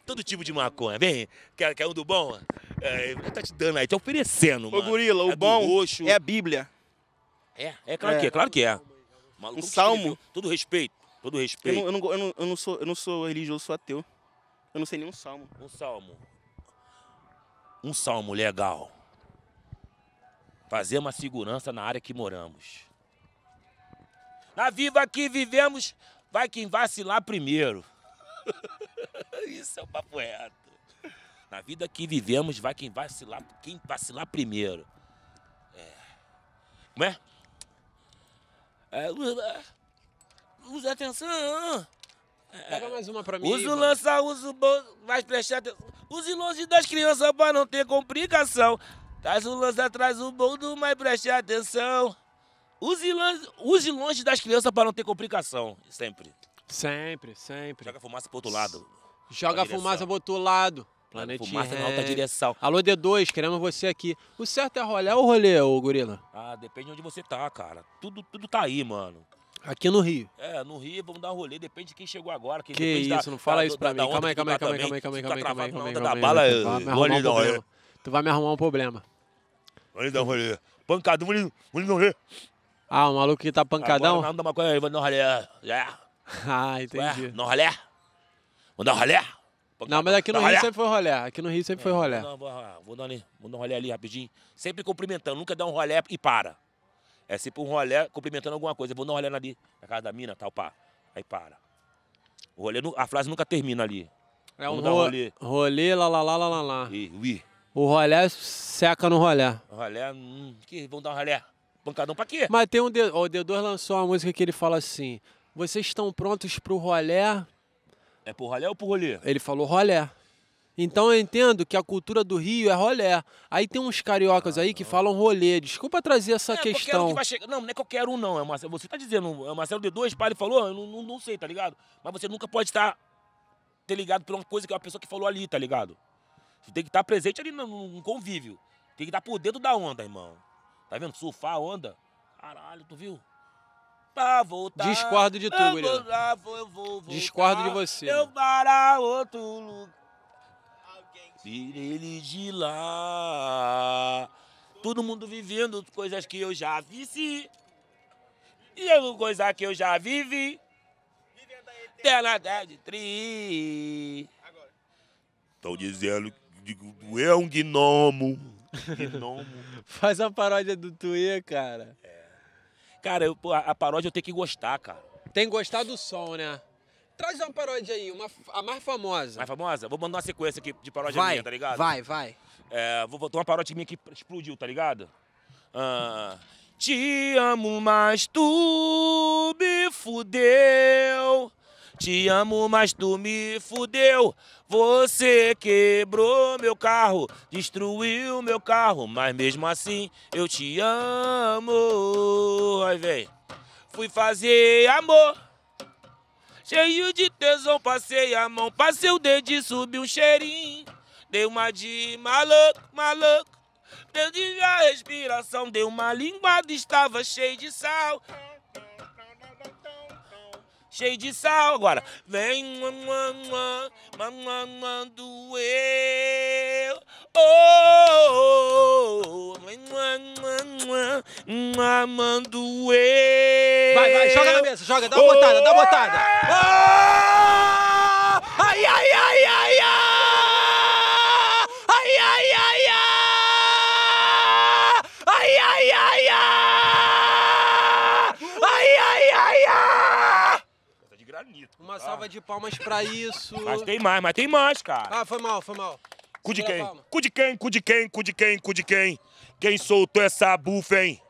Todo tipo de maconha. Vem, quer, quer um do bom? É, tá te dando aí, te oferecendo, mano. Ô gorila, o é bom roxo. é a bíblia. É, é claro é. que é, claro que é. Maluco, um salmo. Todo respeito, todo respeito. Eu não, eu, não, eu, não, sou, eu não sou religioso, sou ateu. Eu não sei nenhum salmo. Um salmo. Um salmo legal. Fazer uma segurança na área que moramos. Na viva que vivemos, vai quem vacilar primeiro. Isso é o papo reto. Na vida que vivemos, vai quem vacilar, quem vacilar primeiro. É. Como é? É, usa atenção. Pega mais uma pra mim. Usa o lança, ah, usa o bolso. Vai prestar atenção. Use longe das crianças pra não ter complicação. Traz o lança, traz o bolso, mas preste atenção. Use longe, use longe das crianças pra não ter complicação. Sempre. Sempre, sempre. Joga fumaça pro outro lado. Joga fumaça pro outro lado. Planet Fumaça Red. na alta direção. Alô, D2, queremos você aqui. O certo é rolar ou rolê, ô gorila? Ah, depende de onde você tá, cara. Tudo, tudo tá aí, mano. Aqui no Rio. É, no Rio, vamos dar um rolê, depende de quem chegou agora. Quem que isso, da, não fala da, isso pra da, mim. Tá calma aí, calma aí, calma aí, calma aí, calma aí, calma aí, calma aí. Calma aí, calma aí, calma aí, calma aí, calma aí. Tu vai me arrumar um problema. Vai dar um rolê. Pancadão, vou lhe dar um rolê. Ah, o maluco que tá pancadão? Agora, não, dá uma coisa, aí, vou dar um rolê. É. Ah, é. entendi. Não rolê? Vamos dar um rolê? Não, mas aqui no Rio sempre foi rolé. Aqui no Rio sempre é, foi rolé. Vou, dar, vou, dar, vou dar um rolé ali rapidinho. Sempre cumprimentando, nunca dá um rolé e para. É sempre um rolé cumprimentando alguma coisa. Eu vou dar um rolé ali na casa da mina, tal, pá. Aí para. O rolê, a frase nunca termina ali. É um ro rolê. Rolê, lá, lá, lá, lá, lá. E, ui. O rolé seca no rolé. Rolé, hum, que, vamos dar um rolé. Pancadão pra quê? Mas tem um... D, o D2 lançou uma música que ele fala assim... Vocês estão prontos pro rolé é por rolé ou por rolê? Ele falou rolé. Então eu entendo que a cultura do Rio é rolé. Aí tem uns cariocas aí que ah. falam rolê. Desculpa trazer essa é, questão. Um que Não, não é qualquer um, não. É Marcelo. Você tá dizendo, é Marcelo de dois, pai, ele falou, ah, eu não, não, não, sei, tá ligado? Mas você nunca pode estar tá, ter ligado por uma coisa que é uma pessoa que falou ali, tá ligado? Você tem que estar tá presente ali num convívio. Tem que estar tá por dentro da onda, irmão. Tá vendo? Surfar a onda. Caralho, tu viu? pra voltar. Discordo de tu, eu Discordo de você. Eu para outro lugar. Virei ele de lá. Todo mundo vivendo coisas que eu já vivi. E eu, coisa que eu já vivi. Pela de tri. Estão dizendo que tu é um gnomo. Gnomo. Faz a paródia do Tuê, cara. Cara, eu, a, a paródia eu tenho que gostar, cara. Tem que gostar do som, né? Traz uma paródia aí, uma, a mais famosa. Mais famosa? Vou mandar uma sequência aqui de paródia vai, minha, tá ligado? Vai, vai. É, vou botar uma paródia minha que explodiu, tá ligado? Ah, te amo, mas tu me fudeu. Te amo, mas tu me fudeu. Você quebrou meu carro, destruiu meu carro, mas mesmo assim eu te amo. Aí vem. Fui fazer amor. Cheio de tesão, passei a mão, passei o dedo e subi um cheirinho. Dei uma de maluco, maluco. Perdi a respiração, dei uma linguada, estava cheio de sal cheio de sal. Agora, vem, mamãe, mamãe do eu. Oh, mamãe do eu. Vai, vai, joga na mesa, joga, dá uma botada, dá uma botada. Oh! Ai, ai, ai, ai, ai. Ai, ai, ai, ai. Ai, ai, ai, ai. Uma salva de palmas pra isso. Mas tem mais, mas tem mais, cara. Ah, foi mal, foi mal. Cu de quem? Cu de quem? Cu de quem? Cu de quem? Cu de quem? Quem soltou essa bufa, hein?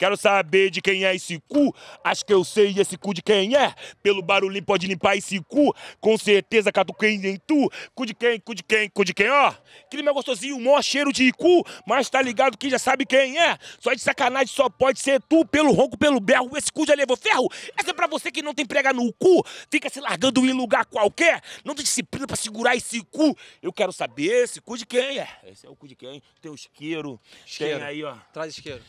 Quero saber de quem é esse cu. Acho que eu sei esse cu de quem é. Pelo barulhinho pode limpar esse cu. Com certeza catuquei em tu. Cu de quem, cu de quem, cu de quem, ó. é gostosinho, mó cheiro de cu. Mas tá ligado que já sabe quem é. Só de sacanagem só pode ser tu. Pelo ronco, pelo berro, esse cu já levou ferro. Essa é pra você que não tem prega no cu. Fica se largando em lugar qualquer. Não tem disciplina pra segurar esse cu. Eu quero saber esse cu de quem é. Esse é o cu de quem? Tem o isqueiro. isqueiro. Tem aí, ó. Traz isqueiro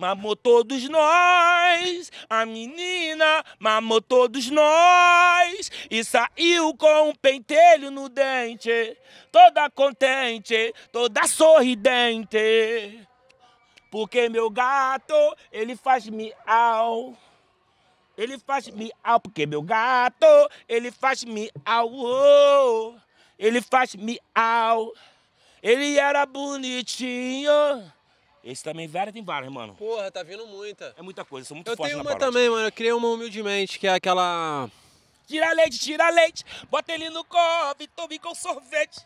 mamou todos nós. A menina mamou todos nós e saiu com um pentelho no dente, toda contente, toda sorridente. Porque meu gato, ele faz miau. Ele faz miau, porque meu gato, ele faz miau. ele faz miau. Ele era bonitinho. Esse também, velho tem várias, mano. Porra, tá vindo muita. É muita coisa, são muito eu forte Eu tenho uma também, mano. Eu criei uma humildemente, que é aquela... Tira leite, tira leite, bota ele no copo tome com sorvete.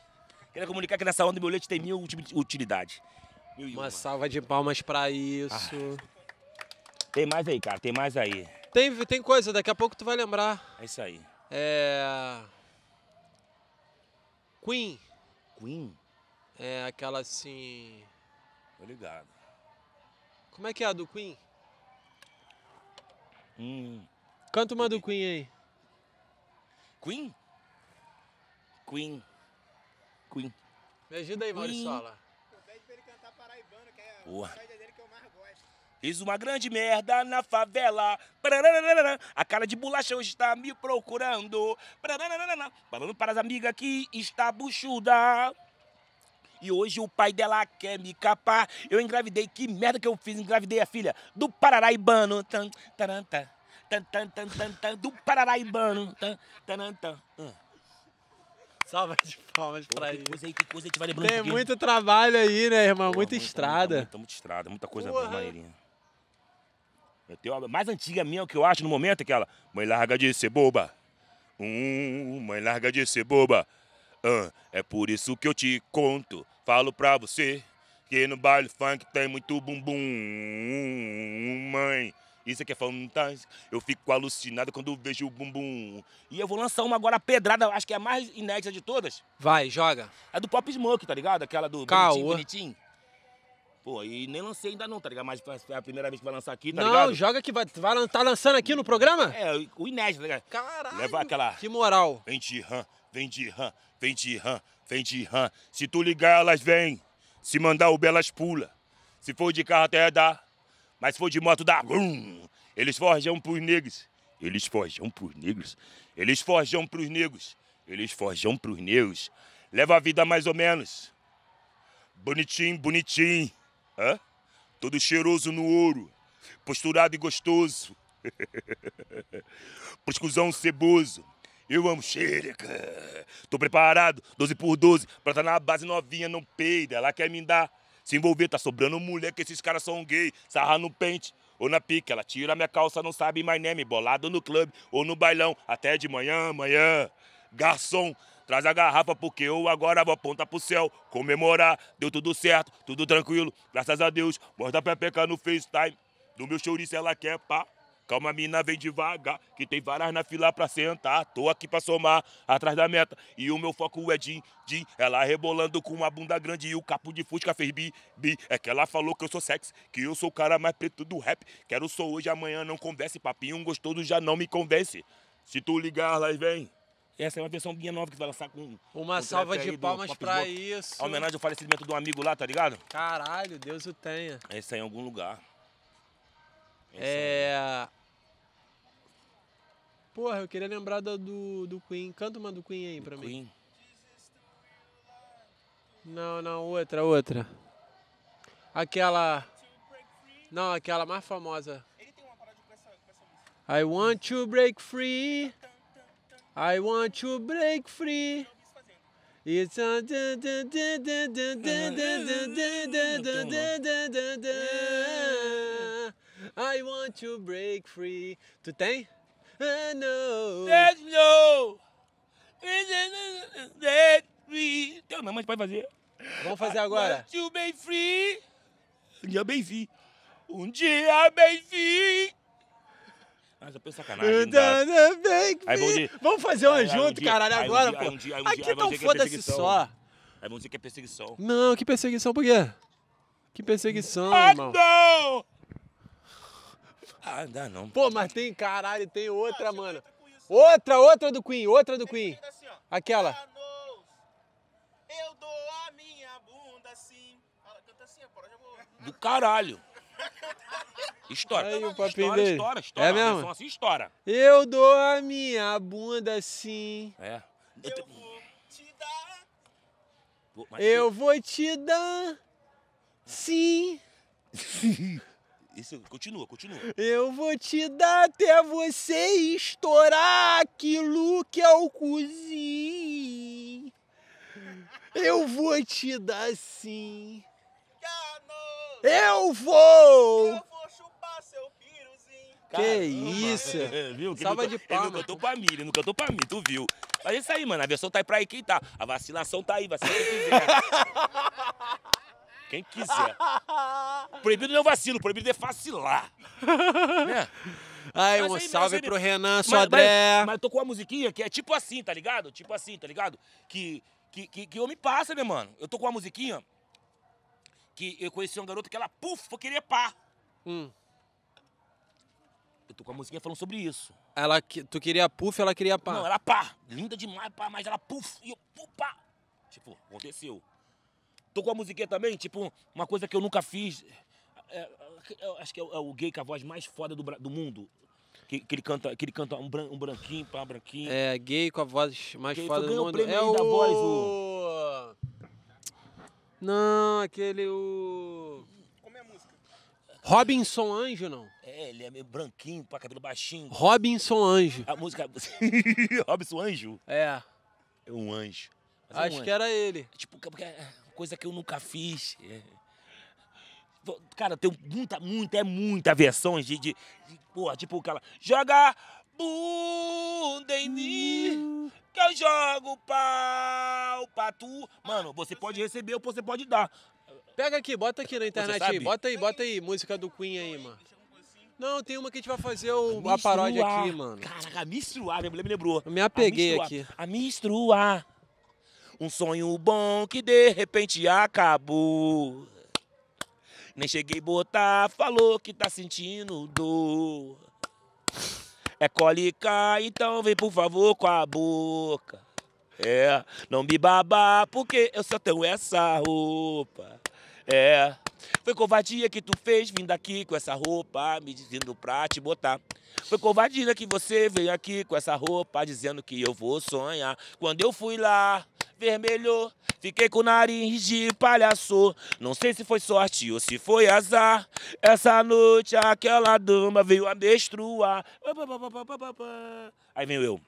Queria comunicar que nessa onda meu leite tem mil utilidade. Mil uma, uma, salva de palmas pra isso. Ah. Tem mais aí, cara, tem mais aí. Tem, tem coisa, daqui a pouco tu vai lembrar. É isso aí. É... Queen. Queen? É, aquela assim... Tô ligado. Como é que é a do Queen? Hum. Canta uma do Queen aí. Queen? Queen. Queen. Me ajuda aí, Maurissola. Pede pra ele cantar paraibano, que é Boa. a dele que eu mais gosto. Fiz uma grande merda na favela. A cara de bolacha hoje está me procurando. Falando para as amigas que está buchuda. E hoje o pai dela quer me capar. Eu engravidei, que merda que eu fiz? Engravidei a filha do Pararaibano. Tan, taranta, tan, tan, tan, tan, tan, do Pararaibano. Tan, taranta, tan. Hum. Salva de palmas Pô, pra que Coisa aí, que coisa aí que vai lembrando. Tem um muito trabalho aí, né, irmão? Pô, muita, muita, estrada. Muita, muita, muita estrada, muita coisa Porra. maneirinha. Eu tenho a mais antiga minha que eu acho no momento, aquela. Mãe larga de ser boba. Hum, mãe larga de ser boba. Ah, é por isso que eu te conto. Falo pra você que no baile funk tem muito bumbum, mãe. Isso aqui é fantástico. Eu fico alucinado quando vejo o bumbum. E eu vou lançar uma agora pedrada, acho que é a mais inédita de todas. Vai, joga. É do Pop Smoke, tá ligado? Aquela do Caô. Bonitinho, Bonitinho. Pô, e nem lancei ainda não, tá ligado? Mas é a primeira vez que vai lançar aqui, tá não, ligado? Não, joga que vai, vai tá lançando aqui no programa? É, o inédito, tá ligado? Caralho, Leva aquela... que moral. Gente, hum, Vem de ram, vem de ram, vem de ram. Se tu ligar, elas vêm. Se mandar o belas pula. Se for de carro até dá. Mas se for de moto, dá. Brum. Eles forjam pros negros. Eles forjam pros negros. Eles forjam pros negros. Eles forjam pros negros. Leva a vida mais ou menos. Bonitinho, bonitinho. Hã? Todo cheiroso no ouro. Posturado e gostoso. Puscuzão ceboso. Eu amo xerica. Tô preparado, 12 por 12, pra tá na base novinha, não peida. Ela quer me dar. Se envolver, tá sobrando mulher que esses caras são gay. Sarra no pente ou na pica. Ela tira minha calça, não sabe mais nem Bolado no clube ou no bailão. Até de manhã, amanhã. Garçom, traz a garrafa porque eu agora vou apontar pro céu. Comemorar, deu tudo certo, tudo tranquilo. Graças a Deus, mostra a pepeca no FaceTime. Do meu chouriço ela quer pá. Calma, mina, vem devagar, que tem varas na fila pra sentar. Tô aqui pra somar, atrás da meta. E o meu foco é din din Ela rebolando com uma bunda grande e o capo de fusca fez bi, bi. É que ela falou que eu sou sexy, que eu sou o cara mais preto do rap. Quero sou hoje, amanhã não converse. Papinho gostoso já não me convence. Se tu ligar, lá vem. Essa é uma versão minha nova que vai lançar com. Uma com salva de palmas pra isso. A homenagem ao falecimento de um amigo lá, tá ligado? Caralho, Deus o tenha. Essa é em algum lugar. É. Porra, eu queria lembrar da do, do Queen. Canta uma do Queen aí do pra Queen? mim. Não, não, outra, outra. Aquela. Não, aquela mais famosa. uma I want to break free. I want to break free. It's a I want to break free. Tu tem? I know. Let no. Let me. Teu não, mas pode fazer. Vamos fazer agora. I want to break free. Um dia bem vi. Um dia bem vi. Ah, já penso sacanagem. Aí vão dizer, Vamos fazer uma aí, junto, aí um dia, caralho, agora, pô. Aqui tão é foda-se só. Aí vão dizer que é perseguição. Não, que perseguição, por quê? Que perseguição, ah, irmão. Não! Ah, dá não. Pô, mas tem, caralho, tem ah, outra, não, mano. Outra, outra do Queen, outra do Queen. Assim, ó. Aquela. Eu dou a minha bunda assim. Canta assim, agora já vou. Do caralho. História. Aí, o papinho história, dele. história, história. É mesmo? Assim, história. Eu dou a minha bunda assim. É. Eu vou te dar. Vou, eu que... vou te dar. Sim. Isso, continua, continua. Eu vou te dar até você estourar aquilo que eu cozinho. Eu vou te dar sim. Eu vou! Eu vou chupar seu piruzinho. Que isso? viu? Que Salva de palmas. Ele não cantou pra mim, ele não cantou pra mim, tu viu? Mas é isso aí, mano. A versão tá aí pra aí quem tá. A vacilação tá aí, vacina quem quiser. quem quiser. proibido não é vacilo, proibido é facilar. né? Ai, um salve pro Renan mas, Sodré. Mas, mas, com uma musiquinha que é tipo assim, tá ligado? Tipo assim, tá ligado? Que, que, que, que eu me passa, meu né, mano. Eu tô com uma musiquinha que eu conheci um garoto que ela, puf, queria pá. Hum. Eu tô com a musiquinha falando sobre isso. Ela, tu queria puff, ela queria pá. Não, ela pá. Linda demais, pá, mas ela puff. E eu, pá. Tipo, aconteceu. Tocou a musiquinha também, tipo, uma coisa que eu nunca fiz. É, é, é acho que é, é o gay com a voz mais foda do, do mundo. Que, que, ele canta, que ele canta um, bran, um branquinho pá, branquinho. É, gay com a voz mais gay, foda do mundo. é o... da voz, o... Não, aquele o. Como é a música? Robinson Anjo, não? É, ele é meio branquinho, pra cabelo baixinho. Robinson Anjo. A música. Robinson Anjo? É. É um anjo. Mas Acho é um anjo. que era ele. Tipo, porque coisa que eu nunca fiz. É. Cara, tem muita, muita, é muita versões de, de, de Porra, tipo aquela. Joga bunda em mim, que eu jogo pau pra tu. Mano, você pode receber ou você pode dar. Pega aqui, bota aqui na internet aí. Bota aí, bota aí, música do Queen aí, mano. Não, tem uma que a gente vai fazer o, a, a paródia aqui, mano. Caraca, a menstruar, me lembrou. Eu me apeguei a aqui. A menstruar. Um sonho bom que de repente acabou. Nem cheguei botar, falou que tá sentindo dor. É cólica, então vem por favor com a boca. É, não me babar, porque eu só tenho essa roupa. É, foi covardia que tu fez vindo aqui com essa roupa, me dizendo pra te botar. Foi covardia que você veio aqui com essa roupa, dizendo que eu vou sonhar. Quando eu fui lá, Fiquei com o nariz de palhaço. Não sei se foi sorte ou se foi azar. Essa noite aquela dama veio a Aí veio eu.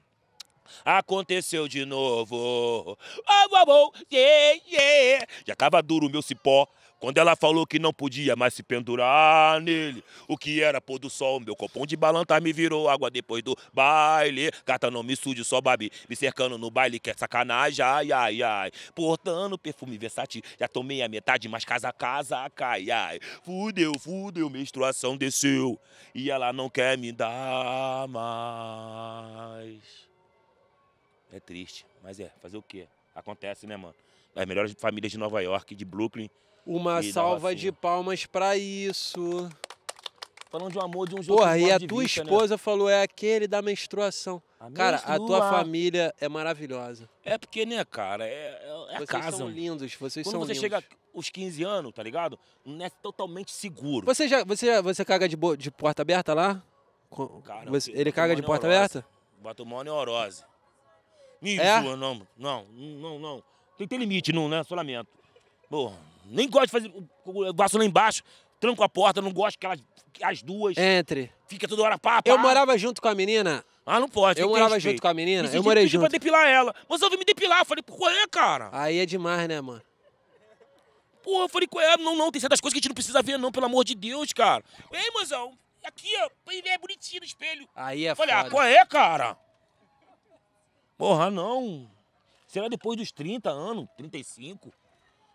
Aconteceu de novo. Oh, oh, oh, yeah, yeah. Já tava duro o meu cipó. Quando ela falou que não podia mais se pendurar nele, o que era pôr do sol, meu copão de balantar me virou água depois do baile. Gata, não me sude, só babi, me cercando no baile, que é sacanagem, ai, ai, ai. Portando perfume versátil, já tomei a metade, mas casa, a casa, cai, ai. Fudeu, fudeu, menstruação desceu e ela não quer me dar mais. É triste, mas é, fazer o quê? Acontece, né, mano? Das melhores famílias de Nova York, de Brooklyn, uma e salva de palmas para isso. Falando de um amor de uns Porra, e a tua vista, né? esposa né? falou, é aquele da menstruação. A cara, menstrua. a tua família é maravilhosa. É porque, né, cara, é, é a é vocês casa. Vocês são lindos, vocês Quando são você lindos. chega os 15 anos, tá ligado? Não é totalmente seguro. Você já, você, já, você caga de, bo... de porta aberta lá? Cara, você, ele caga de porta aberta? Bateu uma neurose. Me é? não, não, não, não. Tem limite, não, né? Solamento. Porra. Nem gosto de fazer o braço lá embaixo. Tranco a porta, não gosto que elas. As duas. Entre. Fica toda hora pá, pá. Eu morava junto com a menina. Ah, não pode. Eu morava junto com a menina. eu morei junto. pra depilar ela. Mas eu vim me depilar. Eu falei, qual é, cara? Aí é demais, né, mano? Porra, eu falei, qual é? Não, não, tem certas coisas que a gente não precisa ver, não, pelo amor de Deus, cara. Ei, mozão, aqui, ó, é bonitinho no espelho. Aí é Olha, ah, foda. qual é, cara? Porra, não. Será depois dos 30 anos, 35?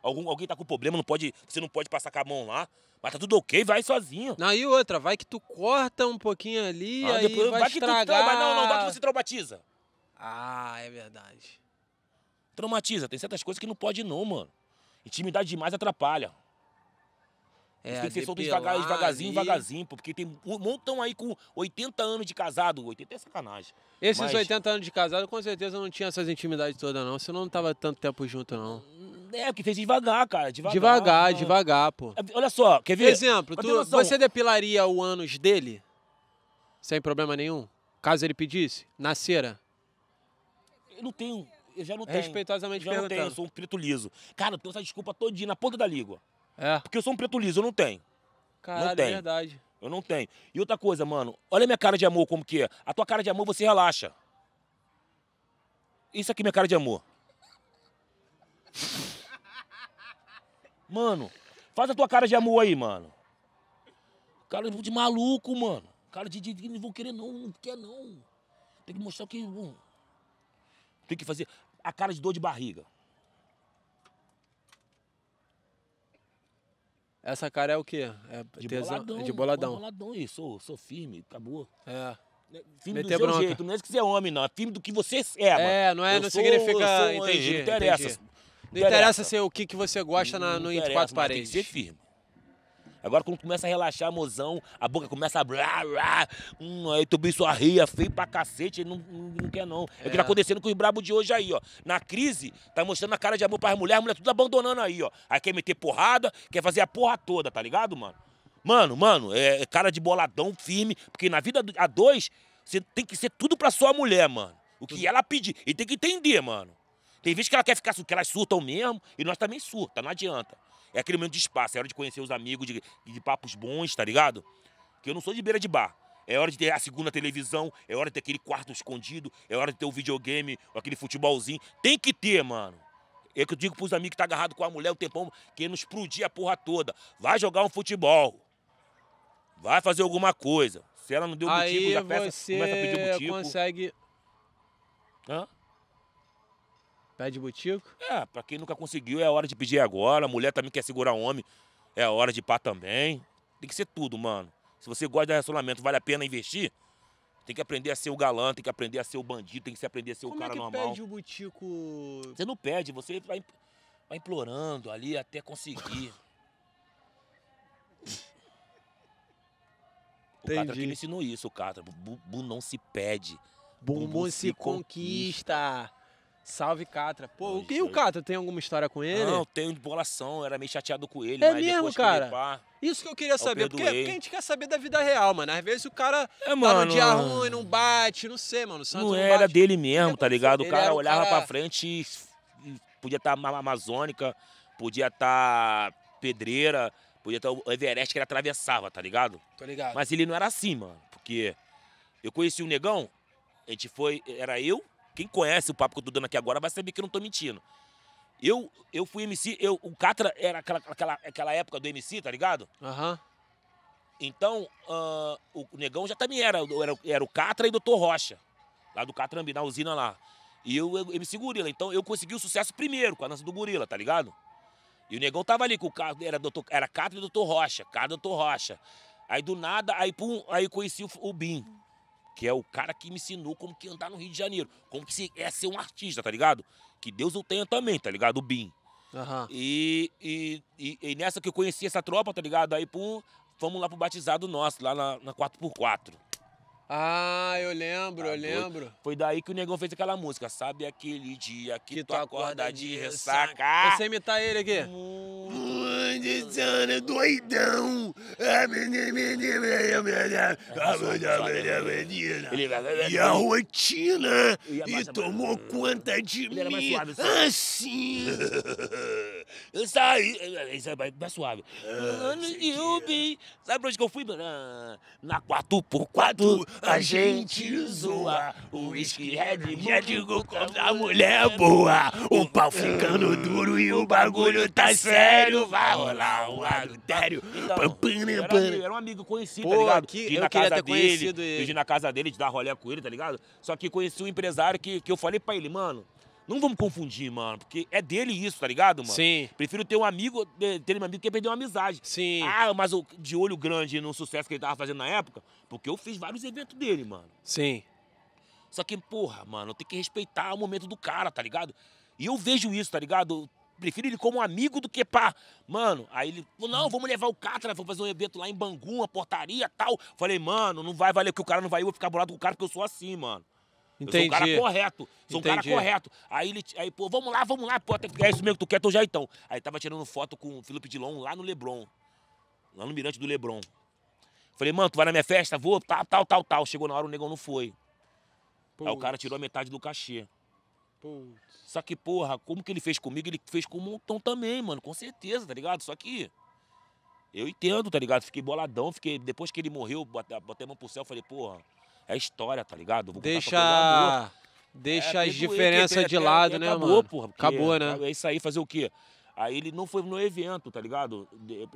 algum, alguém tá com problema, não pode, você não pode passar com a mão lá. Mas tá tudo ok, vai sozinho. Não, e outra, vai que tu corta um pouquinho ali, ah, aí depois, vai, vai estragar. que tu não, não, vai que você traumatiza. Ah, é verdade. Traumatiza, tem certas coisas que não pode não, mano. Intimidade demais atrapalha. É, tem que ser solto devagar, devagarzinho, ali. devagarzinho, porque tem um montão aí com 80 anos de casado. 80 é sacanagem. Esses Mas... 80 anos de casado, com certeza não tinha essas intimidades todas, não. Senão não tava tanto tempo junto, não. É, porque fez devagar, cara. Devagar, devagar, devagar pô. É, olha só, quer ver? Exemplo, tu, você depilaria o ânus dele? Sem problema nenhum? Caso ele pedisse? Na cera? Eu não tenho. Eu já não é tenho. Respeitosamente já não tenho, eu sou um preto liso. Cara, eu tenho essa desculpa todinha na ponta da língua. É. Porque eu sou um preto liso, eu não tenho. cara é verdade. Eu não tenho. E outra coisa, mano, olha minha cara de amor como que é. A tua cara de amor você relaxa. Isso aqui é minha cara de amor. Mano, faz a tua cara de amor aí, mano. Cara de maluco, mano. Cara de, de, de não vou querer não, não quer não. Tem que mostrar que... Bom, tem que fazer a cara de dor de barriga. Essa cara é o quê? É de tesão, é boladão. É de boladão. boladão isso, sou, sou firme, acabou. É. Né, firme Meter do seu bronca. jeito, não é que você é homem, não. É firme do que você é, É, não é, eu não sou, significa. Sou, entendi, não interessa. Entendi. Não interessa, ser é o que, que você gosta na, no Entre Quatro Paredes. Tem que ser firme. Agora quando começa a relaxar, mozão, a boca começa a blá, blá, hum, aí tu bicho ria, feio pra cacete, ele não, não, não quer não. É. é. o que tá é. acontecendo com os brabo de hoje aí, ó. Na crise, tá mostrando a cara de amor pras mulheres, as mulheres tudo abandonando aí, ó. Aí quer meter porrada, quer fazer a porra toda, tá ligado, mano? Mano, mano, é, é cara de boladão firme, porque na vida a dois, você tem que ser tudo pra sua mulher, mano. O que ela pedir, e tem que entender, mano. Tem vezes que ela quer ficar, que elas surtam mesmo, e nós também surta, não adianta. É aquele momento de espaço, é hora de conhecer os amigos, de, de papos bons, tá ligado? Que eu não sou de beira de bar. É hora de ter a segunda televisão, é hora de ter aquele quarto escondido, é hora de ter o videogame, aquele futebolzinho. Tem que ter, mano. É que eu digo pros amigos que tá agarrado com a mulher o tempão, querendo explodir a porra toda. Vai jogar um futebol. Vai fazer alguma coisa. Se ela não deu motivo, Aí já peça, começa a pedir motivo. consegue... Hã? Pé tá de butico? É, pra quem nunca conseguiu, é hora de pedir agora. A mulher também quer segurar homem, é hora de pá também. Tem que ser tudo, mano. Se você gosta de relacionamento, vale a pena investir? Tem que aprender a ser o galã, tem que aprender a ser o bandido, tem que se aprender a ser Como o cara é que normal. pede o butico? Você não pede, você vai, vai implorando ali até conseguir. o Entendi. Catra que me ensinou isso, o Catra. Bu, bu não se pede. Bumbum, se, se, conquista. conquista. Salve Catra. Pô, e o Catra? Tem alguma história com ele? Não, tenho de bolação, era meio chateado com ele. É mesmo, cara? Que pá, Isso que eu queria saber, eu porque, porque, a gente quer saber da vida real, mano. Às vezes o cara é, tá mano, tá num dia ruim, não bate, não sei, mano. Santos não, não era bate. dele mesmo, é tá ligado? O cara olhava cara... pra frente e podia estar tá Amazônica, podia estar tá Pedreira, podia estar tá o Everest que ele atravessava, tá ligado? Tô ligado. Mas ele não era assim, mano, porque eu conheci o um Negão, a gente foi, era eu, quem conhece o papo que eu tô dando aqui agora vai saber que eu não tô mentindo. Eu, eu fui MC, eu, o Catra era aquela, aquela, aquela época do MC, tá ligado? Aham. Uhum. Então, uh, o Negão já também era, era, era o Catra e o Doutor Rocha, lá do Catrambi, na usina lá. E eu, eu MC Gorila. Então eu consegui o sucesso primeiro com a dança do Gorila, tá ligado? E o Negão tava ali com o carro, era, doutor, era Catra e Dr Rocha, cara Doutor Rocha. Aí do nada, aí pum, aí conheci o, o Bim que é o cara que me ensinou como que andar no Rio de Janeiro, como que é ser um artista, tá ligado? Que Deus o tenha também, tá ligado? O Bim. Uhum. E, e, e, e, nessa que eu conheci essa tropa, tá ligado? Aí, pum, fomos lá pro batizado nosso, lá na, na 4x4. Ah, eu lembro, tá eu lembro. Foi daí que o negão fez aquela música. Sabe aquele dia que, que tu acorda, acorda de ressaca? ressaca. Eu sei imitar ele aqui. Luandizana, doidão. E a rotina. E tomou conta de mim. Assim. Eu saí. Isso é mais suave. Ah, e eu bem. Sabe pra onde que eu fui? Ah, na 4x4 a gente zoa. O uísque é de médico contra mulher boa. O pau ficando duro e o bagulho tá sério. Vai rolar um adultério. Então, era, era um amigo conhecido, Pô, tá ligado? Que, eu na queria casa ter dele, conhecido ele. na casa dele, de dar rolé com ele, tá ligado? Só que conheci um empresário que, que eu falei pra ele, mano. Não vamos confundir, mano, porque é dele isso, tá ligado, mano? Sim. Prefiro ter um amigo, ter um amigo que perder uma amizade. Sim. Ah, mas o, de olho grande no sucesso que ele tava fazendo na época, porque eu fiz vários eventos dele, mano. Sim. Só que, porra, mano, tem que respeitar o momento do cara, tá ligado? E eu vejo isso, tá ligado? prefiro ele como amigo do que pá. Mano, aí ele falou, não, vamos levar o Catra, né? vamos fazer um evento lá em Bangu, uma portaria tal. Falei, mano, não vai valer que o cara não vai, eu vou ficar bolado com o cara porque eu sou assim, mano. Entendi. Eu sou um cara correto. Sou Entendi. um cara correto. Aí ele, aí, pô, vamos lá, vamos lá, pô, tem que é isso mesmo que tu quer, tô já então. Aí tava tirando foto com o Felipe Dilon lá no Lebron. Lá no Mirante do Lebron. Falei, mano, tu vai na minha festa? Vou, tal, tá, tal, tal, tal. Chegou na hora, o negão não foi. Putz. Aí o cara tirou a metade do cachê. Putz. Só que, porra, como que ele fez comigo, ele fez com um montão também, mano, com certeza, tá ligado? Só que. Eu entendo, tá ligado? Fiquei boladão, fiquei. Depois que ele morreu, botei a mão pro céu, falei, porra é história, tá ligado? deixa deixa é, as diferenças de é, lado, né, acabou, mano? Porra, acabou, né? É isso aí, fazer o quê? Aí ele não foi no evento, tá ligado?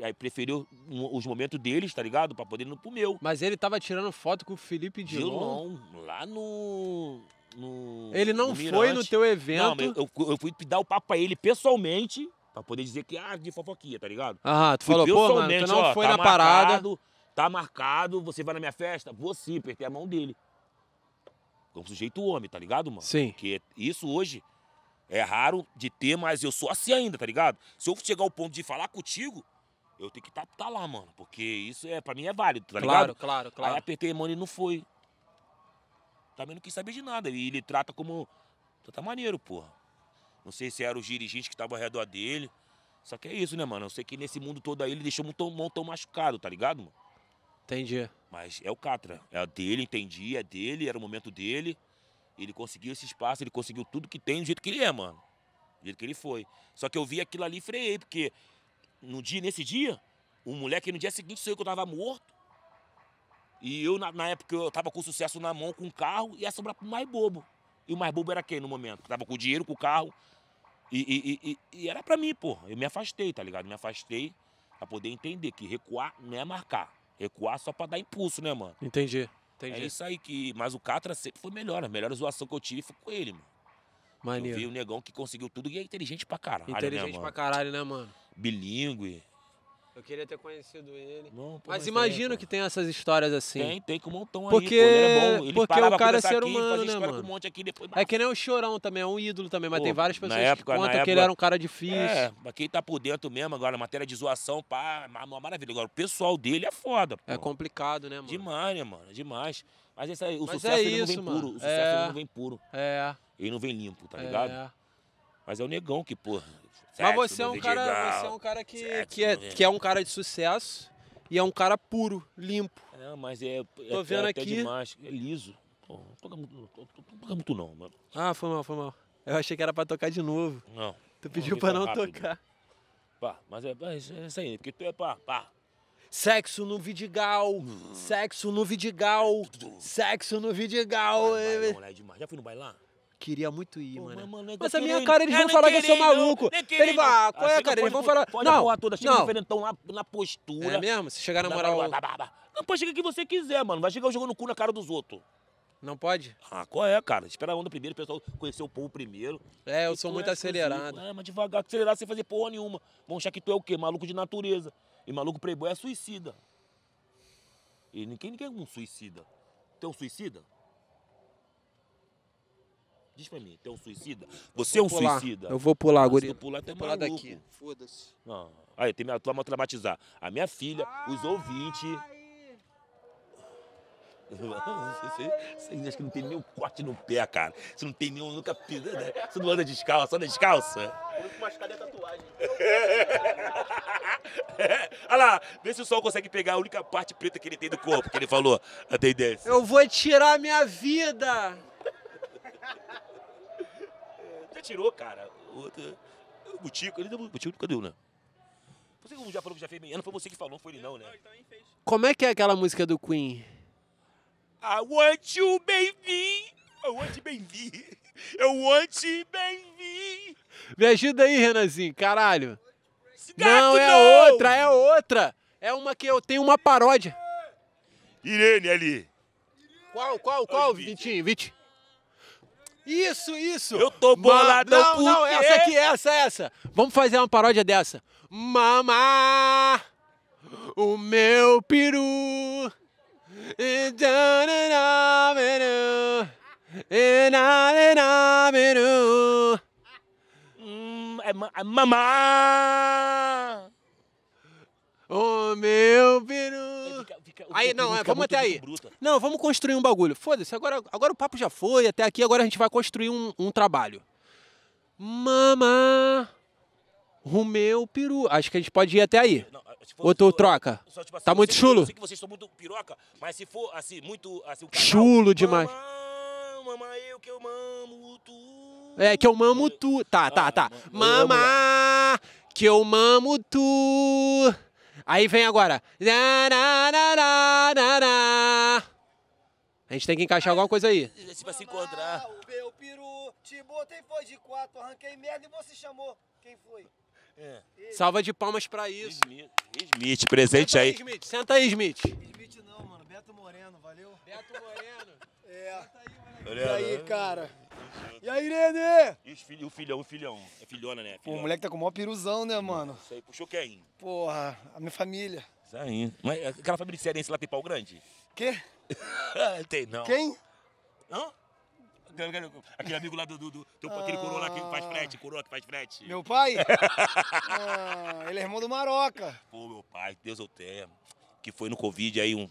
Aí preferiu os momentos deles, tá ligado? Pra poder ir no pro meu. Mas ele tava tirando foto com o Felipe Dilon. Dilon lá no. no ele não no foi no teu evento. Não, eu, eu fui dar o papo pra ele pessoalmente, pra poder dizer que, ah, de fofoquia, tá ligado? Ah, tu fui falou, pô, mano, tu não ó, foi tá na marcado, parada. Tá marcado, você vai na minha festa? Vou sim, apertei a mão dele. Como é sujeito homem, tá ligado, mano? Sim. Porque isso hoje é raro de ter, mas eu sou assim ainda, tá ligado? Se eu chegar ao ponto de falar contigo, eu tenho que estar tá, tá lá, mano. Porque isso é, pra mim é válido, tá claro, ligado? Claro, claro, claro. Aí apertei a mão e não foi. Também não quis saber de nada. E ele trata como. Tá maneiro, porra. Não sei se era os dirigentes que estavam ao redor dele. Só que é isso, né, mano? Eu sei que nesse mundo todo aí ele deixou um montão, montão machucado, tá ligado, mano? Entendi. Mas é o Catra. É dele, entendi, é dele, era o momento dele. Ele conseguiu esse espaço, ele conseguiu tudo que tem do jeito que ele é, mano. Do jeito que ele foi. Só que eu vi aquilo ali e freiei, porque no dia, nesse dia, o moleque no dia seguinte saiu que eu tava morto. E eu, na, na, época, eu tava com sucesso na mão, com o carro, e ia sobrar pro mais bobo. E o mais bobo era quem no momento? tava com o dinheiro, com o carro. E, e, e, e era pra mim, pô. Eu me afastei, tá ligado? Me afastei pra poder entender que recuar não é marcar. Recuar só pra dar impulso, né, mano? Entendi. Entendi. É isso aí que. Mas o Catra sempre foi melhor. A melhor zoação que eu tive foi com ele, mano. Maneiro. Eu vi o negão que conseguiu tudo e é inteligente pra caralho. Né, inteligente né, mano? pra caralho, né, mano? Bilingue. Eu queria ter conhecido ele. Não, mas imagino que tem essas histórias assim. Tem, tem com um montão porque, aí. Ele bom, porque o cara é ser humano, aqui, né, mano? Um aqui, depois... É que nem o Chorão também, é um ídolo também, mas Pô, tem várias pessoas época, que contam época, que ele era um cara difícil. É, mas quem tá por dentro mesmo agora, matéria de zoação, pá, uma maravilha. Agora, o pessoal dele é foda, pô. É complicado, né, mano? Demais, né, mano? Demais. Mas esse aí, o mas sucesso é isso, não vem puro. O sucesso é. não vem puro. É. Ele não vem limpo, tá ligado? É. Mas é o negão que, porra. Mas você é um cara, você é um cara que, certo, que, é, que é um cara de sucesso e é um cara puro, limpo. É, mas é, é tô vendo até, aqui. demais, é liso. Pô, não toca muito, não, mano. Ah, foi mal, foi mal. Eu achei que era pra tocar de novo. Não. Tu pediu pra então não rápido. tocar. Pá, mas é, é, é isso aí, porque tu é pá, pá. Sexo no Vidigal, sexo no Vidigal, hum. sexo no Vidigal. Vai, vai, não, é demais. Já fui no bailar? Queria muito ir, mano. Mas é a minha cara, eles vão é falar que eu sou maluco. Ele vai, qual é, ah, cara? Eles vão falar. Não, porra toda, chega diferentão lá na postura. É mesmo? Se chegar na moral. Não, pode chegar que você quiser, mano. Vai chegar jogando no cu na cara dos outros. Não pode? Ah, qual é, cara? Espera a onda primeiro, o pessoal conhecer o povo primeiro. É, eu sou muito é tipo, acelerado. Assim, é, mas devagar, acelerar sem fazer porra nenhuma. Vão achar que tu é o quê? Maluco de natureza. E maluco playboy é suicida. E ninguém, ninguém é um suicida. Tu é um suicida? Diz pra mim, tu é um suicida? Você é um pular. suicida. Eu vou pular, ah, guri. Se pular, tu é pular daqui. Foda-se. Não. Aí, tem minha turma traumatizar. A minha filha, Ai. os ouvintes. Você, você acha que não tem nenhum corte no pé, cara. Você não tem nenhum, nunca né? Você não anda descalça, anda descalça. O único machucado é tatuagem. Olha lá, vê se o sol consegue pegar a única parte preta que ele tem do corpo, que ele falou. até tendência. Eu vou tirar minha vida! tirou, cara. Outro, o Butico, ele deu o Butico nunca deu, né? Você que já falou que já fez meia, não foi você que falou, não foi ele não, né? Como é que é aquela música do Queen? I want you, baby. I want you, baby. Eu want you, baby. Me ajuda aí, Renanzinho, caralho. não, é não. outra, é outra. É uma que eu tenho uma paródia. Irene ali. Qual, qual, qual, Oi, Vitinho, Vitinho? Isso, isso. Eu tô boladão Ma... Não, não, essa aqui, essa, essa. Vamos fazer uma paródia dessa. Mamá, o meu peru. na na hum, é é mamá. O meu peru aí, não, é, vamos até aí. Bruta. Não, vamos construir um bagulho. Foda-se, agora, agora o papo já foi, até aqui, agora a gente vai construir um, um trabalho. Mamá, Romeu, peru. Acho que a gente pode ir até aí. Não, for, Ou tu for, troca? Só, tipo, assim, tá muito chulo? Eu sei que vocês estão muito piroca, mas se for assim, muito. Assim, canal, chulo demais. eu que eu mamo tu. É, que eu mamo tu. Tá, tá, ah, tá. Mama, mamá, né? que eu mamo tu. Aí vem agora. A gente tem que encaixar alguma coisa aí. Se vai se encontrar. O meu peru te botei foi de quatro, arranquei merda e você chamou. Quem foi? É. Salva de palmas pra isso. Smith, Smith presente Senta aí. Smith. Senta aí, Smith. Smith não, mano. Beto Moreno, valeu? Beto Moreno. é. Senta aí, E aí, né? cara? E aí, Irene? E os filhos, o filhão, o filhão. É filhona, né? Filhona. É Pô, o moleque tá com o maior piruzão, né, mano? Isso aí, puxou quem? Porra, a minha família. Isso aí. Mas aquela família de cearense lá tem pau grande? Quê? tem, não. Quem? Hã? Aquele amigo lá do. do, do teu, ah, aquele coroa que faz frete, ah. coroa que faz frete. Meu pai? ah, ele é irmão do Maroca. Pô, meu pai, Deus eu tenha. Que foi no Covid aí, um.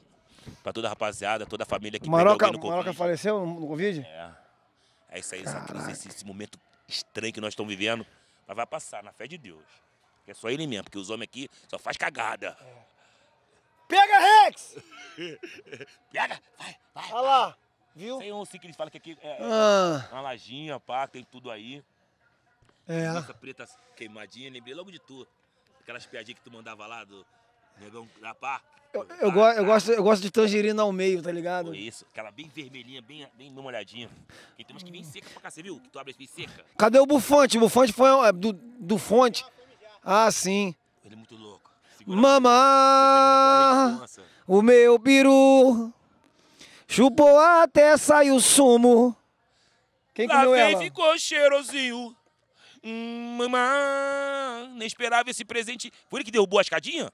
Pra toda a rapaziada, toda a família que Maroca, alguém no Covid. Maroca faleceu no Covid? É. É isso aí, esse, esse momento estranho que nós estamos vivendo. Mas vai passar, na fé de Deus. Que é só ele mesmo, porque os homens aqui só faz cagada. É. Pega, Rex! Pega! Vai, vai! Olha lá! Viu? Tem é um assim que eles falam que aqui é, é ah. uma lajinha, pá, tem tudo aí. É. Nossa preta queimadinha, lembrei logo de tu. Aquelas piadinhas que tu mandava lá do Negão pá. Eu, eu, go eu, gosto, eu gosto de tangerina ao meio, tá ligado? Isso, aquela bem vermelhinha, bem, bem molhadinha. E tem que vem hum. seca pra cá, você viu? Que tu abre bem assim, seca. Cadê o bufante? O bufante foi é, do, do fonte. Ah, sim. Ele é muito louco. Segura Mamá, o meu biru chupou até o sumo. Quem Lá comeu Lá ela? ficou cheirosinho. Hum, mamá, nem esperava esse presente. Foi ele que derrubou a escadinha?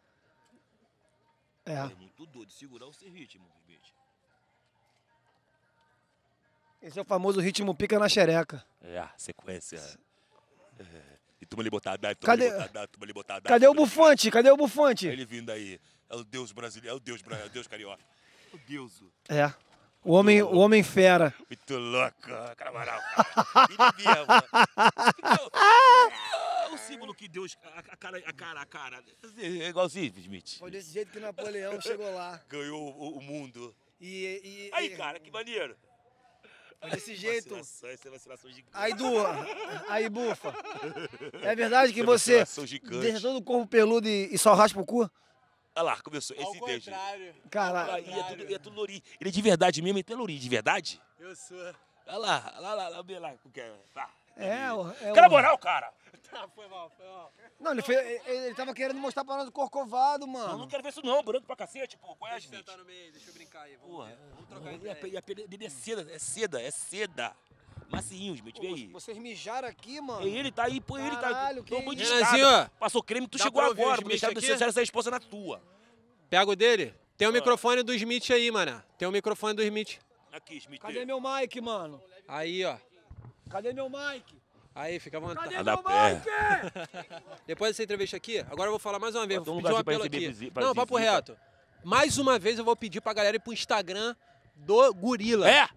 É. é muito doido segurar ritmo, bicho. Esse é o famoso ritmo pica na xereca. É, sequência. É. E toma ali botada, toma Cadê... ali botada, toma ali botada. Cadê o bufante? Cadê o bufante? Ele vindo aí. É o deus brasileiro, é o deus, é o deus carioca. O deus. É. O homem, o homem fera. Muito louco, caramarão. Ele mesmo. Né? Então, símbolo que Deus. A, cara, a cara, a cara. É, é igualzinho, Smith. Foi desse jeito que Napoleão chegou lá. Ganhou o, o mundo. E, e, Aí, cara, que maneiro. Foi desse jeito. Vacilação, essa é vacilação gigante. Aí, du... Aí, bufa. É verdade que você. você deixa todo o corpo peludo e, e só raspa o cu? Olha lá, começou. Esse Ao contrário. Caralho. Aí é tudo, é tudo Lori. Ele é de verdade mesmo, ele é Lori, de verdade? Eu sou. Olha lá, olha lá, olha lá, olha lá. Olha lá. É, é. Cara, é moral, cara. Tá, foi mal, foi mal. Não, ele, fez, ele, ele tava querendo mostrar pra nós o corcovado, mano. Eu não quero ver isso não, branco pra cacete, pô. Qual é a gente? Deixa eu no meio, deixa eu brincar aí. Vamos, vamos trocar ideia. E a dele é seda, é seda, é seda. Marcinhos, meu, tive aí. Vocês mijaram aqui, mano. E ele tá aí, pô, ele tá. Caralho, que tomou de Passou creme, tu Dá chegou agora. O Ministério do Sincero, essa resposta na tua. Pega o dele. Tem o um microfone do Smith aí, mano. Tem o um microfone do Smith. Aqui, Smith. Cadê meu mic, mano? Aí, ó. Cadê meu Mike? Aí, fica à vontade. Cadê tá meu Mike? Depois dessa entrevista aqui, agora eu vou falar mais uma vez. Vou pedir um apelo aqui. Não, papo reto. Mais uma vez eu vou pedir pra galera ir pro Instagram do Gorila. É!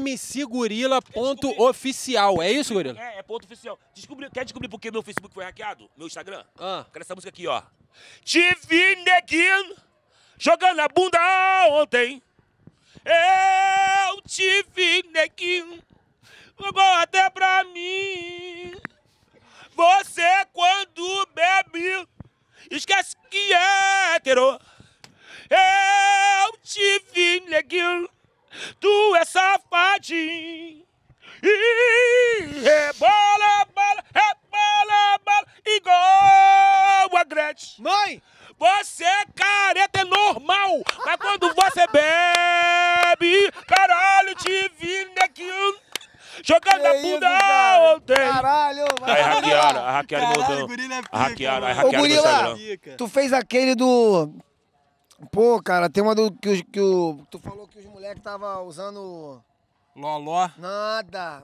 mcgorila.oficial. É isso, Gorila? É, é ponto oficial. Descobri, quer descobrir por que meu Facebook foi hackeado? Meu Instagram? Ah. Quero essa música aqui, ó. Te vi, neguinho, jogando a bunda ontem. Eu te vi, neguinho, foi bom até pra mim. Você Tu fez aquele do. Pô, cara, tem uma do que, que o. Tu falou que os moleques tava usando. Loló? Nada.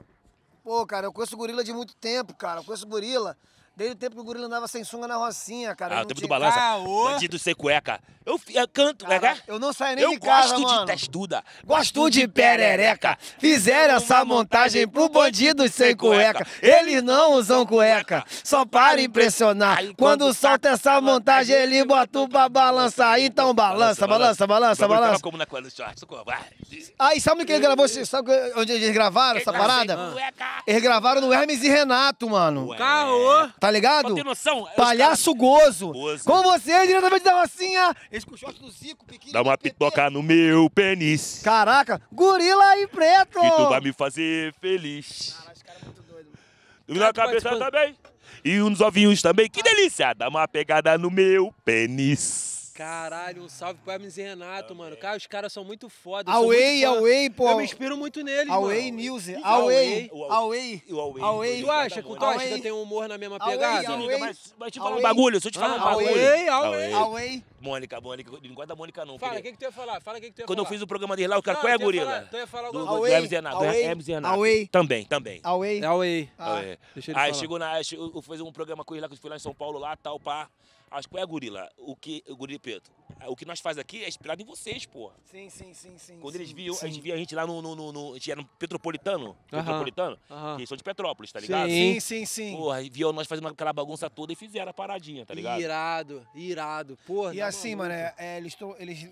Pô, cara, eu conheço gorila de muito tempo, cara. Eu conheço gorila. Desde o tempo que o gorila andava sem sunga na rocinha, cara. Ah, o tempo tinha... do balança. Caô. Bandido sem cueca. Eu, eu canto, cara, é? Eu não saio nem eu de casa, mano. Eu gosto de testuda. Gosto de perereca. Fizeram essa montagem pro bandido sem cueca. Eles não usam cueca, só para impressionar. Quando tá solta essa montagem, ele bota o pra balançar. Então balança, balança, balança, balança. Como na coisa do short, Aí sabe o que ele gravou? Sabe onde eles gravaram essa parada? Eles gravaram no Hermes e Renato, mano. Caô. Tá ligado? Não tem noção. Palhaço gozo. gozo. Com você, diretamente da massinha. Esse com short do Zico, piquinho. Dá uma pipoca no meu pênis. Caraca, gorila e preto. E tu vai me fazer feliz. Caraca, esse cara é muito doido. Mano. Na cabeça tipo, também. E uns ovinhos também. Que delícia. Dá uma pegada no meu pênis. Caralho, um salve pro Hermes e Renato, mano. Cara, os caras são muito foda. Away, Away, pô. Eu me inspiro muito neles, Away mano. News, Away, Away. Away. Tu acha que o Tosca tem um humor na mesma pegada? Away, Mas, mas te falar um bagulho, se eu te falar um bagulho. Away, Away. Away. Mônica, Mônica, não guarda da Mônica não. Fala, o que que tu ia falar? Fala o que que tu ia falar. Quando eu fiz o programa dele lá, o cara, qual é a gorila? Tu ia falar alguma coisa. Do Hermes e Renato, Hermes e Renato. Away. Também, também. Away. É Away. Ah, Aí chegou na, eu fiz um programa com ele lá, que eu fui lá em São Paulo lá, tal, pá. Acho que é gorila, o que, o gorila preto o que nós faz aqui é inspirado em vocês, porra. Sim, sim, sim, sim. Quando eles viam, sim. eles viam a gente lá no. no, no, no a gente era no Petropolitano. Petropolitano. Uh -huh. Que eles são de Petrópolis, tá ligado? Sim, sim, sim. Porra, viu nós fazendo aquela bagunça toda e fizeram a paradinha, tá ligado? Irado, irado. Porra. E assim, mano, é, é eles estão. Eles...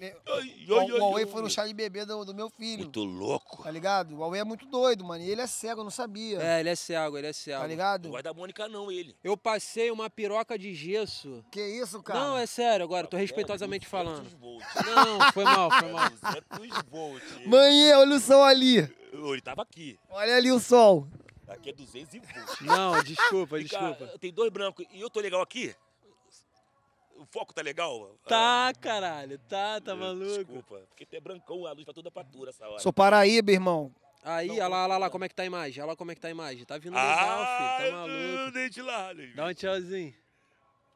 O Huawei foi no chá de bebê do, do, meu filho. Muito louco. Tá ligado? O Huawei é muito doido, mano. E ele é cego, eu não sabia. É, ele é cego, ele é cego. Tá ligado? Não vai da Mônica, não, ele. Eu passei uma piroca de gesso. Que isso, cara? Não, é sério, agora, tô tá respeitosamente falando. Não, foi mal, foi mal. É Manhã, olha o sol ali. Ele tava aqui. Olha ali o sol. Aqui é 200 volts. Não, desculpa, e desculpa. Cara, tem dois brancos. E eu tô legal aqui? O foco tá legal? Tá, ah. caralho. Tá, tá maluco. Desculpa. Porque tu é brancão, a luz tá toda pra tura essa hora. Sou Paraíba, irmão. Aí, olha lá, olha lá, como é que tá a imagem? Olha lá como é que tá a imagem. Tá vindo ah, legal, ah, filho. Tá maluco. Dente lá, Dá um tchauzinho.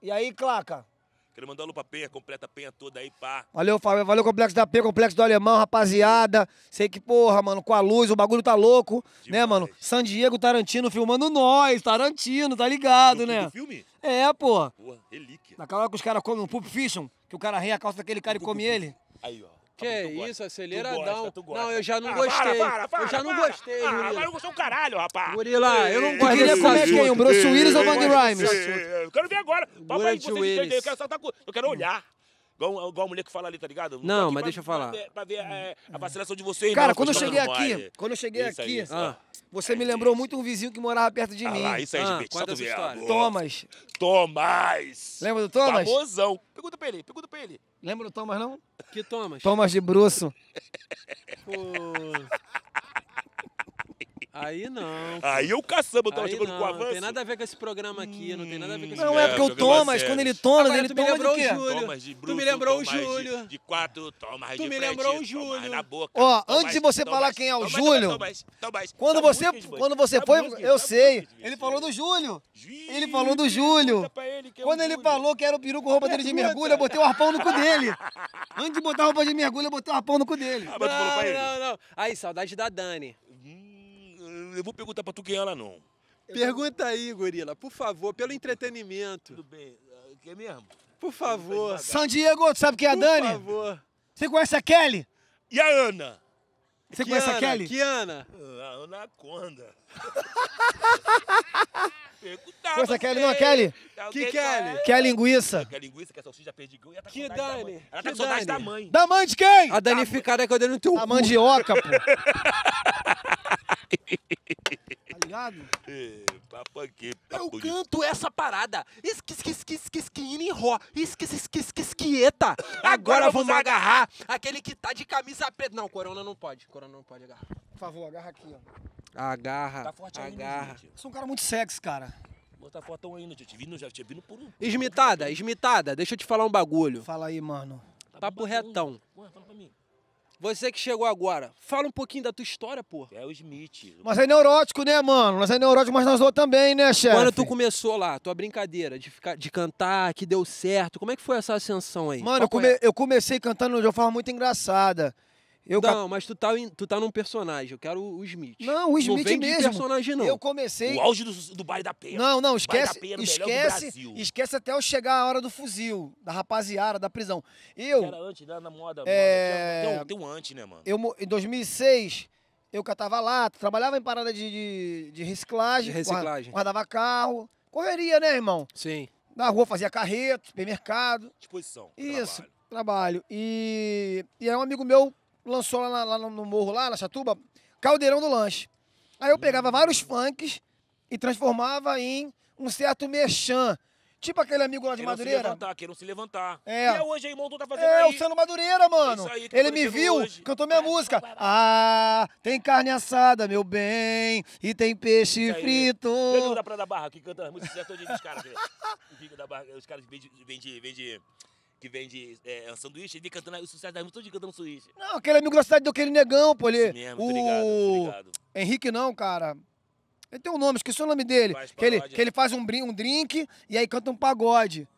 E aí, Claca? Quero mandar um alô pra Penha, completa a Penha toda aí, pá. Valeu, Fábio. Valeu, Complexo da Penha, Complexo do Alemão, rapaziada. Sei que, porra, mano, com a luz, o bagulho tá louco, né, Demais. né, mano? San Diego Tarantino filmando nós, Tarantino, tá ligado, no, né? filme? É, porra. Porra, relíquia. Naquela hora que os caras comem um Pulp Fiction, que o cara arranha a calça daquele cara e come ele. Aí, ó. Que é isso, aceleradão. gosta, gosta. Não, eu já não ah, gostei. Para, para, para, eu já não gostei, ah, Gurila. eu gostou um caralho, rapaz. Gurila, eu não gostei. queria comer quem? O Bruce Willis ou o Van Grimes? Eu quero ver agora. Papai, vocês entendem. Eu quero só tá com... Eu quero olhar. Igual, igual a mulher que fala ali, tá ligado? Não, mas pra, deixa eu falar. Pra ver, pra ver é, a, a, vacinação de vocês. Cara, não, quando, eu tá cheguei aqui, mar, quando eu cheguei isso aqui, isso, ah, você é me lembrou isso. muito um vizinho que morava perto de ah, mim. Ah, isso aí, ah, gente, sato viado. Thomas. Thomas. Lembra do Thomas? Famosão. Pergunta pra ele, pergunta pra ele. Lembra do Thomas, não? Que Thomas? Thomas de Bruxo. Pô... Aí não. Aí eu caçamba, eu tava aí jogando com o avanço. Não tem nada a ver com esse programa aqui, não tem nada a ver com esse programa. Não, é porque o Thomas, quando ele toma, Agora, ele tu toma me lembrou de o Júlio. Thomas de bruxo, tu me lembrou o Júlio. De, de quatro, toma tu de Tu me lembrou o Júlio. Na boca, Ó, Thomas, antes de você Thomas, falar quem é o Thomas, Júlio, Thomas, Thomas, tá quando, você, quando tá você foi, eu tá sei, ele falou do Júlio. Ele falou do Júlio. É quando ele falou que era o peru com roupa dele de mergulho, eu botei o arpão no cu dele. Antes de botar a roupa de mergulho, eu botei o arpão no cu dele. Ah, não, não, não. Aí, saudade da Dani eu vou perguntar para tu quem é ela, não. Pergunta aí, gorila, por favor, pelo entretenimento. Tudo bem, ah, quer mesmo? Por favor. São Diego, tu sabe quem é a Dani? Por favor. Você conhece a Kelly? E a Ana? Você conhece a Kelly? Que ah, Ana? A Conda. Perguntar conhece a Kelly? Não, a Kelly? Que Kelly? Que é a linguiça. Que é a linguiça, que é a salsicha perdigão. Tá que Dani? Da ela tá com saudade tá da mãe. Da mãe de quem? A danificada que eu dei no teu A mandioca, pô. tá ligado? É, papo aqui, papo Eu canto essa parada. Esquisquisquisquisquiniró. Agora vamos agarrar aquele que tá de camisa preta. Não, Corona não pode. Corona não pode agarrar. Por favor, agarra aqui, ó. Agarra. Tá forte né, agarra. Sou um cara muito sexy, cara. Botar fotão aí, né, já te vi, por um. Esmitada, esmitada, deixa eu te falar um bagulho. Fala aí, mano. Papo tá retão. Ué, fala pra mim. Você que chegou agora, fala um pouquinho da tua história, pô. É o Smith. Mas é neurótico, né, mano? Nós é neurótico, mas nós dois também, né, chefe? Quando tu começou lá, tua brincadeira de, ficar, de cantar, que deu certo, como é que foi essa ascensão aí? Mano, eu, come, é? eu, comecei cantando de uma forma muito engraçada. Eu não, mas tu tá, tu tá num personagem. Eu quero o, Smith. Não, o Smith não vem mesmo. De personagem, não. Eu comecei. O auge do, do baile da pena. Não, não, esquece. É esquece, esquece até eu chegar a hora do fuzil, da rapaziada, da prisão. Eu. era antes, da né, moda. É... Moda. Tem, um, tem um antes, né, mano? Eu, em 2006, eu catava lá trabalhava em parada de, de, de reciclagem. De reciclagem. Guardava carro. Correria, né, irmão? Sim. Na rua fazia carreto, supermercado. Disposição. Isso, trabalho. trabalho. E, e é um amigo meu lançou lá, lá no morro, lá na Chatuba, Caldeirão do Lanche. Aí eu pegava vários funks e transformava em um certo merchan. Tipo aquele amigo lá de Madureira. se levantar, que não se levantar. É. E é hoje aí, Moldon tá fazendo é, aí. É, o Sano Madureira, mano. Ele tá me viu, hoje. cantou minha é, música. Ah, tem carne assada, meu bem, e tem peixe aí, frito. Tem o da Praia da Barra, que canta as músicas todas de caras. Os caras vendem... Vende, vende que vende é, é sanduíche, ele vem cantando o sucesso da música todo dia cantando sanduíche. Não, aquele amigo da cidade aquele negão, pô, ali. mesmo, o... Henrique não, cara. Ele tem um nome, esqueci o nome dele. Que ele, que ele faz um, um drink e aí canta um pagode.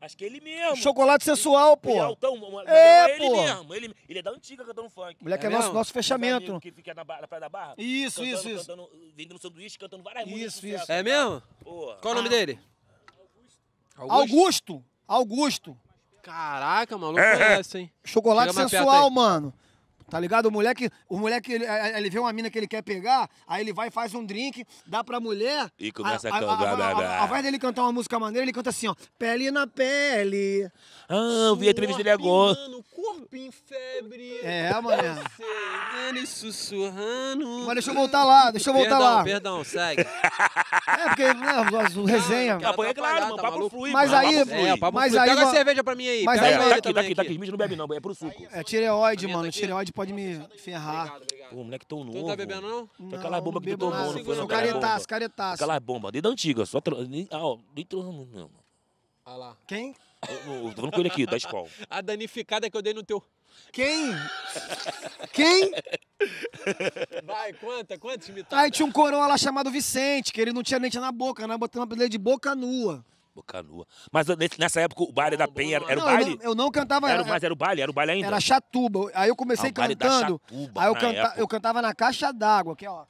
Acho que é ele mesmo. Chocolate sensual, pô. Ele é, altão, é, é pô. ele mesmo. Ele, ele é da antiga cantando funk. Moleque é, é nosso, nosso fechamento. Que fica na, na Praia da Barra. Isso, cantando, isso, isso. Cantando, vendendo sanduíche, cantando várias isso, músicas. Isso, isso. É tá mesmo? Pô. Qual ah. o nome ah. dele? Augusto. Augusto. Augusto. Caraca, maluco é essa, hein? Chocolate sensual, mano. Tá ligado? O moleque, o moleque ele, é, é, ele vê uma mina que ele quer pegar, aí ele vai, faz um drink, dá pra mulher. E começa a, a cantar. A, a, dele cantar uma música maneira, ele canta assim, ó. Pele na pele. Ah, eu vi a entrevista dele agora. Mano, corpo em febre. É, é mano. e sussurrando. Mas deixa eu voltar lá, deixa eu voltar perdão, lá. Perdão, segue. É, porque né, resenha. Cara, é tá claro, mano, papo flui. Mas aí, é, papo mas flui. aí. Pega a cerveja pra mim aí. Mas aí, tá tá aqui, tá aqui. Mídia não bebe não, é pro suco. É tireoide, mano, tireoide pode me ferrar. Obrigado, obrigado. Pô, moleque tão novo. Tu não tá bebendo, não? Tem não, aquela bomba que tu tomou, não foi? Sou caretaço, caretaço. Aquela bomba, desde a antiga, só... Ah, ó, nem transando, não. Ah lá. Quem? Eu, eu tô falando com ele aqui, da escola. A danificada que eu dei no teu... Quem? Quem? Vai, conta, quantos imitação. Aí tinha um coroa lá chamado Vicente, que ele não tinha dente na boca, né? Botando uma apelido de boca nua. Bocanua. Mas nessa época o baile da Penha era, era o Não, eu baile? não, eu não cantava. era, o- é, mas era o baile, era o baile ainda? Era chatuba. Aí eu comecei Ah, o baile da chatuba, aí eu, na canta- época. eu cantava na caixa d'água, aqui, ó.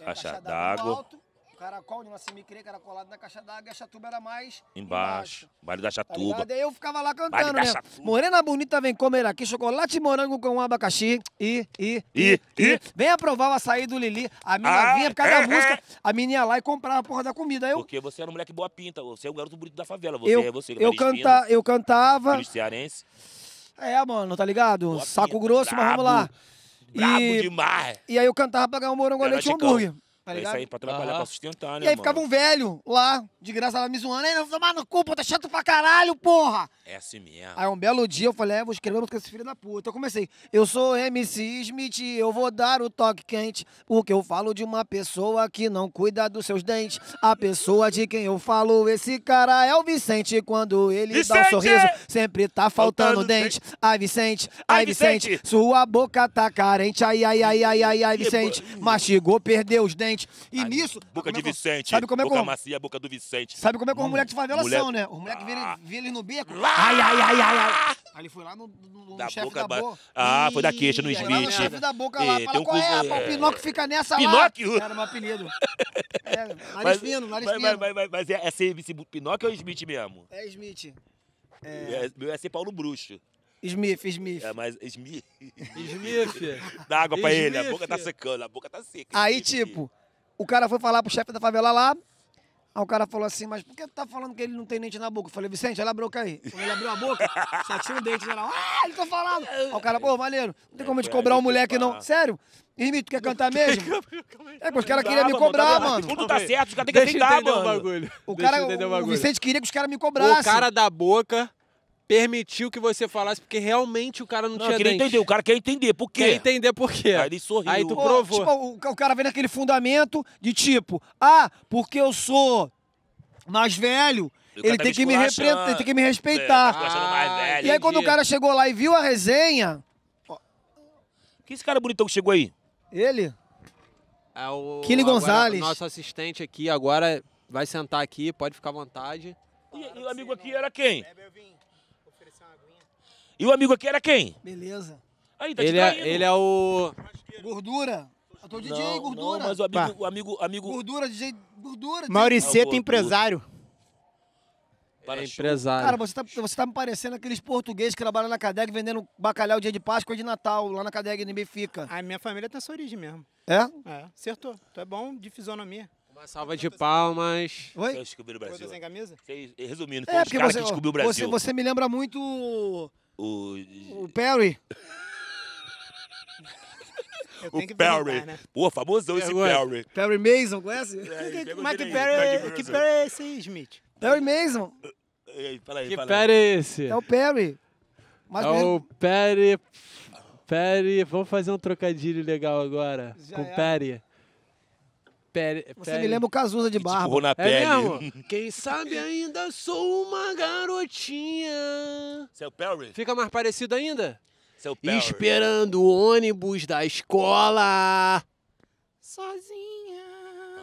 É, Caixa d'água. alto, caracol de uma semicreia, que era colado na caixa d'água, e a chatuba era mais embaixo. embaixo. Baile da chatuba. Tá aí eu ficava lá cantando, né? Morena bonita vem comer aqui, chocolate e morango com abacaxi. E, e, e, e. Vem aprovar o açaí do Lili. A minha ah, vinha por causa é, da é. música. É. A menina ia lá e comprava a porra da comida. Eu... Porque você era um moleque boa pinta, você é o garoto bonito da favela, você eu, é você. Eu, canta, eu cantava... Cearense. É, mano, tá ligado? Boa Saco pinta, grosso, brabo, mas vamos lá. Brabo e, demais. E aí eu cantava pra ganhar um morango leite e hambúrguer. Tá ligado? É isso aí, pra trabalhar, pra sustentar, né, E aí mano? ficava um velho lá, de graça, lá me zoando. Aí, não, tomar no cu, tá chato pra caralho, porra! É assim mesmo. Aí um belo dia eu falei, é, vou escrever música esse filho da puta. Então eu comecei, eu sou MC Smith, eu vou dar o toque quente, porque eu falo de uma pessoa que não cuida dos seus dentes. A pessoa de quem eu falo, esse cara é o Vicente. Quando ele Vicente! dá um sorriso, sempre tá faltando, faltando dente. dente. Ai, Vicente, ai, Vicente, Vicente, sua boca tá carente. Ai, ai, ai, ai, ai, ai, Vicente, mastigou, perdeu os dentes. Vicente. E Ai, nisso. Boca é de Vicente. Sabe como é boca macia, boca do Vicente. Sabe como é que os hum, moleques de favela são, né? Os moleques ah. ele no beco. Ai, ai, ai, ai, ai. Aí ele foi lá no, no, no chefe da boca. Ah, foi da queixa no Smith. Foi lá no chefe da boca lá. É, fala, qual é, O é. Pinóquio fica nessa lá. Pinóquio? Era meu apelido. É, nariz fino, nariz fino. Mas é ser Pinóquio ou Smith mesmo? É Smith. É... Meu é ser Paulo Bruxo. Smith, Smith. É, mas Smith. Smith. Dá água pra Smith. ele, a boca tá secando, a boca tá seca. Aí, Smith. tipo, o cara foi falar pro chefe da favela lá. Aí o cara falou assim, mas por que tu tá falando que ele não tem dente na boca? Eu falei, Vicente, olha a boca aí. Quando ele abriu a boca, só tinha um dente. Geral. Ah, ele tá falando. Aí o cara, pô, maneiro, não tem como te é, cobrar um moleque tá. não. Sério? Irmito, tu quer cantar mesmo? É, porque os caras queriam me cobrar, mano. Tudo tá certo, os caras têm que aceitar, mano. O, cara, o, o Vicente queria que os caras me cobrassem. O cara da boca permitiu que você falasse, porque realmente o cara não, não tinha queria dente. entender, o cara quer entender por quê. Quer entender por quê. Aí ele sorriu. Aí tu provou. Tipo, o, o cara vem naquele fundamento de tipo, ah, porque eu sou mais velho, ele tá tem, que me repre... ele tem que me respeitar. É, velho, e aí quando o cara chegou lá e viu a resenha... Que esse cara bonitão que chegou aí? Ele? É o... Kili Gonzalez. Nosso assistente aqui agora vai sentar aqui, pode ficar à vontade. E, e o amigo aqui era quem? É, e o amigo aqui era quem? Beleza. Aí, tá ele, é, ele é o. Gordura. Eu tô DJ, não, gordura. Não, mas o amigo, o amigo, amigo. Gordura, DJ. Gordura. Mauriceta, é empresário. É empresário. Cara, você tá, você tá me parecendo aqueles portugueses que trabalham na Cadeg vendendo bacalhau dia de Páscoa e de Natal, lá na Cadeg em Benfica. A minha família tem essa origem mesmo. É? É, acertou. Tu é bom de fisionomia. Uma salva de palmas. Oi? Eu descobri o Brasil. É, foi sem camisa? Resumindo, foi é, os você, que descobriu o Brasil. Você, você me lembra muito o, o Perry. o Perry. Né? Pô, famosão esse Perry. Perry Mason, conhece? É, mas é que Perry, é- que Perry é esse, Smith? Perry Mason. aí, que Perry é esse? É o Perry. é mesmo. o Perry... Perry... Vamos fazer um trocadilho legal agora. Já com é. Perry. Pere, pere. Você me lembra o Cazuza de que barba. na é pele. mesmo? Quem sabe ainda sou uma garotinha. Seu Perry? Fica mais parecido ainda? Seu Perry. Esperando o ônibus da escola. Sozinha.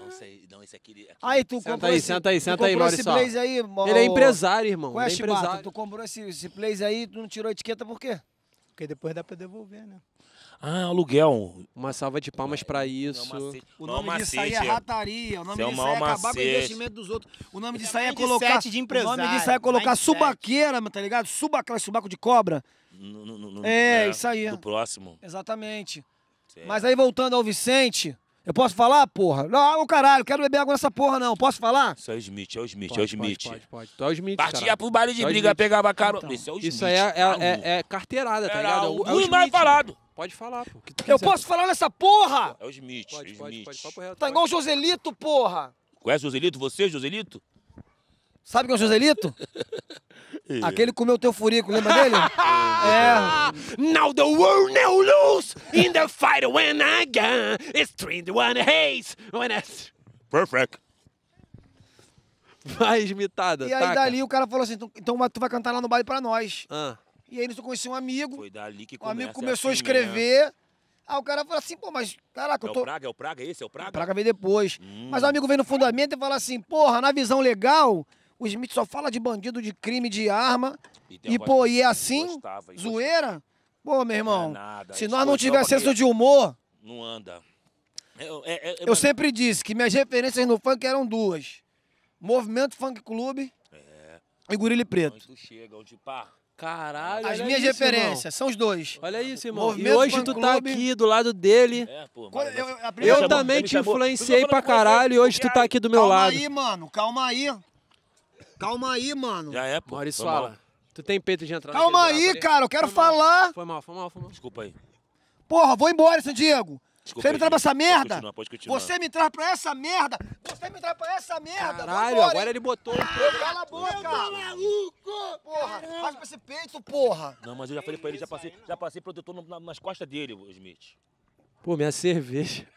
Não, sei, não esse aqui... aqui. Aí, tu senta comprou aí, esse, senta aí, senta aí, Maurício. esse blaze aí, mo... Ele é empresário, irmão. Qual é, é empresário. Tu comprou esse, esse blaze aí, tu não tirou a etiqueta por quê? Porque depois dá pra devolver, né? Ah, aluguel. Uma salva de palmas para isso. O nome disso aí é rataria. O nome disso aí é acabar com o investimento dos outros. O nome disso aí é colocar. De empresário, o nome disso aí é colocar mindset. subaqueira, tá ligado? Subaqueira, subaco de cobra. No, no, no, é, é, isso aí. Do próximo. Exatamente. Certo. Mas aí voltando ao Vicente. Eu posso falar, porra? Não, ah, o caralho, quero beber água nessa porra, não. Posso falar? Isso é o Smith, é o Smith, pode, é o Smith. Pode, pode, pode. Tu é o Smith, Partia caralho. pro baile de é briga, pegava caro. Então, isso é o Smith. Isso aí é, é, é, é, carteirada, tá ligado? É o, o mais falado. Pode falar, pô. eu posso falar nessa porra! É o Smith, pode, é o Smith. Pode, pode, Tá igual o Joselito, porra! Conhece o Joselito? Você, Joselito? Sabe quem é o Joselito? Aquele comeu teu furico, lembra dele? É. é. Now the world now lose in the fight when I gun. It's 31 haze when I... Perfect. Vai, esmitada, E aí taca. dali o cara falou assim, então tu vai cantar lá no baile pra nós. Ah. E aí nisso eu conheci um amigo. Foi dali que O um amigo começou assim a né? escrever. Mesmo. Aí o cara falou assim, pô, mas caraca, é eu tô... É o Praga, é o Praga esse, é o Praga? O Praga veio depois. Hum. Mas o amigo veio no fundamento e fala assim, porra, na visão legal, o Smith só fala de bandido, de crime, de arma. E, e pô, e é assim, gostava, e zoeira. Pô, meu é irmão, é nada, se nós não tiver senso de humor... Não anda. Eu, é, é eu mas... sempre disse que minhas referências no funk eram duas. Movimento Funk Clube e Gurilho Preto. Onde tu chega, onde pá... Caralho, As minhas isso, referências, irmão. são os dois. Olha isso, irmão. Movimento e hoje tu tá aqui do lado dele. É, pô, mano. Eu, eu, eu chamou, também te influenciei pra caralho e hoje tu tá aqui do meu calma lado. Calma aí, mano. Calma aí. Calma aí, mano. Já é, pô. Maurício, foi fala. Mal. Tu tem peito de entrar Calma aí, cara. Eu quero foi falar. Mal. Foi mal, foi mal, foi mal. Desculpa aí. Porra, vou embora, San Diego. Desculpa, você me traz pra essa merda? Pode pode Você me traz pra essa merda? Você me traz pra essa merda? Caralho, agora hein? ele botou um pouco. Cala a boca! maluco! Porra, Caramba. faz pra esse peito, porra! Não, mas eu já falei pra ele, já passei, já passei protetor nas costas dele, Smith. Pô, minha cerveja.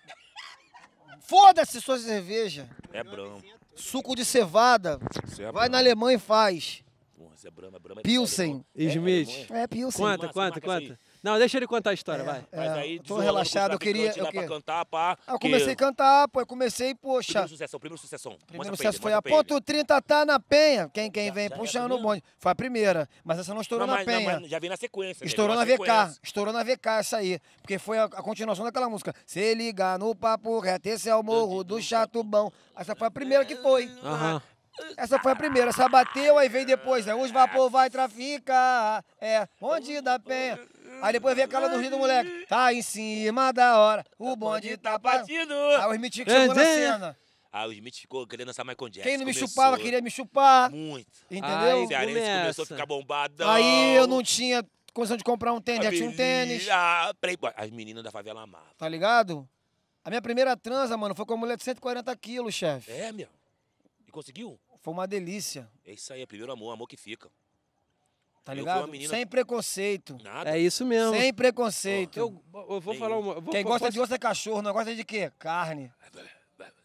Foda-se sua cerveja. É branco. Suco de cevada. É Vai na Alemanha e faz. Porra, é branco, é branco. Pilsen. É, é, é, Smith. É, Pilsen. Quanta, quanta, quanta? Não, deixa ele contar a história, é, vai. É, Mas aí, tô relaxado, eu queria... Eu, queria... cantar, pá, ah, eu comecei a cantar, pô, eu comecei, poxa... Primeiro sucesso, primeiro sucesso. Primeiro sucesso foi a Ponto 30 tá na penha. Quem, quem já, vem já puxando tá o bonde. Foi a primeira, mas essa não estourou não, mas, na penha. Não, já vem na sequência. Estourou na, sequência. VK, estourou na VK essa aí. Porque foi a, a, continuação daquela música. Se liga no papo reto, esse é o morro do chatubão. Essa foi a primeira que foi. Aham. Essa foi a primeira, essa bateu, aí veio depois, né? Os vapor vai traficar, é, onde da penha. Aí depois vem aquela do Rio do Moleque. Tá em cima da hora, o tá bonde tá partindo. Aí ah, o Smith chegou na cena. Aí ah, o Smith ficou querendo dançar Michael Jackson. Quem não me começou. chupava queria me chupar. Muito. Entendeu? Aí, começou a ficar bombadão. Aí eu não tinha condição de comprar um tênis, já tinha um tênis. Ah, playboy. As meninas da favela amavam. Tá ligado? A minha primeira transa, mano, foi com uma mulher de 140 quilos, chefe. É, meu. E conseguiu? Foi uma delícia. É isso aí, é primeiro amor, amor que fica. Tá ligado? Menina... Sem preconceito. Nada. É isso mesmo. Sem preconceito. Eu, eu vou falar uma. Vou, Quem gosta posso... de osso é cachorro, não gosta é de quê? Carne.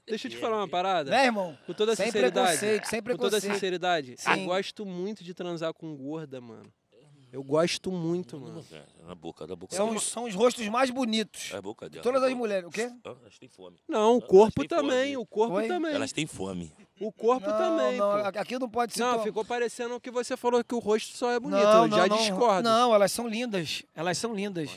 Deixa eu te falar uma parada. Né, irmão? Com toda a sem Preconceito, sem preconceito. Com toda a sinceridade. Sim. Eu gosto muito de transar com gorda, mano. Eu gosto muito, mano. É, é, na boca, da é boca. São, dela. são os rostos mais bonitos. É a boca dela. Todas é as mulheres. O quê? Elas têm fome. Não, o corpo também. Fome. O corpo também. Elas têm fome. O corpo não, também. Não, pô. aqui não pode ser. Não, tão... ficou parecendo que você falou que o rosto só é bonito. Não, eu já discordo. Não, elas são lindas. Elas são lindas.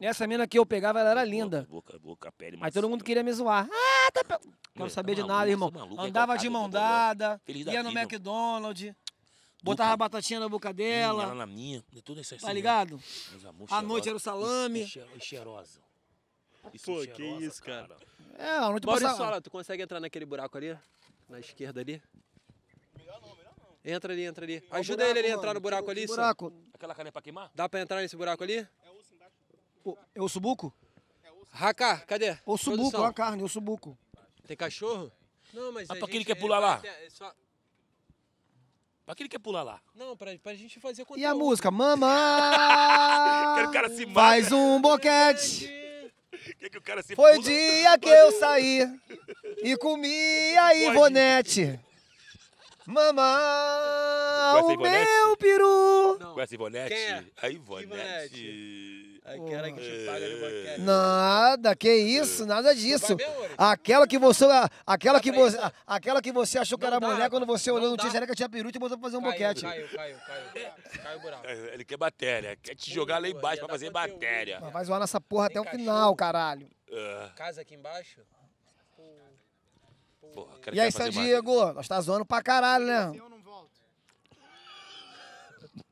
Essa mina que eu pegava, ela era linda. Boca, boca, pele, mas todo mundo queria me zoar. Ah, tá. Não sabia tá de nada, irmão. Andava de mão dada, ia no McDonald's. Botava Boca... batatinha na boca hum, dela. Ela na minha, tudo isso assim. Tá né? ligado? A noite era o salame. E cheirosa. Isso Pô, cheirosa, que isso, cara. cara. É, a noite Bora passava. Sola, tu consegue entrar naquele buraco ali? Na esquerda ali? Melhor não, melhor não. Entra ali, entra ali. É Ajuda buraco, ele a entrar no buraco ali, buraco. Só. Aquela caneca pra queimar? Dá pra entrar nesse buraco ali? É osso embaixo. Pô, é o subuco? É Racar, cadê? O subuco, a carne, o subuco. Tem cachorro? Não, mas. Ah, pra aquele que quer é é pular lá? É só... Pra aquele que quer pular lá. Não, pra, pra gente fazer conteúdo. E a música? Mamá! Quero que o cara se mata. Faz um boquete. Quer que o cara se Foi pula? dia que eu saí e comi a Ivonete. Mamãe, o meu peru. Não. Conhece a Ivonete? É? A Ivonete. Ivonete. Aquela que te paga de boquete. Nada, que isso, nada disso. Aquela que você. Aquela que você. Aquela que você achou que era mulher quando você olhou, não tinha que tinha peruta e botou pra fazer um boquete. Caiu, caiu, caiu. Caiu o buraco. É, ele quer batéria. Quer te jogar lá embaixo pra fazer batéria. Mas vai zoar nessa porra até o final, caralho. É. Casa aqui embaixo? Porra, e aí, San Diego? Nós tá zoando pra caralho, né? Eu não volto.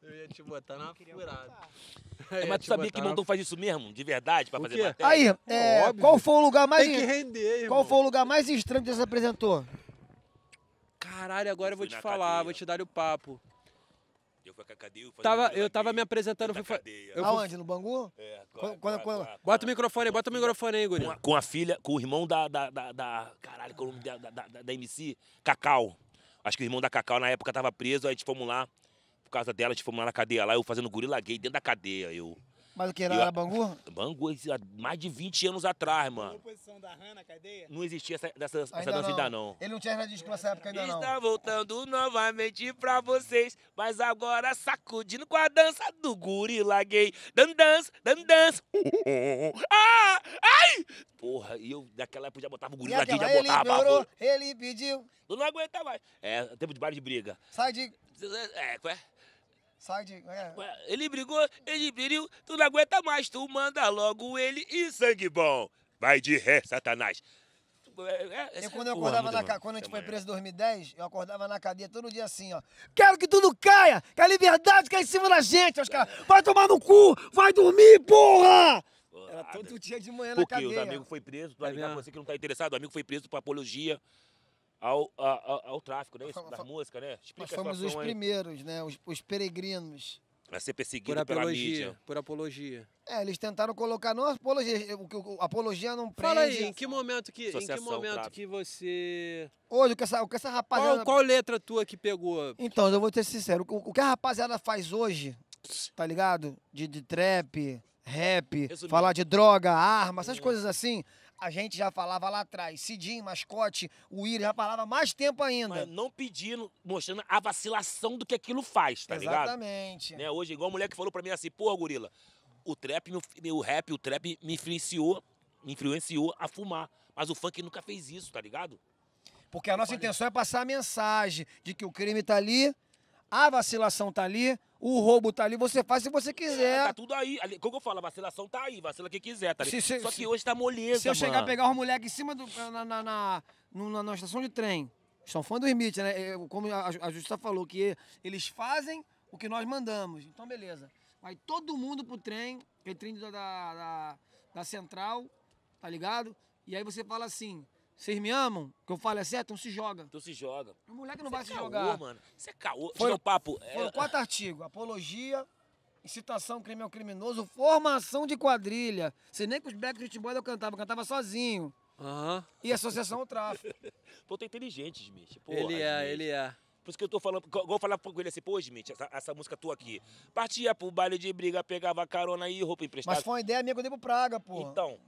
Eu ia te botar na furada. É, mas tu tipo, sabia que tá. Mandon faz isso mesmo? De verdade, pra fazer matéria? Aí, é, é qual foi o lugar mais... Tem que render, irmão. Qual foi o lugar mais estranho que você apresentou? Caralho, agora eu vou te falar, cadeia. vou te dar o papo. Eu fui pra cadeia, eu tava, eu tava me apresentando, eu fui fa... Aonde? No Bangu? É, quando, Bota o microfone aí, bota o microfone aí, Guri. Com, a, filha, com o irmão da. da, da, da caralho, com é o nome da, da, da, MC? Cacau. Acho que o irmão da Cacau na época tava preso, aí a gente fomos lá casa dela te lá na cadeia lá, eu fazendo gorila gay dentro da cadeia, eu. Mas o que era, era Bangu? Bangu, mais de 20 anos atrás, mano. Não existia essa, dessa, ainda essa dança não. ainda não. Ele não tinha nada disso nessa época ainda Está não. Está voltando novamente pra vocês, mas agora sacudindo com a dança do gorila gay. Dando dança, dando dança. Ah, ai! Porra, e eu naquela época já botava o gorila aquela, já ele botava. Ele melhorou, ele pediu. Eu não aguentava mais. É, tempo de baile de briga. Sai de... É, qual é? Sai de. É. Ele brigou, ele pediu, tu não aguenta mais, tu manda logo ele e sangue bom. Vai de ré, Satanás. É, é, eu, é quando eu acordava na ca... quando a gente foi preso em 2010, eu acordava na cadeia todo dia assim, ó. Quero que tudo caia, que a liberdade caia em cima da gente, os caras. Vai tomar no cu, vai dormir, porra! Era todo dia de manhã Porque na cadeia. Porque o amigo foi preso, tu vai ligar você que não tá interessado, o amigo foi preso pra apologia ao, ao, ao tráfico, né? Isso, da música, né? Explica nós fomos os aí. primeiros, né? Os, os peregrinos. A ser perseguido por apologia, mídia. Por apologia. É, eles tentaram colocar não apologia, o que apologia não prende. Fala aí, em que momento que, em que momento que você Hoje o que essa, o que essa rapaziada qual, qual letra tua que pegou? Então, eu vou ser sincero, o, o que a rapaziada faz hoje, tá ligado? De, de trap, rap, Resumindo. falar de droga, arma, essas hum. coisas assim a gente já falava lá atrás. Cidinho, mascote, o Willian já falava mais tempo ainda. Mas não pedindo, mostrando a vacilação do que aquilo faz, tá Exatamente. ligado? Exatamente. Né? Hoje, igual a mulher que falou pra mim assim, porra, gorila, o trap, o rap, o trap me influenciou, me influenciou a fumar. Mas o funk nunca fez isso, tá ligado? Porque a nossa intenção é passar a mensagem de que o crime tá ali, a vacilação tá ali, o roubo tá ali, você faz se você quiser. É, tá tudo aí. Como eu falo, a vacilação tá aí, vacila quem quiser, tá ali. Se, se, Só que se, hoje tá moleza, Se eu mano. chegar a pegar os moleques em cima do. Na na, na, na, na, estação de trem. São fã do Smith, né? Como a, a justiça falou, que eles fazem o que nós mandamos. Então, beleza. Vai todo mundo pro trem, aquele trem da, da, da central, tá ligado? E aí você fala assim: vocês me amam? Que eu falo é certo? Então se joga. Então se joga. O moleque não Cê vai se é caô, jogar. mano. Você é caô. Foram, um papo. É- foram é... quatro artigos. Apologia, incitação crime ao criminoso, formação de quadrilha. Você nem com os Backstreet Boys eu cantava. Eu cantava sozinho. Aham. E associação ao tráfico. pô, tu é inteligente, Smith. Porra, ele é, Smith. ele é. Por isso que eu tô falando, igual eu falava com ele assim, pô, Smith, essa, essa, música tua aqui. Partia pro baile de briga, pegava carona e roupa emprestada. Mas foi uma ideia minha que eu dei pro Praga, pô. Então,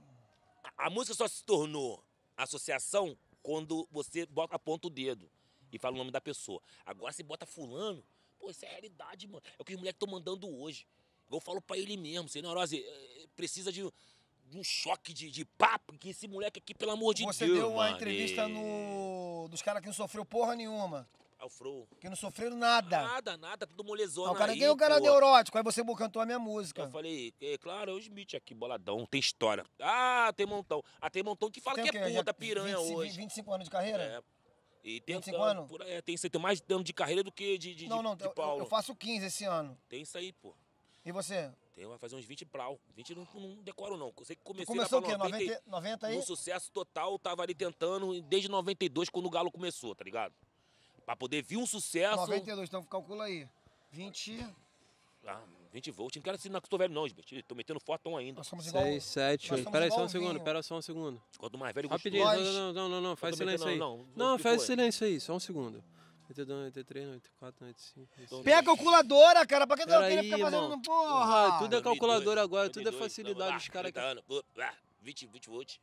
a, a música só se tornou Associação, quando você bota, aponta o dedo e fala o nome da pessoa. Agora você bota fulano, pô, isso é realidade, mano. É o que os moleques estão mandando hoje. Eu falo para ele mesmo, sem neurose, eh, precisa de um choque de, de papo, que esse moleque aqui, pelo amor de você Deus. Você deu uma mano, entrevista e... É. no, dos caras que não sofreu porra nenhuma. Afro. Que não sofreram nada. Nada, nada, tudo molezona. Não, ah, o cara aí, é o cara neurótico, aí você cantou a minha música. Eu falei, é, claro, é o Smith aqui, boladão, tem história. Ah, tem montão. Ah, tem montão que fala tem que é puta, piranha 20, hoje. 25 anos de carreira? É. E tem 25 anos? Por, é, tem, mais dano de carreira do que de, de, não, não, de, de eu, eu, faço 15 esse ano. Tem isso aí, pô. E você? Tem, vai fazer uns 20 brau. 20 não, não decoro, não. Eu sei que comecei tu começou o quê? 90, 90 aí? No sucesso total, tava ali tentando desde 92, quando o Galo começou, tá ligado? Pra poder vir um sucesso. 92, então calcula aí. 20. Ah, 20 volts. Não quero não na velho, não, gente. Tô metendo fortão ainda. Nós somos igual. 6, 7, 8. Pera aí só um segundo, pera só um segundo. Quanto mais velho, Rapidinho, gostoso. não, não, não, não, faz silêncio aí. Não, não faz silêncio aí, só um segundo. 92, 93, 94, 95. Pega a calculadora, cara. Pra que tu queria ficar fazendo. Irmão. Porra! Ah, tudo é calculadora agora, tudo é facilidade. Os caras. 20, 20 volts.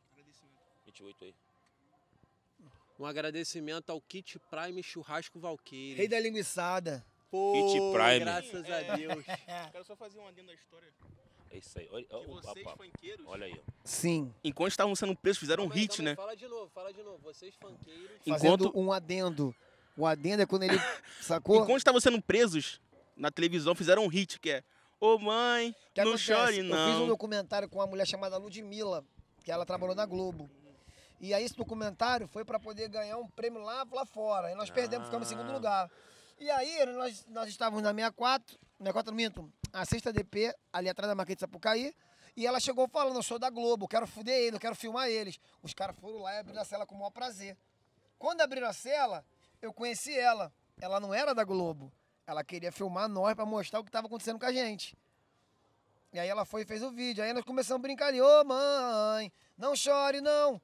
28 aí. Um agradecimento ao Kit Prime Churrasco Valqueiro. Rei da linguiçada. Pô, Kit Prime. graças a Deus. Quero só fazer um adendo da história. É isso aí. Olha, que vocês, opa, funkeiros... Olha aí. Sim. Enquanto estavam sendo presos, fizeram um hit, também. né? Fala de novo, fala de novo. Vocês, funkeiros... Enquanto... Fazendo um adendo. O adendo é quando ele... Sacou? Enquanto estavam sendo presos, na televisão, fizeram um hit, que é... Ô oh, mãe, que não acontece? chore, não. Eu fiz um documentário com uma mulher chamada Ludmilla, que ela trabalhou na Globo. E aí esse documentário foi para poder ganhar um prêmio lá, lá fora. E nós ah. perdemos, ficamos em segundo ah. lugar. E aí nós, nós estávamos na 64, 64 não minto, a sexta DP, ali atrás da Marquês de Sapucaí. E ela chegou falando, eu sou da Globo, quero fuder eles, eu quero filmar eles. Os caras foram lá e abriram a cela com o maior prazer. Quando abriram a cela, eu conheci ela. Ela não era da Globo. Ela queria filmar nós para mostrar o que estava acontecendo com a gente. E aí ela foi e fez o vídeo. Aí nós começamos a brincar ali, ô oh, mãe, não chore não.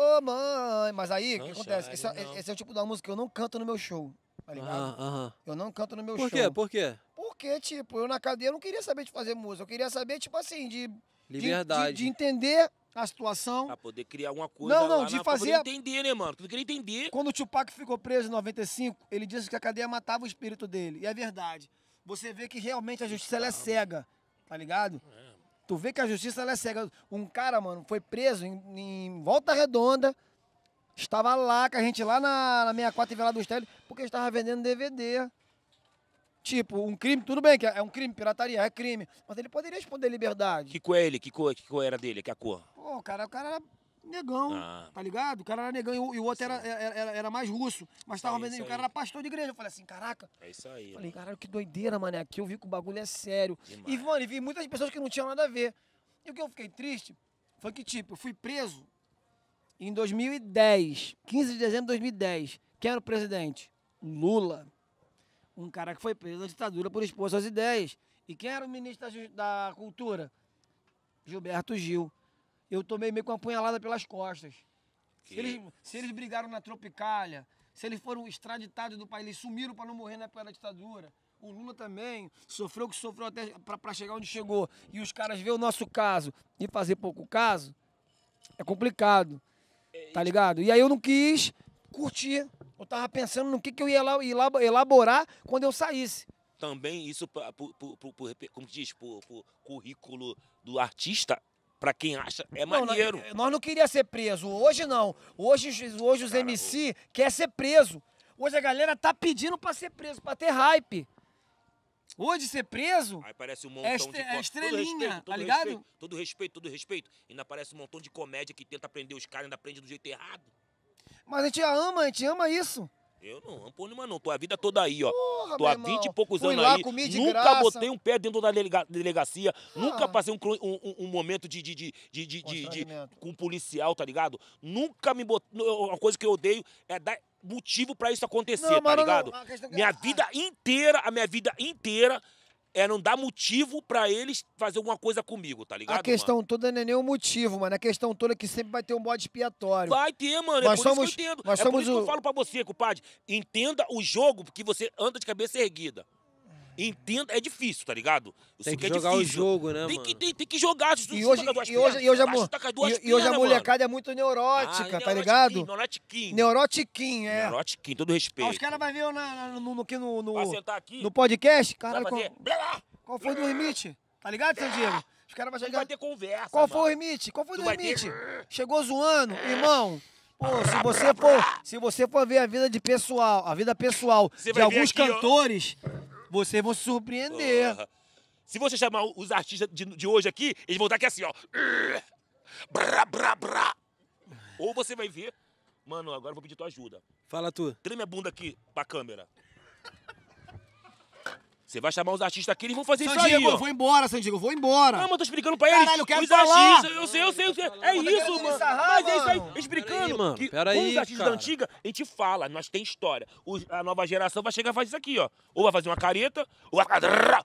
Ô, oh, mãe, mas aí o que acontece? Esse, é- esse é o tipo da música que eu não canto no meu show, tá ligado? Aham, aham. Eu não canto no meu Por show. quê? Por quê? Porque, tipo, eu na cadeia eu não queria saber de fazer música. Eu queria saber, tipo assim, de, de- de, Liberdade. de entender a situação. Pra poder criar alguma coisa Não, não, lá de na- fazer a- poder entender, né, mano? Tu queria entender. Quando o Tupac ficou preso em 95, ele disse que a cadeia matava o espírito dele. E é verdade. Você vê que realmente a justiça ela é cega, tá ligado? É. Tu vê que a justiça é cega. Um cara, mano, foi preso em, em, Volta Redonda. Estava lá, com a gente lá na, na 64 Vila dos Teles, porque estava vendendo DVD. Tipo, um crime, tudo bem, que é, é um crime, pirataria, é crime. Mas ele poderia responder liberdade. Que cor é ele? Que cor, que cor era dele? Que é a cor? Pô, cara, o cara era negão, ah. tá ligado? O cara era negão e, e o outro era, era, era, mais russo. Mas tava é vendo, o cara era pastor de igreja. Eu falei assim, caraca. É isso aí. Falei, mano. caralho, que doideira, mano. Aqui eu vi que o bagulho é sério. Demais. E, mano, vi muitas pessoas que não tinham nada a ver. E o que eu fiquei triste foi que, tipo, eu fui preso em 2010, 15 de dezembro de 2010. Quem era o presidente? Lula. Um cara que foi preso na ditadura por expor suas ideias. E quem era o ministro da, da Cultura? Gilberto Gil eu tomei meio com uma punhalada pelas costas. Se, eles, se eles brigaram na Tropicália, se eles foram extraditados do país, eles sumiram para não morrer na época da ditadura. O Lula também sofreu o que sofreu até para chegar onde chegou. E os caras ver o nosso caso e fazer pouco caso, é complicado. É, tá ligado? E aí eu não quis curtir. Eu tava pensando no que, que eu ia elaborar quando eu saísse. Também isso, por, por, como diz, por, currículo do artista, Pra quem acha, é não, maneiro. Nós, eh, nós, não queria ser preso. Hoje não. Hoje, hoje os Cara, MC o... quer ser preso. Hoje a galera tá pedindo pra ser preso, pra ter hype. Hoje ser preso. Aí parece um é montão é de é estrelinha, todo respeito, todo tá ligado? Respeito, todo respeito, todo respeito. Ainda parece um montão de comédia que tenta prender os caras, ainda prende do jeito errado. Mas a gente ama, a gente ama isso. Eu não, não porra nenhuma não. Tô a vida toda aí, ó. Porra, Tô há vinte e poucos Fui anos lá, aí. Nunca graça. botei um pé dentro da delega, delegacia. Ah. Nunca passei um, um, um, momento de, de, de, de, de, de, de com um policial, tá ligado? Nunca me botou. Uma coisa que eu odeio é dar motivo para isso acontecer, não, tá ligado? Não, é minha vida inteira, a minha vida inteira é não dar motivo para eles fazer alguma coisa comigo, tá ligado? A questão mano? toda não é nenhum motivo, mano. A questão toda é que sempre vai ter um bode expiatório. Vai ter, mano. É nós é por somos, isso que eu entendo. Nós é somos por isso o... que eu falo pra você, compadre. Entenda o jogo, porque você anda de cabeça erguida. Entenda, é difícil, tá ligado? Eu tem que, que é jogar difícil. o jogo, né, tem mano? Que, tem, tem que jogar. e hoje, e hoje, e hoje, a, e, hoje a né, molecada é muito neurótica, ah, tá ligado? Neurotiquim. Neurotiquim, é. Neurotiquim, todo respeito. Ah, os caras vão ver na, no, no, no, no, aqui, no podcast, caralho, qual, qual foi o limite? Tá ligado, seu Diego? Os caras vão chegar... vai ter conversa, Qual mano. foi o limite? Qual foi o limite? Ter... Chegou zoando, irmão. Pô, se você for, se você for ver a vida de pessoal, a vida pessoal de alguns aqui, cantores, ó. Vocês vão se surpreender. Se você chamar os artistas de, de hoje aqui, eles vão estar aqui assim, ó. Brá, brá, brá. Ou você vai ver. Mano, agora eu vou pedir tua ajuda. Fala tu. Treme a bunda aqui pra câmera. Você vai chamar os artistas aqui, eles vão fazer San isso aí, Sandigo, eu vou embora, Sandigo, eu vou embora. Não, mas eu tô explicando pra eles. Caralho, eu quero os falar. Artistas, eu sei, eu sei, eu sei. É isso, mano. mas é isso aí, explicando, mano. Que pera aí, os artistas cara. da antiga, a gente fala, nós tem história. a nova geração vai chegar e fazer isso aqui, ó. Ou vai fazer uma careta, ou vai fazer.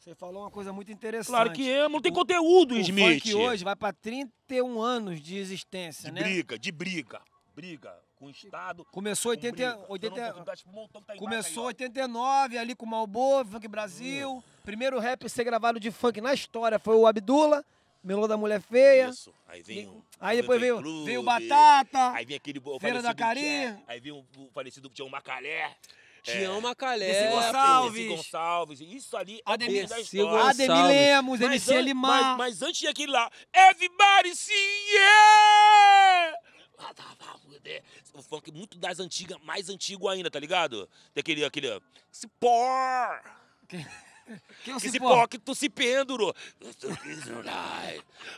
Você falou uma coisa muito interessante. Claro que é, não tem conteúdo, o Smith. O funk hoje vai pra 31 anos de existência, de né? De briga, de briga, briga com o Estado. Começou 80, 89. Começou em Começou 89 ali com o Malbô, Funk Brasil. Primeiro rap a ser gravado de funk na história foi o Abdula. Melô da Mulher Feia. Isso. Aí vem o. Aí depois veio, Clube, veio Batata. Aí vem aquele Feira da Carinha Aí vem o, o falecido Tião Macalé. Tião é. Macalé, Luci Gonçalves. Luci Gonçalves, isso ali é Ademir, da história. Ademir Lemos, mas MC Limar. Mas, mas antes daquele lá, Everybody see funk muito das antigas, mais antigo ainda, tá ligado? Daquele, aquele, cipó! Que, que, é que cipó que tu se pendurou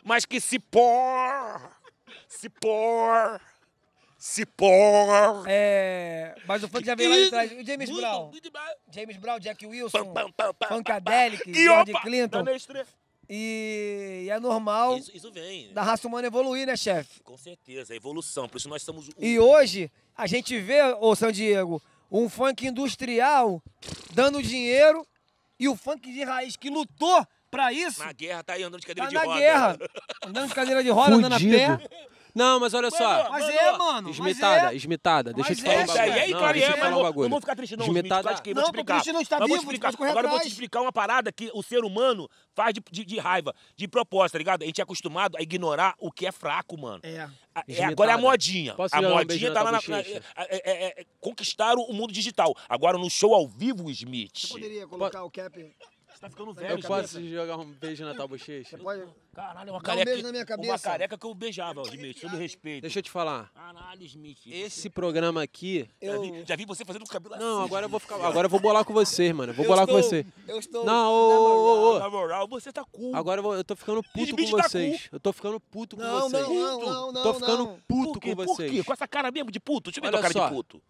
Mas que cipó! Cipó! Cipó! É, mas o funk já veio lá de trás. O James muito, Brown. Muito James Brown, Jack Wilson, pam, pam, pam, Funkadelic, George Clinton. E, e é normal isso, isso vem, né? da raça humana evoluir, né, chefe? Com certeza, a é evolução, por isso nós estamos... E hoje a gente vê, ô San Diego, um funk industrial dando dinheiro e o funk de raiz que lutou pra isso... Na guerra, tá aí andando de cadeira tá de na roda. guerra, andando de cadeira de roda, andando a pé... Não, mas olha só. Mas é, mano. Esmitada, é. esmitada. Deixa eu te falar um é. bagulho. E aí, Clariana, é, não vou ficar triste não. Esmitada. Não, porque Cristo não está vivo, explicar. Agora eu vou te explicar uma parada que o ser humano faz de raiva, de proposta, tá ligado? A gente é acostumado a ignorar o que é fraco, mano. É. É, agora é a modinha. Posso a modinha tá lá na. na é, é, é, conquistaram o mundo digital. Agora, no show ao vivo, Smith. Você poderia colocar po... o cap tá ficando velho, Eu posso jogar um beijo na tua bochecha? Pode... Caralho, uma careca. Um beijo na minha cabeça. Uma careca que eu beijava, Smith, todo respeito. Deixa eu te falar. Caralho, Smith. Esse programa aqui. Eu... Já, vi, já vi você fazendo o cabelo assim. Não, agora eu vou ficar. Agora eu vou bolar com vocês, mano. Eu vou eu bolar estou, com você. Eu estou. Não, ô, ô, Na moral, você tá cool. Agora eu, vou, eu tô ficando puto Smith com tá vocês. Cool. Eu tô ficando puto com vocês. Não, não, não, Tô ficando puto com vocês. Por quê? Com essa cara mesmo de puto? Deixa eu ver tua cara de puto.